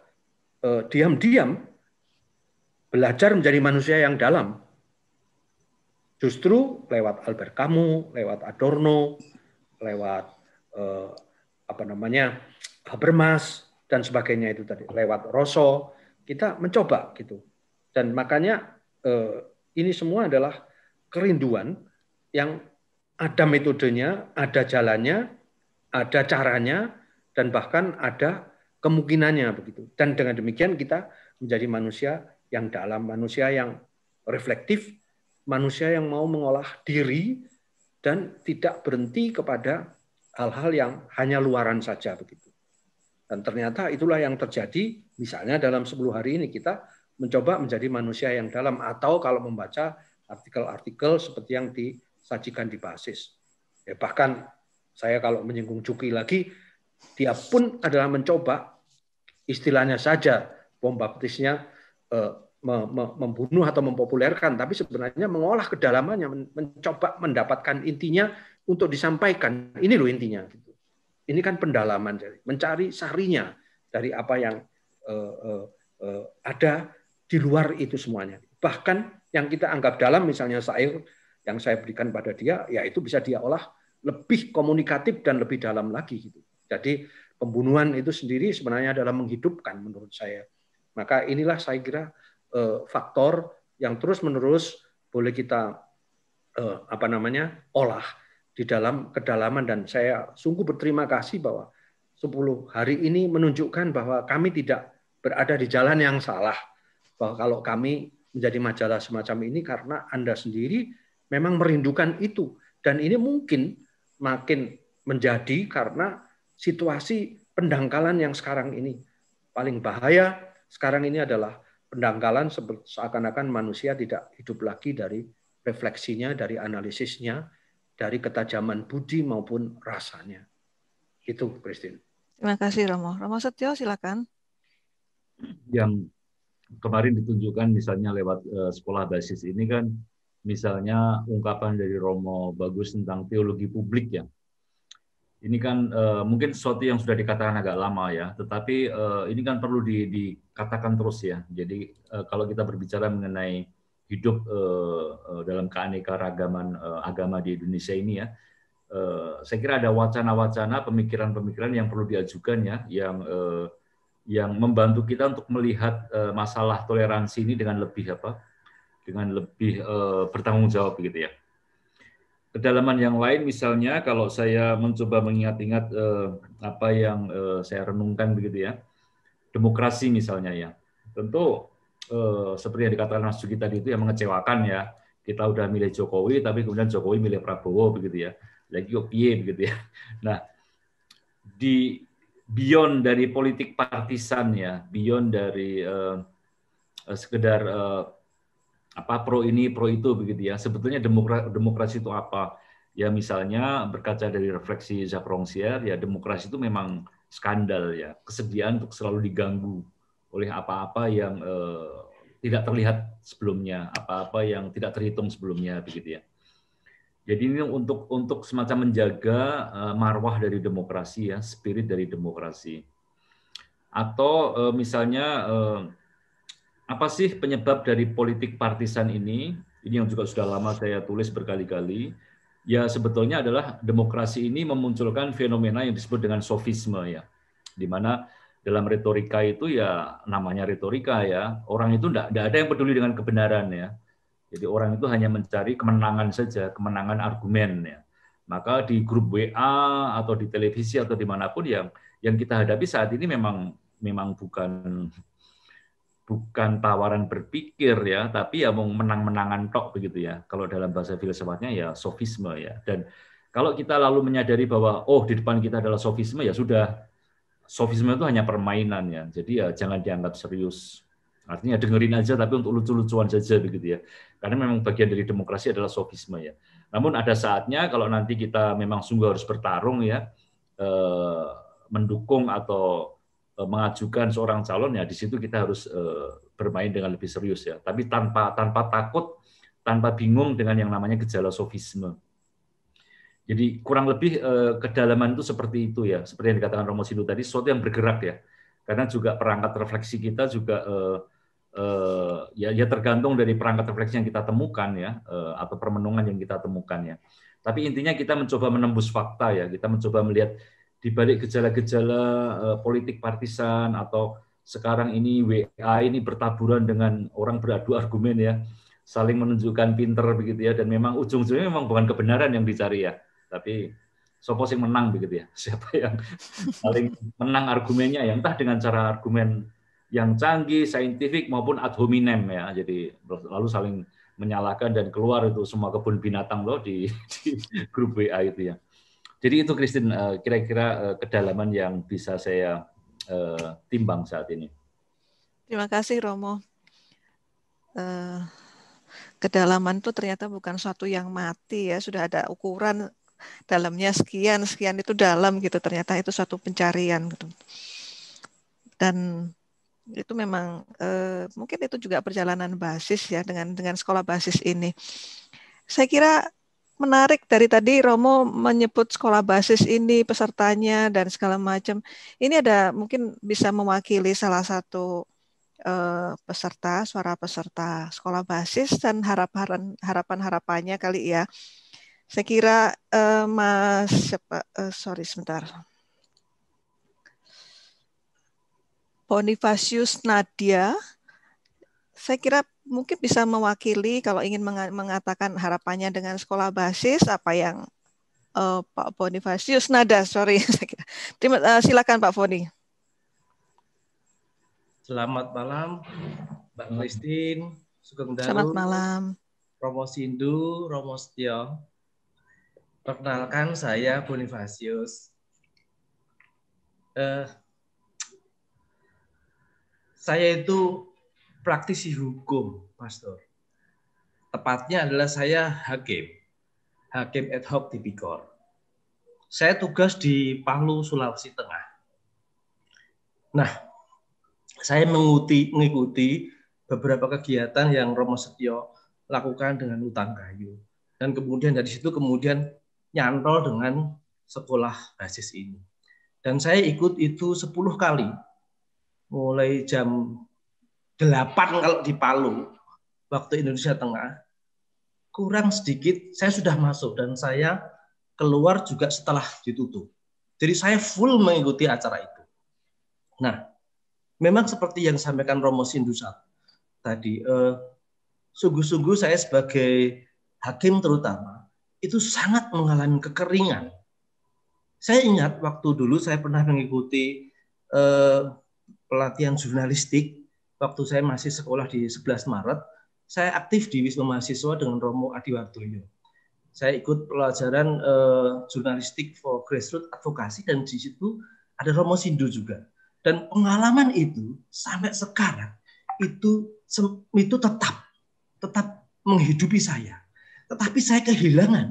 eh, diam-diam belajar menjadi manusia yang dalam. Justru lewat Albert Camus, lewat Adorno, lewat eh, apa namanya Habermas dan sebagainya itu tadi lewat Rosso kita mencoba gitu dan makanya eh, ini semua adalah kerinduan yang ada metodenya, ada jalannya, ada caranya dan bahkan ada kemungkinannya begitu. Dan dengan demikian kita menjadi manusia yang dalam, manusia yang reflektif, manusia yang mau mengolah diri dan tidak berhenti kepada hal-hal yang hanya luaran saja begitu. Dan ternyata itulah yang terjadi misalnya dalam 10 hari ini kita mencoba menjadi manusia yang dalam atau kalau membaca artikel-artikel seperti yang disajikan di basis. Ya, bahkan saya kalau menyinggung Juki lagi, dia pun adalah mencoba istilahnya saja pembaptisnya eh, membunuh atau mempopulerkan, tapi sebenarnya mengolah kedalamannya, mencoba mendapatkan intinya untuk disampaikan. Ini loh intinya. Ini kan pendalaman, mencari sarinya dari apa yang eh, eh, eh, ada di luar itu semuanya. Bahkan yang kita anggap dalam, misalnya sair yang saya berikan pada dia, ya itu bisa dia olah lebih komunikatif dan lebih dalam lagi. Gitu. Jadi pembunuhan itu sendiri sebenarnya adalah menghidupkan menurut saya. Maka inilah saya kira faktor yang terus-menerus boleh kita apa namanya olah di dalam kedalaman dan saya sungguh berterima kasih bahwa 10 hari ini menunjukkan bahwa kami tidak berada di jalan yang salah. Bahwa kalau kami menjadi majalah semacam ini karena Anda sendiri memang merindukan itu dan ini mungkin makin menjadi karena situasi pendangkalan yang sekarang ini paling bahaya sekarang ini adalah pendangkalan seakan-akan manusia tidak hidup lagi dari refleksinya, dari analisisnya, dari ketajaman budi maupun rasanya. Itu, Christine. Terima kasih, Romo. Romo Setio, silakan. Yang kemarin ditunjukkan misalnya lewat eh, sekolah basis ini kan misalnya ungkapan dari Romo Bagus tentang teologi publik ya. Ini kan uh, mungkin sesuatu yang sudah dikatakan agak lama ya, tetapi uh, ini kan perlu di, dikatakan terus ya. Jadi uh, kalau kita berbicara mengenai hidup uh, dalam keanekaragaman uh, agama di Indonesia ini ya. Uh, saya kira ada wacana-wacana, pemikiran-pemikiran yang perlu diajukan ya, yang uh, yang membantu kita untuk melihat uh, masalah toleransi ini dengan lebih apa? Dengan lebih uh, bertanggung jawab gitu ya. Kedalaman yang lain misalnya kalau saya mencoba mengingat-ingat uh, apa yang uh, saya renungkan begitu ya, demokrasi misalnya ya. Tentu Eh, seperti yang dikatakan Mas Juki tadi itu yang mengecewakan ya. Kita udah milih Jokowi, tapi kemudian Jokowi milih Prabowo begitu ya. Lagi kok piye begitu ya. Nah, di beyond dari politik partisan ya, beyond dari uh, sekedar uh, apa pro ini pro itu begitu ya. Sebetulnya demokrasi, demokrasi itu apa? Ya misalnya berkaca dari refleksi Jacques Rancière ya demokrasi itu memang skandal ya, kesediaan untuk selalu diganggu oleh apa-apa yang eh, tidak terlihat sebelumnya, apa-apa yang tidak terhitung sebelumnya begitu ya. Jadi ini untuk untuk semacam menjaga eh, marwah dari demokrasi ya, spirit dari demokrasi. Atau eh, misalnya apa sih penyebab dari politik partisan ini? Ini yang juga sudah lama saya tulis berkali-kali. Ya sebetulnya adalah demokrasi ini memunculkan fenomena yang disebut dengan sofisme ya, di mana dalam retorika itu ya namanya retorika ya orang itu tidak ada yang peduli dengan kebenaran ya jadi orang itu hanya mencari kemenangan saja kemenangan argumen ya maka di grup WA atau di televisi atau dimanapun yang yang kita hadapi saat ini memang memang bukan bukan tawaran berpikir ya, tapi ya mau menang-menangan tok begitu ya. Kalau dalam bahasa filsafatnya ya sofisme ya. Dan kalau kita lalu menyadari bahwa oh di depan kita adalah sofisme ya sudah sofisme itu hanya permainan ya. Jadi ya jangan dianggap serius. Artinya ya dengerin aja tapi untuk lucu-lucuan saja begitu ya. Karena memang bagian dari demokrasi adalah sofisme ya. Namun ada saatnya kalau nanti kita memang sungguh harus bertarung ya eh, mendukung atau eh, mengajukan seorang calon ya di situ kita harus eh, bermain dengan lebih serius ya. Tapi tanpa tanpa takut, tanpa bingung dengan yang namanya gejala sofisme. Jadi kurang lebih eh, kedalaman itu seperti itu ya, seperti yang dikatakan Romo Sindu tadi, sesuatu yang bergerak ya. Karena juga perangkat refleksi kita juga eh, eh, ya, ya tergantung dari perangkat refleksi yang kita temukan ya, eh, atau permenungan yang kita temukan ya. Tapi intinya kita mencoba menembus fakta ya, kita mencoba melihat di balik gejala-gejala eh, politik partisan atau sekarang ini WA ini bertaburan dengan orang beradu argumen ya, saling menunjukkan pinter begitu ya, dan memang ujung-ujungnya memang bukan kebenaran yang dicari ya tapi sopo sing menang begitu ya siapa yang paling menang argumennya yang entah dengan cara argumen yang canggih saintifik maupun ad hominem ya jadi lalu saling menyalahkan dan keluar itu semua kebun binatang loh di, di grup WA itu ya jadi itu Kristin eh, kira-kira eh, kedalaman yang bisa saya eh, timbang saat ini terima kasih Romo kedalaman itu ternyata bukan suatu yang mati ya sudah ada ukuran dalamnya sekian sekian itu dalam gitu ternyata itu satu pencarian gitu dan itu memang eh, mungkin itu juga perjalanan basis ya dengan dengan sekolah basis ini saya kira menarik dari tadi Romo menyebut sekolah basis ini pesertanya dan segala macam ini ada mungkin bisa mewakili salah satu eh, peserta suara peserta sekolah basis dan harapan harapan harapannya kali ya saya kira uh, Mas siapa? Uh, sorry sebentar. Bonifacius Nadia, saya kira mungkin bisa mewakili kalau ingin mengatakan harapannya dengan sekolah basis apa yang uh, Pak Bonifacius Nada, sorry. Terima, uh, silakan Pak Foni. Selamat malam, Mbak Christine, Sugeng Daru, Selamat malam. Romo Sindu, Romo Setio. Perkenalkan saya Bonifacius. Eh, saya itu praktisi hukum, Pastor. Tepatnya adalah saya hakim. Hakim ad hoc tipikor. Saya tugas di Palu, Sulawesi Tengah. Nah, saya mengikuti, mengikuti beberapa kegiatan yang Romo Setio lakukan dengan hutan kayu. Dan kemudian dari situ kemudian nyantol dengan sekolah basis ini. Dan saya ikut itu 10 kali, mulai jam 8 kalau di Palu, waktu Indonesia Tengah, kurang sedikit saya sudah masuk dan saya keluar juga setelah ditutup. Jadi saya full mengikuti acara itu. Nah, memang seperti yang disampaikan Romo Sindusat tadi, eh, sungguh-sungguh saya sebagai hakim terutama itu sangat mengalami kekeringan. Saya ingat waktu dulu saya pernah mengikuti eh, pelatihan jurnalistik waktu saya masih sekolah di 11 Maret, saya aktif di Wisma Mahasiswa dengan Romo Adiwardoyo. Saya ikut pelajaran eh, jurnalistik for grassroots advokasi dan di situ ada Romo Sindu juga. Dan pengalaman itu sampai sekarang itu itu tetap tetap menghidupi saya tetapi saya kehilangan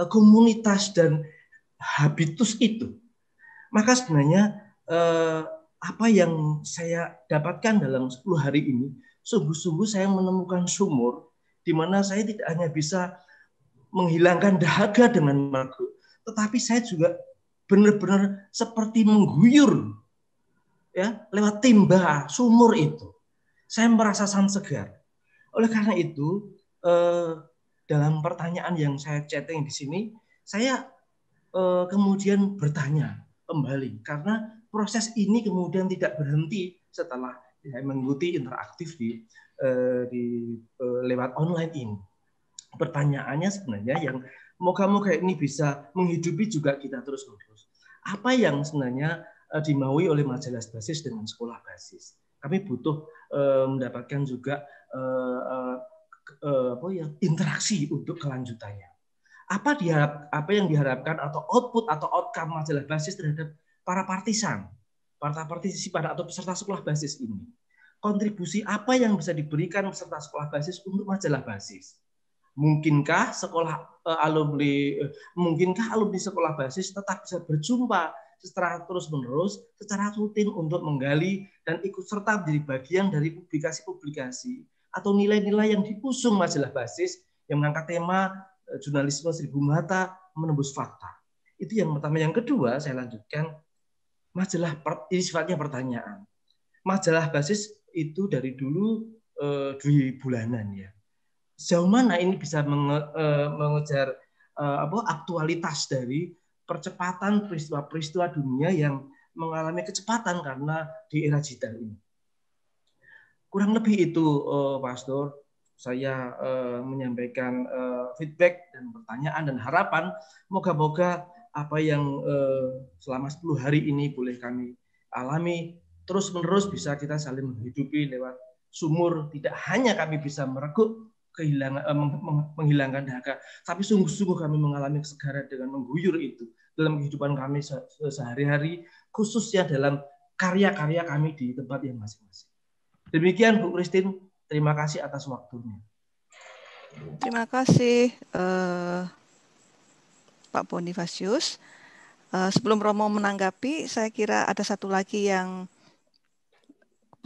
eh, komunitas dan habitus itu. Maka sebenarnya eh, apa yang saya dapatkan dalam 10 hari ini, sungguh-sungguh saya menemukan sumur di mana saya tidak hanya bisa menghilangkan dahaga dengan makhluk, tetapi saya juga benar-benar seperti mengguyur ya lewat timba sumur itu. Saya merasa sangat segar. Oleh karena itu, eh, dalam pertanyaan yang saya chatting di sini, saya eh, kemudian bertanya kembali karena proses ini kemudian tidak berhenti setelah ya, mengikuti interaktif di eh, di eh, lewat online ini. Pertanyaannya sebenarnya yang moga-moga ini bisa menghidupi juga kita terus-menerus. Apa yang sebenarnya eh, dimaui oleh majelis basis dengan sekolah basis? Kami butuh eh, mendapatkan juga eh, eh, Eh, apa ya interaksi untuk kelanjutannya. Apa diharap apa yang diharapkan atau output atau outcome majalah basis terhadap para partisan, para pada atau peserta sekolah basis ini? Kontribusi apa yang bisa diberikan peserta sekolah basis untuk majalah basis? Mungkinkah sekolah uh, alumni uh, mungkinkah alumni sekolah basis tetap bisa berjumpa secara terus-menerus, secara rutin untuk menggali dan ikut serta menjadi bagian dari publikasi-publikasi atau nilai-nilai yang diusung majalah basis yang mengangkat tema e, jurnalisme seribu mata menembus fakta. Itu yang pertama. Yang kedua, saya lanjutkan majalah ini sifatnya pertanyaan. Majalah basis itu dari dulu e, dua bulanan ya. Sejauh mana ini bisa menge, e, mengejar e, apa aktualitas dari percepatan peristiwa-peristiwa dunia yang mengalami kecepatan karena di era digital ini. Kurang lebih itu, uh, Pastor. Saya uh, menyampaikan uh, feedback dan pertanyaan dan harapan. Moga-moga apa yang uh, selama 10 hari ini boleh kami alami terus-menerus bisa kita saling menghidupi lewat sumur. Tidak hanya kami bisa merekuk kehilangan menghilangkan dahaga, tapi sungguh-sungguh kami mengalami kesegaran dengan mengguyur itu dalam kehidupan kami se sehari-hari, khususnya dalam karya-karya kami di tempat yang masing-masing. Demikian Bu Kristin, terima kasih atas waktunya. Terima kasih uh, Pak Bonifasius. Uh, sebelum Romo menanggapi, saya kira ada satu lagi yang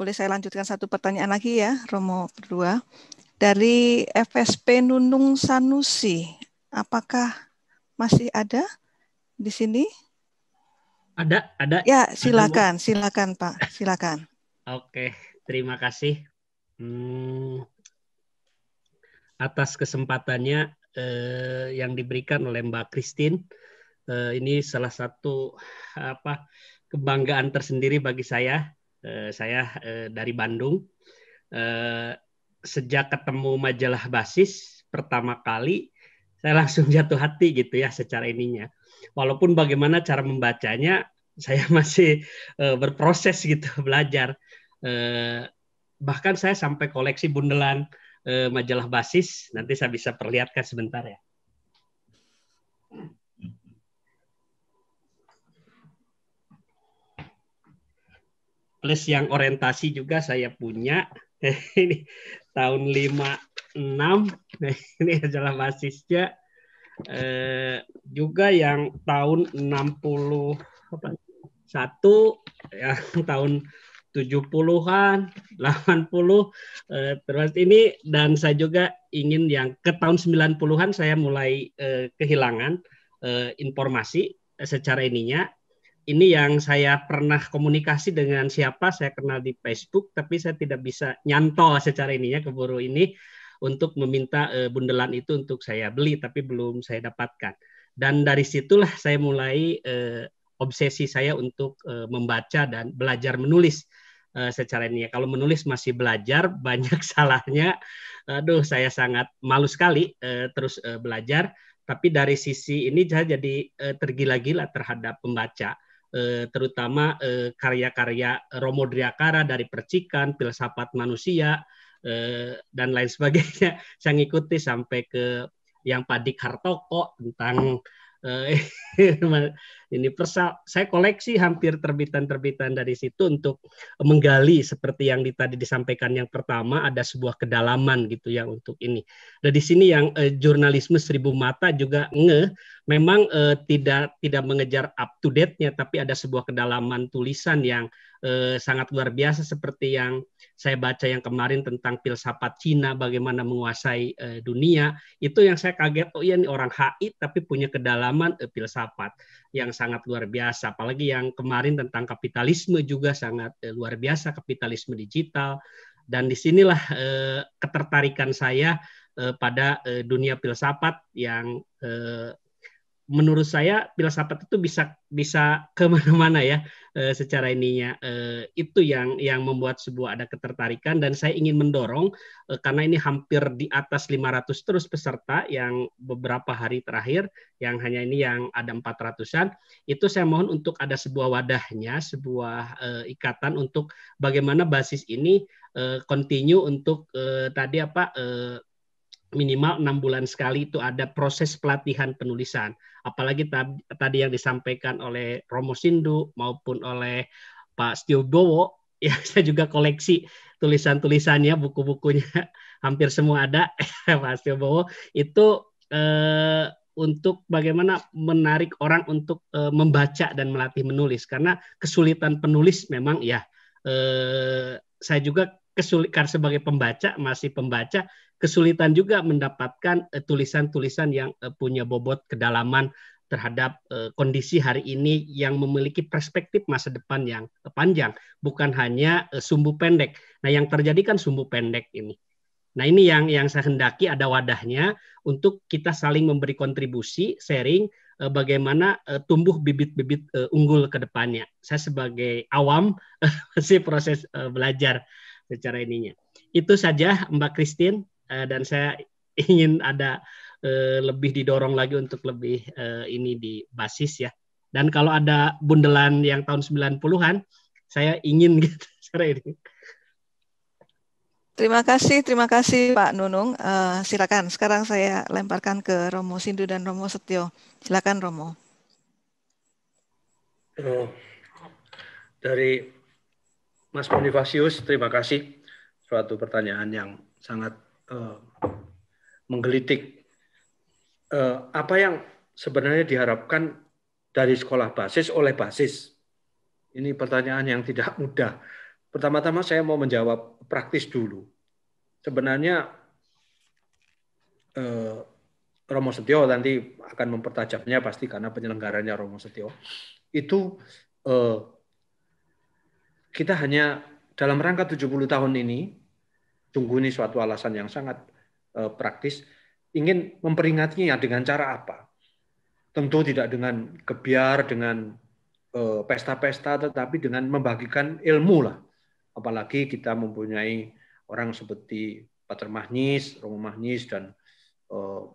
boleh saya lanjutkan satu pertanyaan lagi ya, Romo berdua. Dari FSP Nunung Sanusi, apakah masih ada di sini? Ada, ada. Ya, silakan, silakan Pak, silakan. Oke. Okay terima kasih hmm, atas kesempatannya eh, yang diberikan oleh Mbak Christine. Eh, ini salah satu apa kebanggaan tersendiri bagi saya. Eh, saya eh, dari Bandung. Eh, sejak ketemu majalah Basis pertama kali, saya langsung jatuh hati gitu ya secara ininya. Walaupun bagaimana cara membacanya, saya masih eh, berproses gitu belajar eh, bahkan saya sampai koleksi bundelan eh, majalah basis nanti saya bisa perlihatkan sebentar ya plus yang orientasi juga saya punya ini tahun 56 ini adalah basisnya eh, juga yang tahun 60 apa, satu yang tahun 70-an, 80 eh, terus ini dan saya juga ingin yang ke tahun 90-an saya mulai eh, kehilangan eh, informasi secara ininya. Ini yang saya pernah komunikasi dengan siapa, saya kenal di Facebook, tapi saya tidak bisa nyantol secara ininya keburu ini untuk meminta bundelan itu untuk saya beli, tapi belum saya dapatkan. Dan dari situlah saya mulai obsesi saya untuk membaca dan belajar menulis Eh, secara ini Kalau menulis masih belajar, banyak salahnya. Aduh, saya sangat malu sekali eh, terus eh, belajar. Tapi dari sisi ini saya jadi tergila-gila terhadap pembaca, terutama karya-karya Romo Driakara dari Percikan, Filsafat Manusia, dan lain sebagainya. Saya ngikuti sampai ke yang Padik Hartoko tentang ini saya koleksi hampir terbitan-terbitan dari situ untuk menggali seperti yang tadi disampaikan yang pertama ada sebuah kedalaman gitu ya untuk ini. Dan nah, di sini yang eh, jurnalisme seribu mata juga nge memang eh, tidak tidak mengejar up to date-nya tapi ada sebuah kedalaman tulisan yang eh, sangat luar biasa seperti yang saya baca yang kemarin tentang filsafat Cina bagaimana menguasai eh, dunia itu yang saya kaget oh iya ini orang HI tapi punya kedalaman eh, filsafat yang sangat luar biasa. Apalagi yang kemarin tentang kapitalisme juga sangat eh, luar biasa, kapitalisme digital. Dan disinilah eh, ketertarikan saya eh, pada eh, dunia filsafat yang eh, menurut saya filsafat itu bisa bisa kemana-mana ya e, secara ininya e, itu yang yang membuat sebuah ada ketertarikan dan saya ingin mendorong e, karena ini hampir di atas 500 terus peserta yang beberapa hari terakhir yang hanya ini yang ada 400-an itu saya mohon untuk ada sebuah wadahnya sebuah e, ikatan untuk bagaimana basis ini e, continue untuk e, tadi apa e, minimal enam bulan sekali itu ada proses pelatihan penulisan. Apalagi tadi yang disampaikan oleh Romo Sindu maupun oleh Pak Setio Bowo, ya saya juga koleksi tulisan-tulisannya, buku-bukunya hampir semua ada Pak Setio Bowo. Itu eh, untuk bagaimana menarik orang untuk eh, membaca dan melatih menulis karena kesulitan penulis memang ya eh, saya juga kesulitan sebagai pembaca masih pembaca kesulitan juga mendapatkan eh, tulisan-tulisan yang eh, punya bobot kedalaman terhadap eh, kondisi hari ini yang memiliki perspektif masa depan yang panjang, bukan hanya sumbu pendek. Nah, yang terjadi kan sumbu pendek ini. Nah, ini yang yang saya hendaki ada wadahnya untuk kita saling memberi kontribusi, sharing bagaimana tumbuh bibit-bibit unggul ke depannya. Saya sebagai awam masih proses belajar secara ininya. Itu saja Mbak Christine. Eh, dan saya ingin ada eh, lebih didorong lagi untuk lebih eh, ini di basis ya. Dan kalau ada bundelan yang tahun 90-an, saya ingin gitu cara ini. Terima kasih, terima kasih Pak Nunung. Uh, silakan, sekarang saya lemparkan ke Romo Sindu dan Romo Setio. Silakan Romo. Oh, dari Mas Bonifasius, terima kasih. Suatu pertanyaan yang sangat Eh, menggelitik eh, apa yang sebenarnya diharapkan dari sekolah basis oleh basis. Ini pertanyaan yang tidak mudah. Pertama-tama saya mau menjawab praktis dulu. Sebenarnya eh, Romo Setio nanti akan mempertajamnya pasti karena penyelenggaranya Romo Setio. Itu kita hanya dalam rangka 70 tahun ini tunggu ini suatu alasan yang sangat eh, praktis ingin memperingatinya ya, dengan cara apa? Tentu tidak dengan kebiar, dengan eh, pesta-pesta, tetapi dengan membagikan ilmu lah. Apalagi kita mempunyai orang seperti Pater Mahnis, Romo Mahnis, dan uh,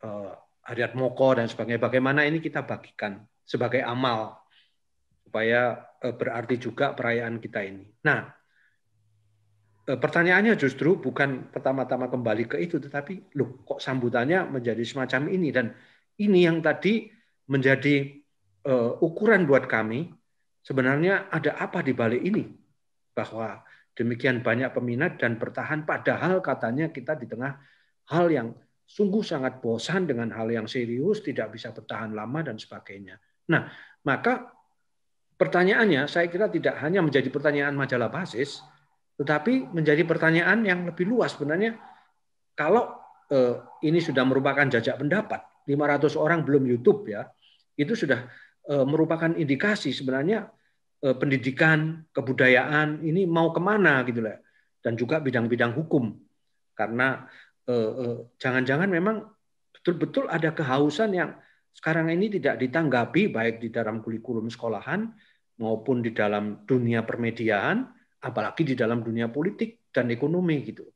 eh, uh, Haryat Moko, dan sebagainya. Bagaimana ini kita bagikan sebagai amal supaya berarti juga perayaan kita ini. Nah, Eh, pertanyaannya justru bukan pertama-tama kembali ke itu, tetapi loh kok sambutannya menjadi semacam ini dan ini yang tadi menjadi uh, ukuran buat kami sebenarnya ada apa di balik ini bahwa demikian banyak peminat dan bertahan padahal katanya kita di tengah hal yang sungguh sangat bosan dengan hal yang serius tidak bisa bertahan lama dan sebagainya. Nah, maka pertanyaannya saya kira tidak hanya menjadi pertanyaan majalah basis, tetapi menjadi pertanyaan yang lebih luas sebenarnya kalau eh, ini sudah merupakan jajak pendapat, 500 orang belum YouTube ya, itu sudah eh, merupakan indikasi sebenarnya eh, pendidikan, kebudayaan ini mau kemana gitu lah, dan juga bidang-bidang hukum karena eh, eh, jangan-jangan memang betul-betul ada kehausan yang sekarang ini tidak ditanggapi baik di dalam kurikulum sekolahan maupun di dalam dunia permediaan apalagi di dalam dunia politik dan ekonomi gitu.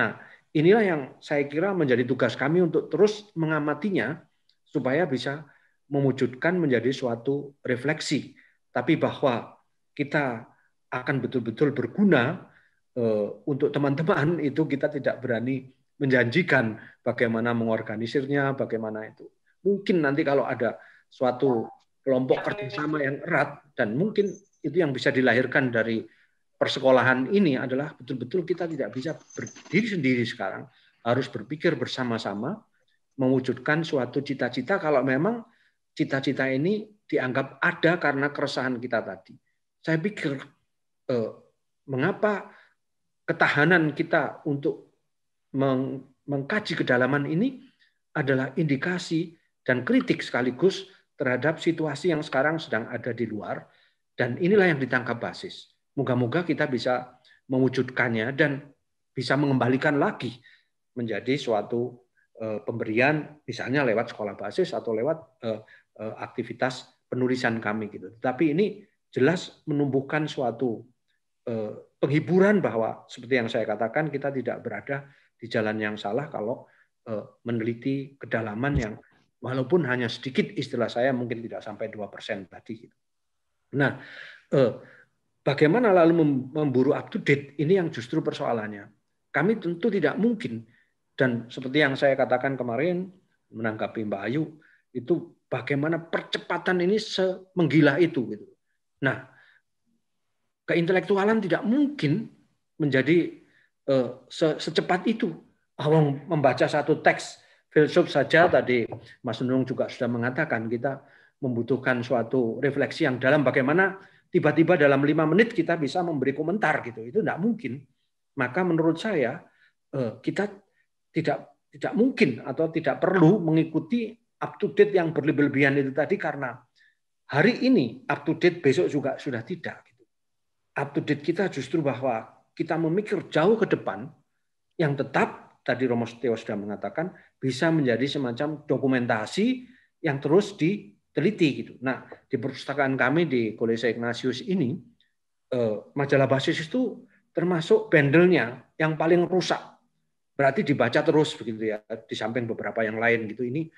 Nah, inilah yang saya kira menjadi tugas kami untuk terus mengamatinya supaya bisa mewujudkan menjadi suatu refleksi, tapi bahwa kita akan betul-betul berguna eh, untuk teman-teman itu kita tidak berani menjanjikan bagaimana mengorganisirnya, bagaimana itu. Mungkin nanti kalau ada suatu kelompok kerjasama yang erat dan mungkin itu yang bisa dilahirkan dari persekolahan ini adalah betul-betul kita tidak bisa berdiri sendiri sekarang, harus berpikir bersama-sama mewujudkan suatu cita-cita kalau memang cita-cita ini dianggap ada karena keresahan kita tadi. Saya pikir eh, mengapa ketahanan kita untuk meng mengkaji kedalaman ini adalah indikasi dan kritik sekaligus terhadap situasi yang sekarang sedang ada di luar dan inilah yang ditangkap basis. Moga-moga kita bisa mewujudkannya dan bisa mengembalikan lagi menjadi suatu eh, pemberian misalnya lewat sekolah basis atau lewat eh, eh, aktivitas penulisan kami gitu. Tapi ini jelas menumbuhkan suatu penghiburan bahwa seperti yang saya katakan kita tidak berada di jalan yang salah kalau meneliti kedalaman yang walaupun hanya sedikit istilah saya mungkin tidak sampai dua persen tadi. Gitu. Nah, Bagaimana lalu memburu up to date? Ini yang justru persoalannya. Kami tentu tidak mungkin dan seperti yang saya katakan kemarin menanggapi Mbak Ayu itu bagaimana percepatan ini semenggila itu gitu. Nah, keintelektualan tidak mungkin menjadi eh, se secepat itu. Awang membaca satu teks filsuf saja tadi Mas Nung juga sudah mengatakan kita membutuhkan suatu refleksi yang dalam bagaimana tiba-tiba dalam lima menit kita bisa memberi komentar gitu. Itu tidak mungkin. Maka menurut saya eh, kita tidak tidak mungkin atau tidak perlu mengikuti up to date yang berlebihan itu tadi karena hari ini up to date besok juga sudah tidak. Gitu. Up to date kita justru bahwa kita memikir jauh ke depan yang tetap tadi Romo Teo sudah mengatakan bisa menjadi semacam dokumentasi yang terus di teliti gitu. Nah, di perpustakaan kami di Kolese Ignatius ini eh, majalah basis itu termasuk bandelnya yang paling rusak. Berarti dibaca terus begitu ya di samping beberapa yang lain gitu. Ini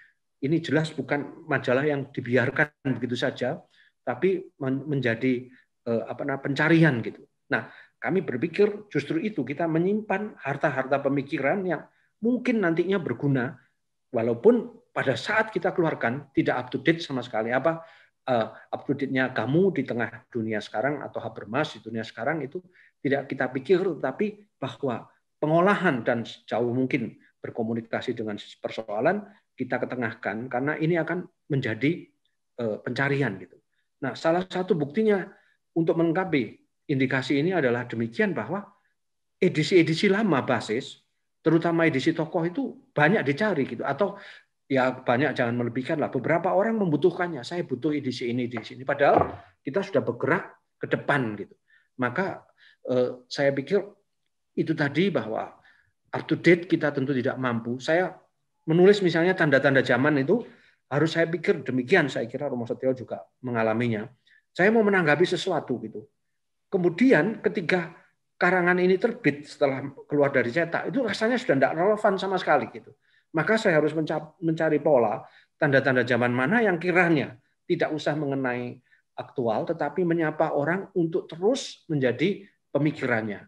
ini jelas bukan majalah yang dibiarkan begitu saja tapi menjadi eh, apa namanya pencarian gitu. Nah, kami berpikir justru itu kita menyimpan harta-harta pemikiran yang mungkin nantinya berguna walaupun pada saat kita keluarkan tidak up to date sama sekali apa uh, up to date-nya kamu di tengah dunia sekarang atau Habermas di dunia sekarang itu tidak kita pikir tetapi bahwa pengolahan dan jauh mungkin berkomunikasi dengan persoalan kita ketengahkan karena ini akan menjadi uh, pencarian gitu. Nah, salah satu buktinya untuk melengkapi indikasi ini adalah demikian bahwa edisi-edisi lama basis terutama edisi tokoh itu banyak dicari gitu atau ya banyak jangan melebihkan lah. Beberapa orang membutuhkannya. Saya butuh edisi ini edisi ini Padahal kita sudah bergerak ke depan gitu. Maka eh, saya pikir itu tadi bahwa up to date kita tentu tidak mampu. Saya menulis misalnya tanda-tanda zaman itu harus saya pikir demikian. Saya kira Romo Setio juga mengalaminya. Saya mau menanggapi sesuatu gitu. Kemudian ketika karangan ini terbit setelah keluar dari cetak itu rasanya sudah tidak relevan sama sekali gitu. Maka saya harus mencari pola tanda-tanda zaman mana yang kiranya tidak usah mengenai aktual tetapi menyapa orang untuk terus menjadi pemikirannya.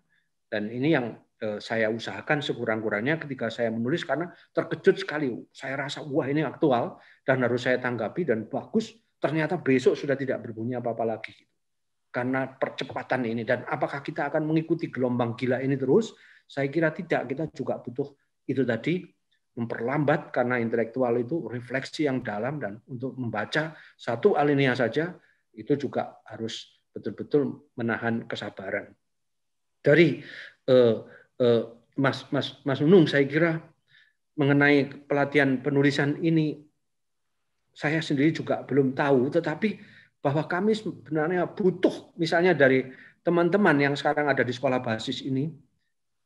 Dan ini yang eh, saya usahakan sekurang-kurangnya ketika saya menulis karena terkejut sekali. Saya rasa wah ini aktual dan harus saya tanggapi dan bagus. Ternyata besok sudah tidak berbunyi apa-apa lagi. Karena percepatan ini dan apakah kita akan mengikuti gelombang gila ini terus? Saya kira tidak. Kita juga butuh itu tadi memperlambat karena intelektual itu refleksi yang dalam dan untuk membaca satu alinea saja itu juga harus betul-betul menahan kesabaran. Dari eh, eh, Mas Mas Mas Nunung saya kira mengenai pelatihan penulisan ini saya sendiri juga belum tahu tetapi bahwa kami sebenarnya butuh misalnya dari teman-teman yang sekarang ada di sekolah basis ini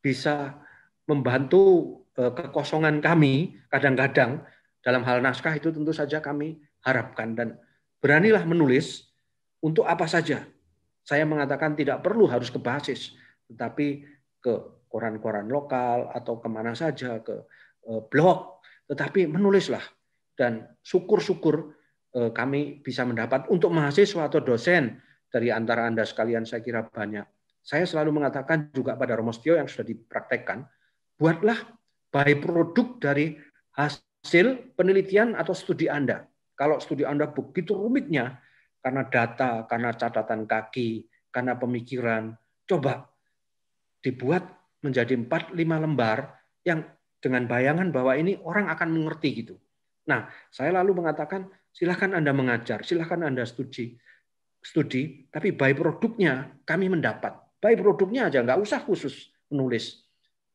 bisa membantu Eh, kekosongan kami kadang-kadang dalam hal naskah itu tentu saja kami harapkan dan beranilah menulis untuk apa saja. Saya mengatakan tidak perlu harus ke basis, tetapi ke koran-koran lokal atau kemana saja ke eh, blog, tetapi menulislah dan syukur-syukur eh, kami bisa mendapat untuk mahasiswa atau dosen dari antara anda sekalian saya kira banyak. Saya selalu mengatakan juga pada Romo Stio yang sudah dipraktekkan, buatlah produk dari hasil penelitian atau studi Anda. Kalau studi Anda begitu rumitnya karena data, karena catatan kaki, karena pemikiran, coba dibuat menjadi 4 5 lembar yang dengan bayangan bahwa ini orang akan mengerti gitu. Nah, saya lalu mengatakan silahkan Anda mengajar, silahkan Anda studi, studi, tapi by produknya kami mendapat. By produknya aja, nggak usah khusus menulis.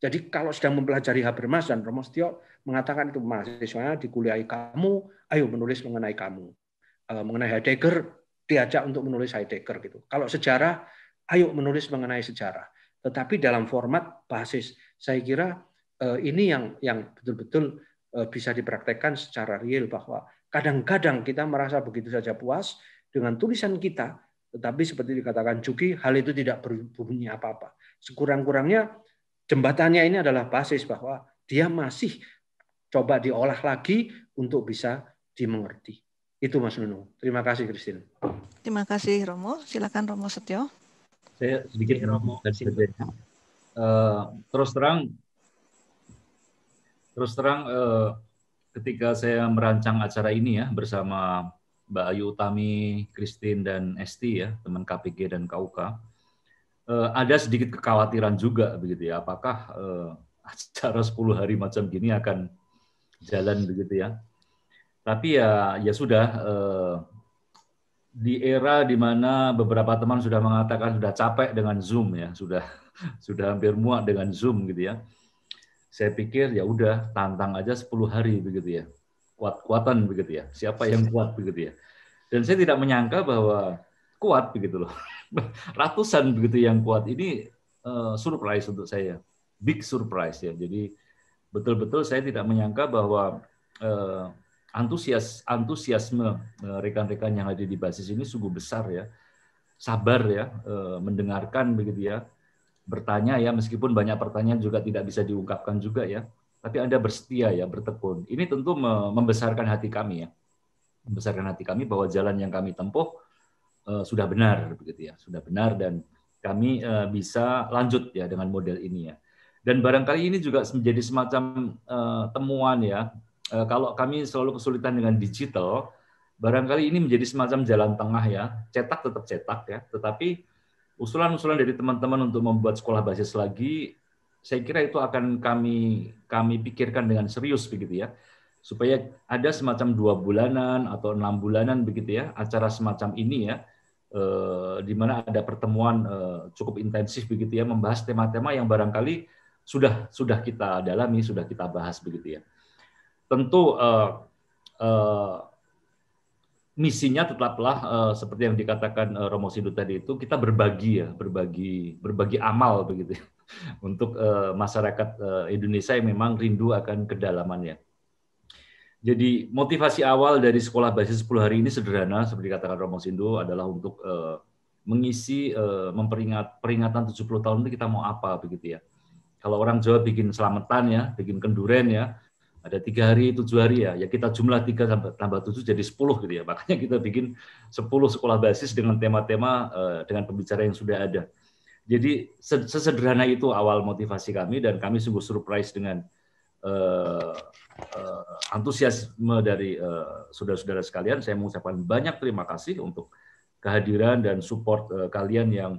Jadi kalau sedang mempelajari Habermas dan Setio mengatakan itu mahasiswanya dikuliahi kamu, ayo menulis mengenai kamu. Eh, mengenai Heidegger, diajak untuk menulis Heidegger gitu. Kalau sejarah, ayo menulis mengenai sejarah. Tetapi dalam format basis, saya kira eh, ini yang yang betul-betul eh, bisa dipraktekkan secara real bahwa kadang-kadang kita merasa begitu saja puas dengan tulisan kita, tetapi seperti dikatakan Juki, hal itu tidak berbunyi apa-apa. Sekurang-kurangnya Jembatannya ini adalah basis bahwa dia masih coba diolah lagi untuk bisa dimengerti. Itu Mas Nuno. Terima kasih Kristin. Terima kasih Romo. Silakan Romo Setio. Saya sedikit Romo Uh, terus terang terus terang eh, ketika saya merancang acara ini ya bersama Mbak Ayu Utami, Kristin dan Esti ya, teman KPG dan KUK eh, ada sedikit kekhawatiran juga begitu ya. Apakah eh, acara 10 hari macam gini akan jalan begitu ya? Tapi ya ya sudah eh, di era di mana beberapa teman sudah mengatakan sudah capek dengan Zoom ya, sudah sudah hampir muak dengan Zoom gitu ya. Saya pikir ya udah tantang aja 10 hari begitu ya. Kuat-kuatan begitu ya. Siapa yang kuat begitu ya. Dan saya tidak menyangka bahwa kuat begitu loh. ratusan begitu yang kuat ini uh, surprise untuk saya big surprise ya jadi betul-betul saya tidak menyangka bahwa uh, antusias antusiasme eh, rekan-rekan uh, yang ada di basis ini sungguh besar ya sabar ya uh, mendengarkan begitu ya bertanya ya meskipun banyak pertanyaan juga tidak bisa diungkapkan juga ya tapi anda bersetia ya bertekun ini tentu membesarkan hati kami ya membesarkan hati kami bahwa jalan yang kami tempuh Eh, sudah benar begitu ya sudah benar dan kami uh, bisa lanjut ya dengan model ini ya dan barangkali ini juga menjadi semacam uh, temuan ya uh, kalau kami selalu kesulitan dengan digital barangkali ini menjadi semacam jalan tengah ya cetak tetap cetak ya tetapi usulan-usulan dari teman-teman untuk membuat sekolah basis lagi saya kira itu akan kami kami pikirkan dengan serius begitu ya supaya ada semacam dua bulanan atau enam bulanan begitu ya acara semacam ini ya Eh, di mana ada pertemuan eh, cukup intensif begitu ya membahas tema-tema yang barangkali sudah sudah kita dalami, sudah kita bahas begitu ya. Tentu eh, eh, misinya tetaplah uh, seperti yang dikatakan uh, Romo Sidu tadi itu kita berbagi ya, berbagi berbagi amal begitu ya, untuk uh, masyarakat uh, Indonesia yang memang rindu akan kedalamannya. Jadi motivasi awal dari sekolah basis 10 hari ini sederhana seperti katakan Romo Sindo adalah untuk uh, mengisi uh, memperingat peringatan 70 tahun itu kita mau apa begitu ya. Kalau orang Jawa bikin selamatan ya, bikin kenduren ya, ada tiga hari, tujuh hari ya, ya kita jumlah tiga tambah, tambah tujuh jadi sepuluh gitu ya. Makanya kita bikin sepuluh sekolah basis dengan tema-tema uh, dengan pembicara yang sudah ada. Jadi sesederhana itu awal motivasi kami dan kami sungguh surprise dengan uh, antusiasme dari eh, saudara-saudara uh, sekalian. Saya mengucapkan banyak terima kasih untuk kehadiran dan support uh, kalian yang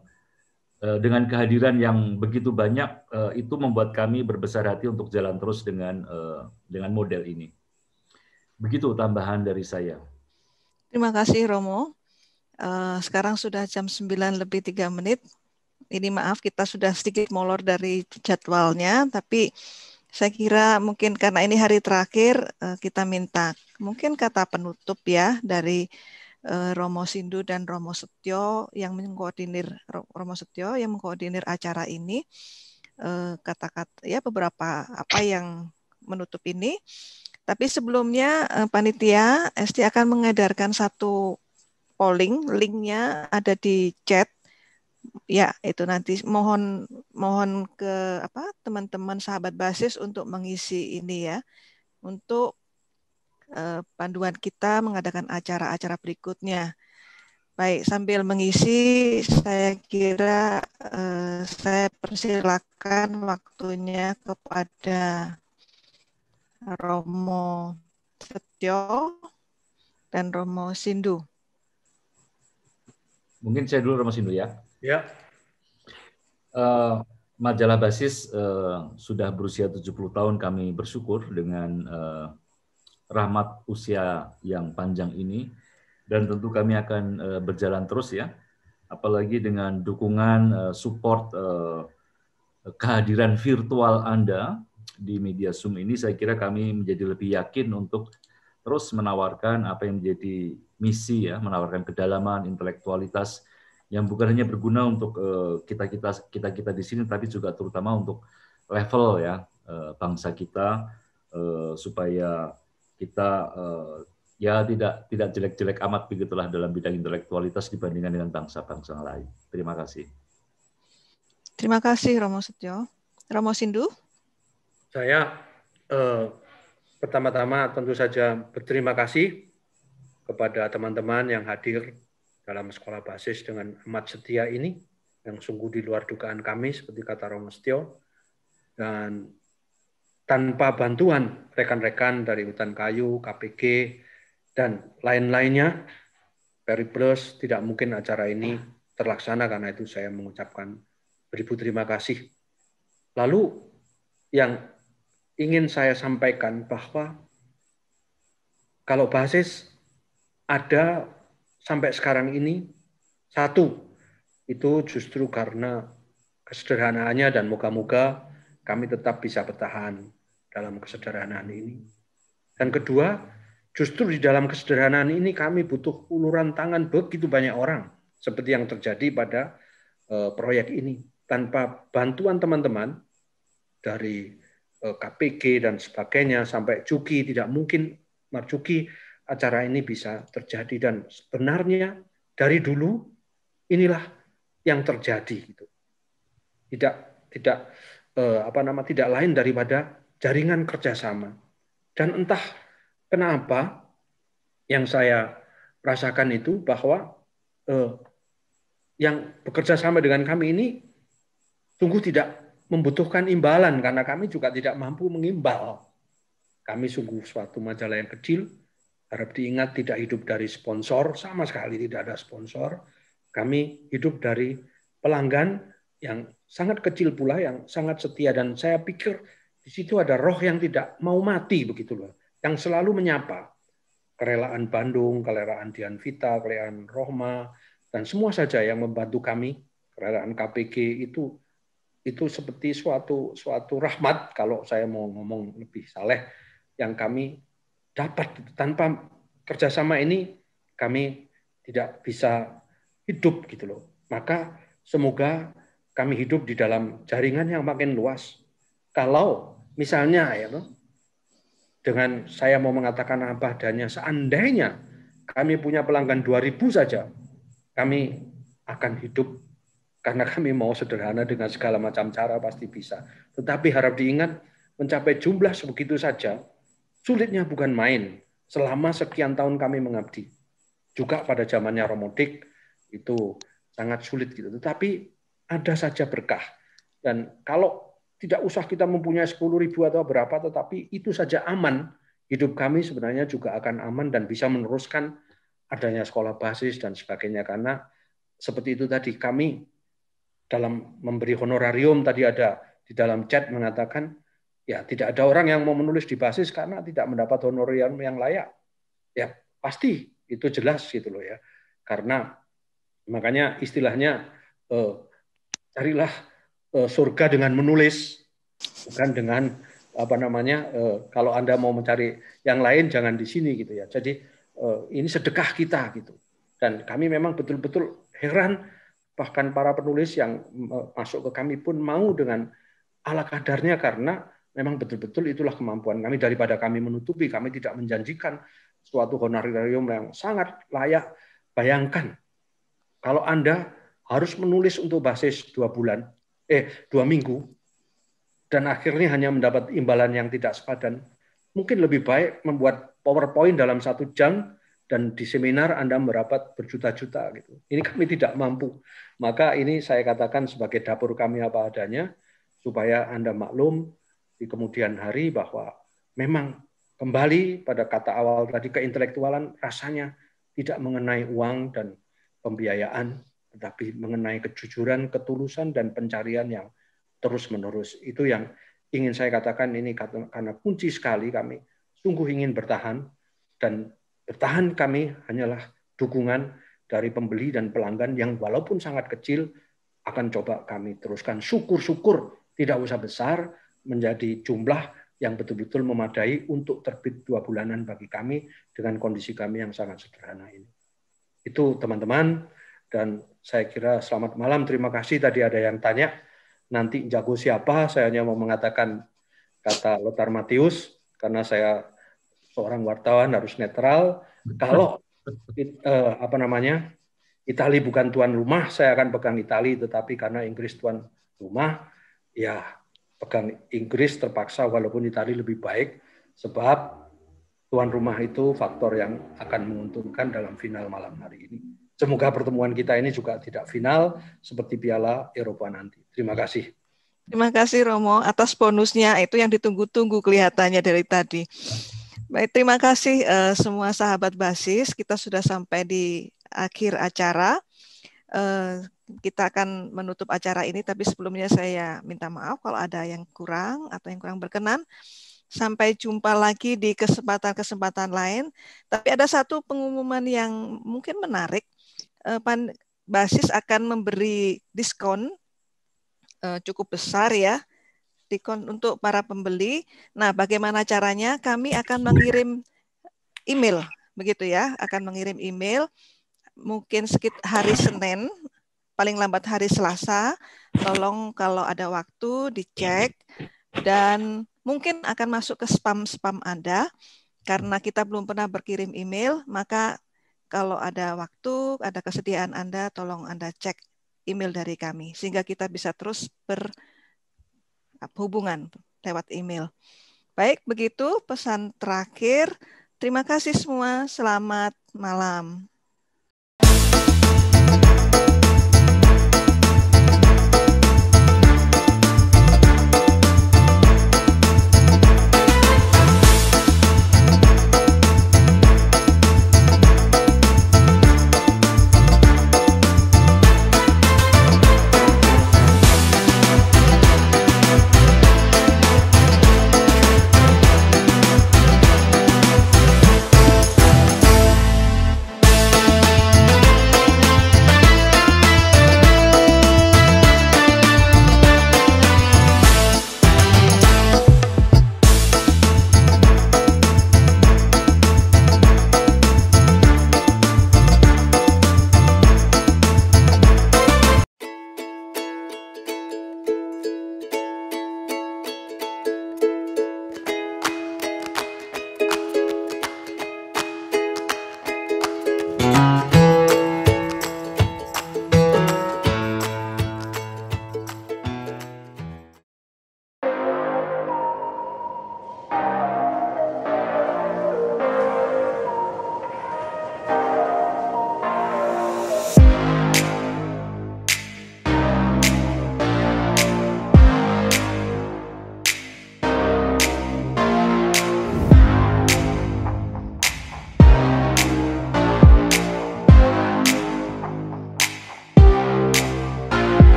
uh, dengan kehadiran yang begitu banyak uh, itu membuat kami berbesar hati untuk jalan terus dengan uh, dengan model ini. Begitu tambahan dari saya. Terima kasih Romo. Uh, sekarang sudah jam 9 lebih 3 menit. Ini maaf kita sudah sedikit molor dari jadwalnya, tapi saya kira mungkin karena ini hari terakhir eh, kita minta mungkin kata penutup ya dari eh, Romo Sindu dan Romo Setio yang mengkoordinir Romo Setio yang mengkoordinir acara ini eh, kata-kata ya beberapa apa yang menutup ini. Tapi sebelumnya panitia ST akan mengedarkan satu polling, linknya ada di chat ya itu nanti mohon mohon ke apa teman-teman sahabat basis untuk mengisi ini ya untuk eh, panduan kita mengadakan acara-acara berikutnya. Baik, sambil mengisi, saya kira eh, saya persilakan waktunya kepada Romo Setio dan Romo Sindu. Mungkin saya dulu Romo Sindu ya. Ya. Uh, majalah Basis uh, sudah berusia 70 tahun kami bersyukur dengan uh, rahmat usia yang panjang ini dan tentu kami akan uh, berjalan terus ya apalagi dengan dukungan uh, support uh, kehadiran virtual Anda di media Zoom ini saya kira kami menjadi lebih yakin untuk terus menawarkan apa yang menjadi misi ya menawarkan kedalaman intelektualitas yang bukan hanya berguna untuk eh, kita kita kita kita di sini, tapi juga terutama untuk level ya eh, bangsa kita eh, supaya kita ya tidak tidak jelek-jelek amat begitulah dalam bidang intelektualitas dibandingkan dengan bangsa-bangsa lain. Terima kasih. Terima kasih Romo Setio. Romo Sindu. Saya eh, pertama-tama tentu saja berterima kasih kepada teman-teman yang hadir dalam sekolah basis dengan amat setia ini yang sungguh di luar dugaan kami seperti kata Romestio dan tanpa bantuan rekan-rekan dari hutan kayu, KPG dan lain-lainnya Plus tidak mungkin acara ini terlaksana karena itu saya mengucapkan beribu terima kasih. Lalu yang ingin saya sampaikan bahwa kalau basis ada sampai sekarang ini satu itu justru karena kesederhanaannya dan moga-moga kami tetap bisa bertahan dalam kesederhanaan ini. Dan kedua, justru di dalam kesederhanaan ini kami butuh uluran tangan begitu banyak orang seperti yang terjadi pada eh, proyek ini. Tanpa bantuan teman-teman dari eh, KPG dan sebagainya sampai Cuki tidak mungkin Marjuki acara ini bisa terjadi dan sebenarnya dari dulu inilah yang terjadi gitu. Tidak tidak eh, apa nama tidak lain daripada jaringan kerjasama. Dan entah kenapa yang saya rasakan itu bahwa eh, yang bekerja sama dengan kami ini sungguh tidak membutuhkan imbalan karena kami juga tidak mampu mengimbal. Kami sungguh suatu majalah yang kecil, Harap diingat tidak hidup dari sponsor, sama sekali tidak ada sponsor. Kami hidup dari pelanggan yang sangat kecil pula, yang sangat setia. Dan saya pikir di situ ada roh yang tidak mau mati begitu loh, yang selalu menyapa. Kerelaan Bandung, kerelaan Dian Vita, kerelaan Rohma, dan semua saja yang membantu kami, kerelaan KPG itu itu seperti suatu suatu rahmat kalau saya mau ngomong lebih saleh yang kami dapat tanpa kerjasama ini kami tidak bisa hidup gitu loh maka semoga kami hidup di dalam jaringan yang makin luas kalau misalnya ya loh, dengan saya mau mengatakan apa adanya seandainya kami punya pelanggan 2000 saja kami akan hidup karena kami mau sederhana dengan segala macam cara pasti bisa. Tetapi harap diingat mencapai jumlah sebegitu saja Sulitnya bukan main. Selama sekian tahun kami mengabdi. Juga pada zamannya Romodik itu sangat sulit gitu. Tetapi ada saja berkah. Dan kalau tidak usah kita mempunyai 10 ribu atau berapa, tetapi itu saja aman, hidup kami sebenarnya juga akan aman dan bisa meneruskan adanya sekolah basis dan sebagainya. Karena seperti itu tadi, kami dalam memberi honorarium tadi ada di dalam chat mengatakan Ya, tidak ada orang yang mau menulis di basis karena tidak mendapat honorium yang layak. Ya, pasti itu jelas gitu loh ya. Karena makanya istilahnya eh, carilah eh, surga dengan menulis bukan dengan apa namanya eh, kalau Anda mau mencari yang lain jangan di sini gitu ya. Jadi eh, ini sedekah kita gitu. Dan kami memang betul-betul heran bahkan para penulis yang eh, masuk ke kami pun mau dengan ala kadarnya karena memang betul-betul itulah kemampuan kami daripada kami menutupi kami tidak menjanjikan suatu honorarium yang sangat layak bayangkan kalau anda harus menulis untuk basis dua bulan eh dua minggu dan akhirnya hanya mendapat imbalan yang tidak sepadan mungkin lebih baik membuat powerpoint dalam satu jam dan di seminar Anda merapat berjuta-juta gitu. Ini kami tidak mampu. Maka ini saya katakan sebagai dapur kami apa adanya supaya Anda maklum di kemudian hari bahwa memang kembali pada kata awal tadi keintelektualan rasanya tidak mengenai uang dan pembiayaan tetapi mengenai kejujuran, ketulusan dan pencarian yang terus-menerus. Itu yang ingin saya katakan ini karena kunci sekali kami sungguh ingin bertahan dan bertahan kami hanyalah dukungan dari pembeli dan pelanggan yang walaupun sangat kecil akan coba kami teruskan. Syukur-syukur tidak usah besar, menjadi jumlah yang betul-betul memadai untuk terbit dua bulanan bagi kami dengan kondisi kami yang sangat sederhana ini. Itu teman-teman dan saya kira selamat malam. Terima kasih tadi ada yang tanya nanti jago siapa? Saya hanya mau mengatakan kata Lothar Matius karena saya seorang wartawan harus netral. Kalau it, eh, apa namanya Itali bukan tuan rumah, saya akan pegang Itali. Tetapi karena Inggris tuan rumah, ya pegang Inggris terpaksa walaupun Itali lebih baik sebab tuan rumah itu faktor yang akan menguntungkan dalam final malam hari ini. Semoga pertemuan kita ini juga tidak final seperti Piala Eropa nanti. Terima kasih. Terima kasih Romo atas bonusnya itu yang ditunggu-tunggu kelihatannya dari tadi. Baik, terima kasih uh, semua sahabat basis. Kita sudah sampai di akhir acara. Uh, kita akan menutup acara ini, tapi sebelumnya saya minta maaf kalau ada yang kurang atau yang kurang berkenan. Sampai jumpa lagi di kesempatan-kesempatan lain. Tapi ada satu pengumuman yang mungkin menarik. Eh, Basis akan memberi diskon eh, cukup besar ya diskon untuk para pembeli. Nah, bagaimana caranya? Kami akan mengirim email, begitu ya, akan mengirim email mungkin sekitar hari Senin paling lambat hari Selasa. Tolong kalau ada waktu dicek dan mungkin akan masuk ke spam-spam Anda karena kita belum pernah berkirim email, maka kalau ada waktu, ada kesediaan Anda, tolong Anda cek email dari kami sehingga kita bisa terus berhubungan lewat email. Baik, begitu pesan terakhir. Terima kasih semua. Selamat malam.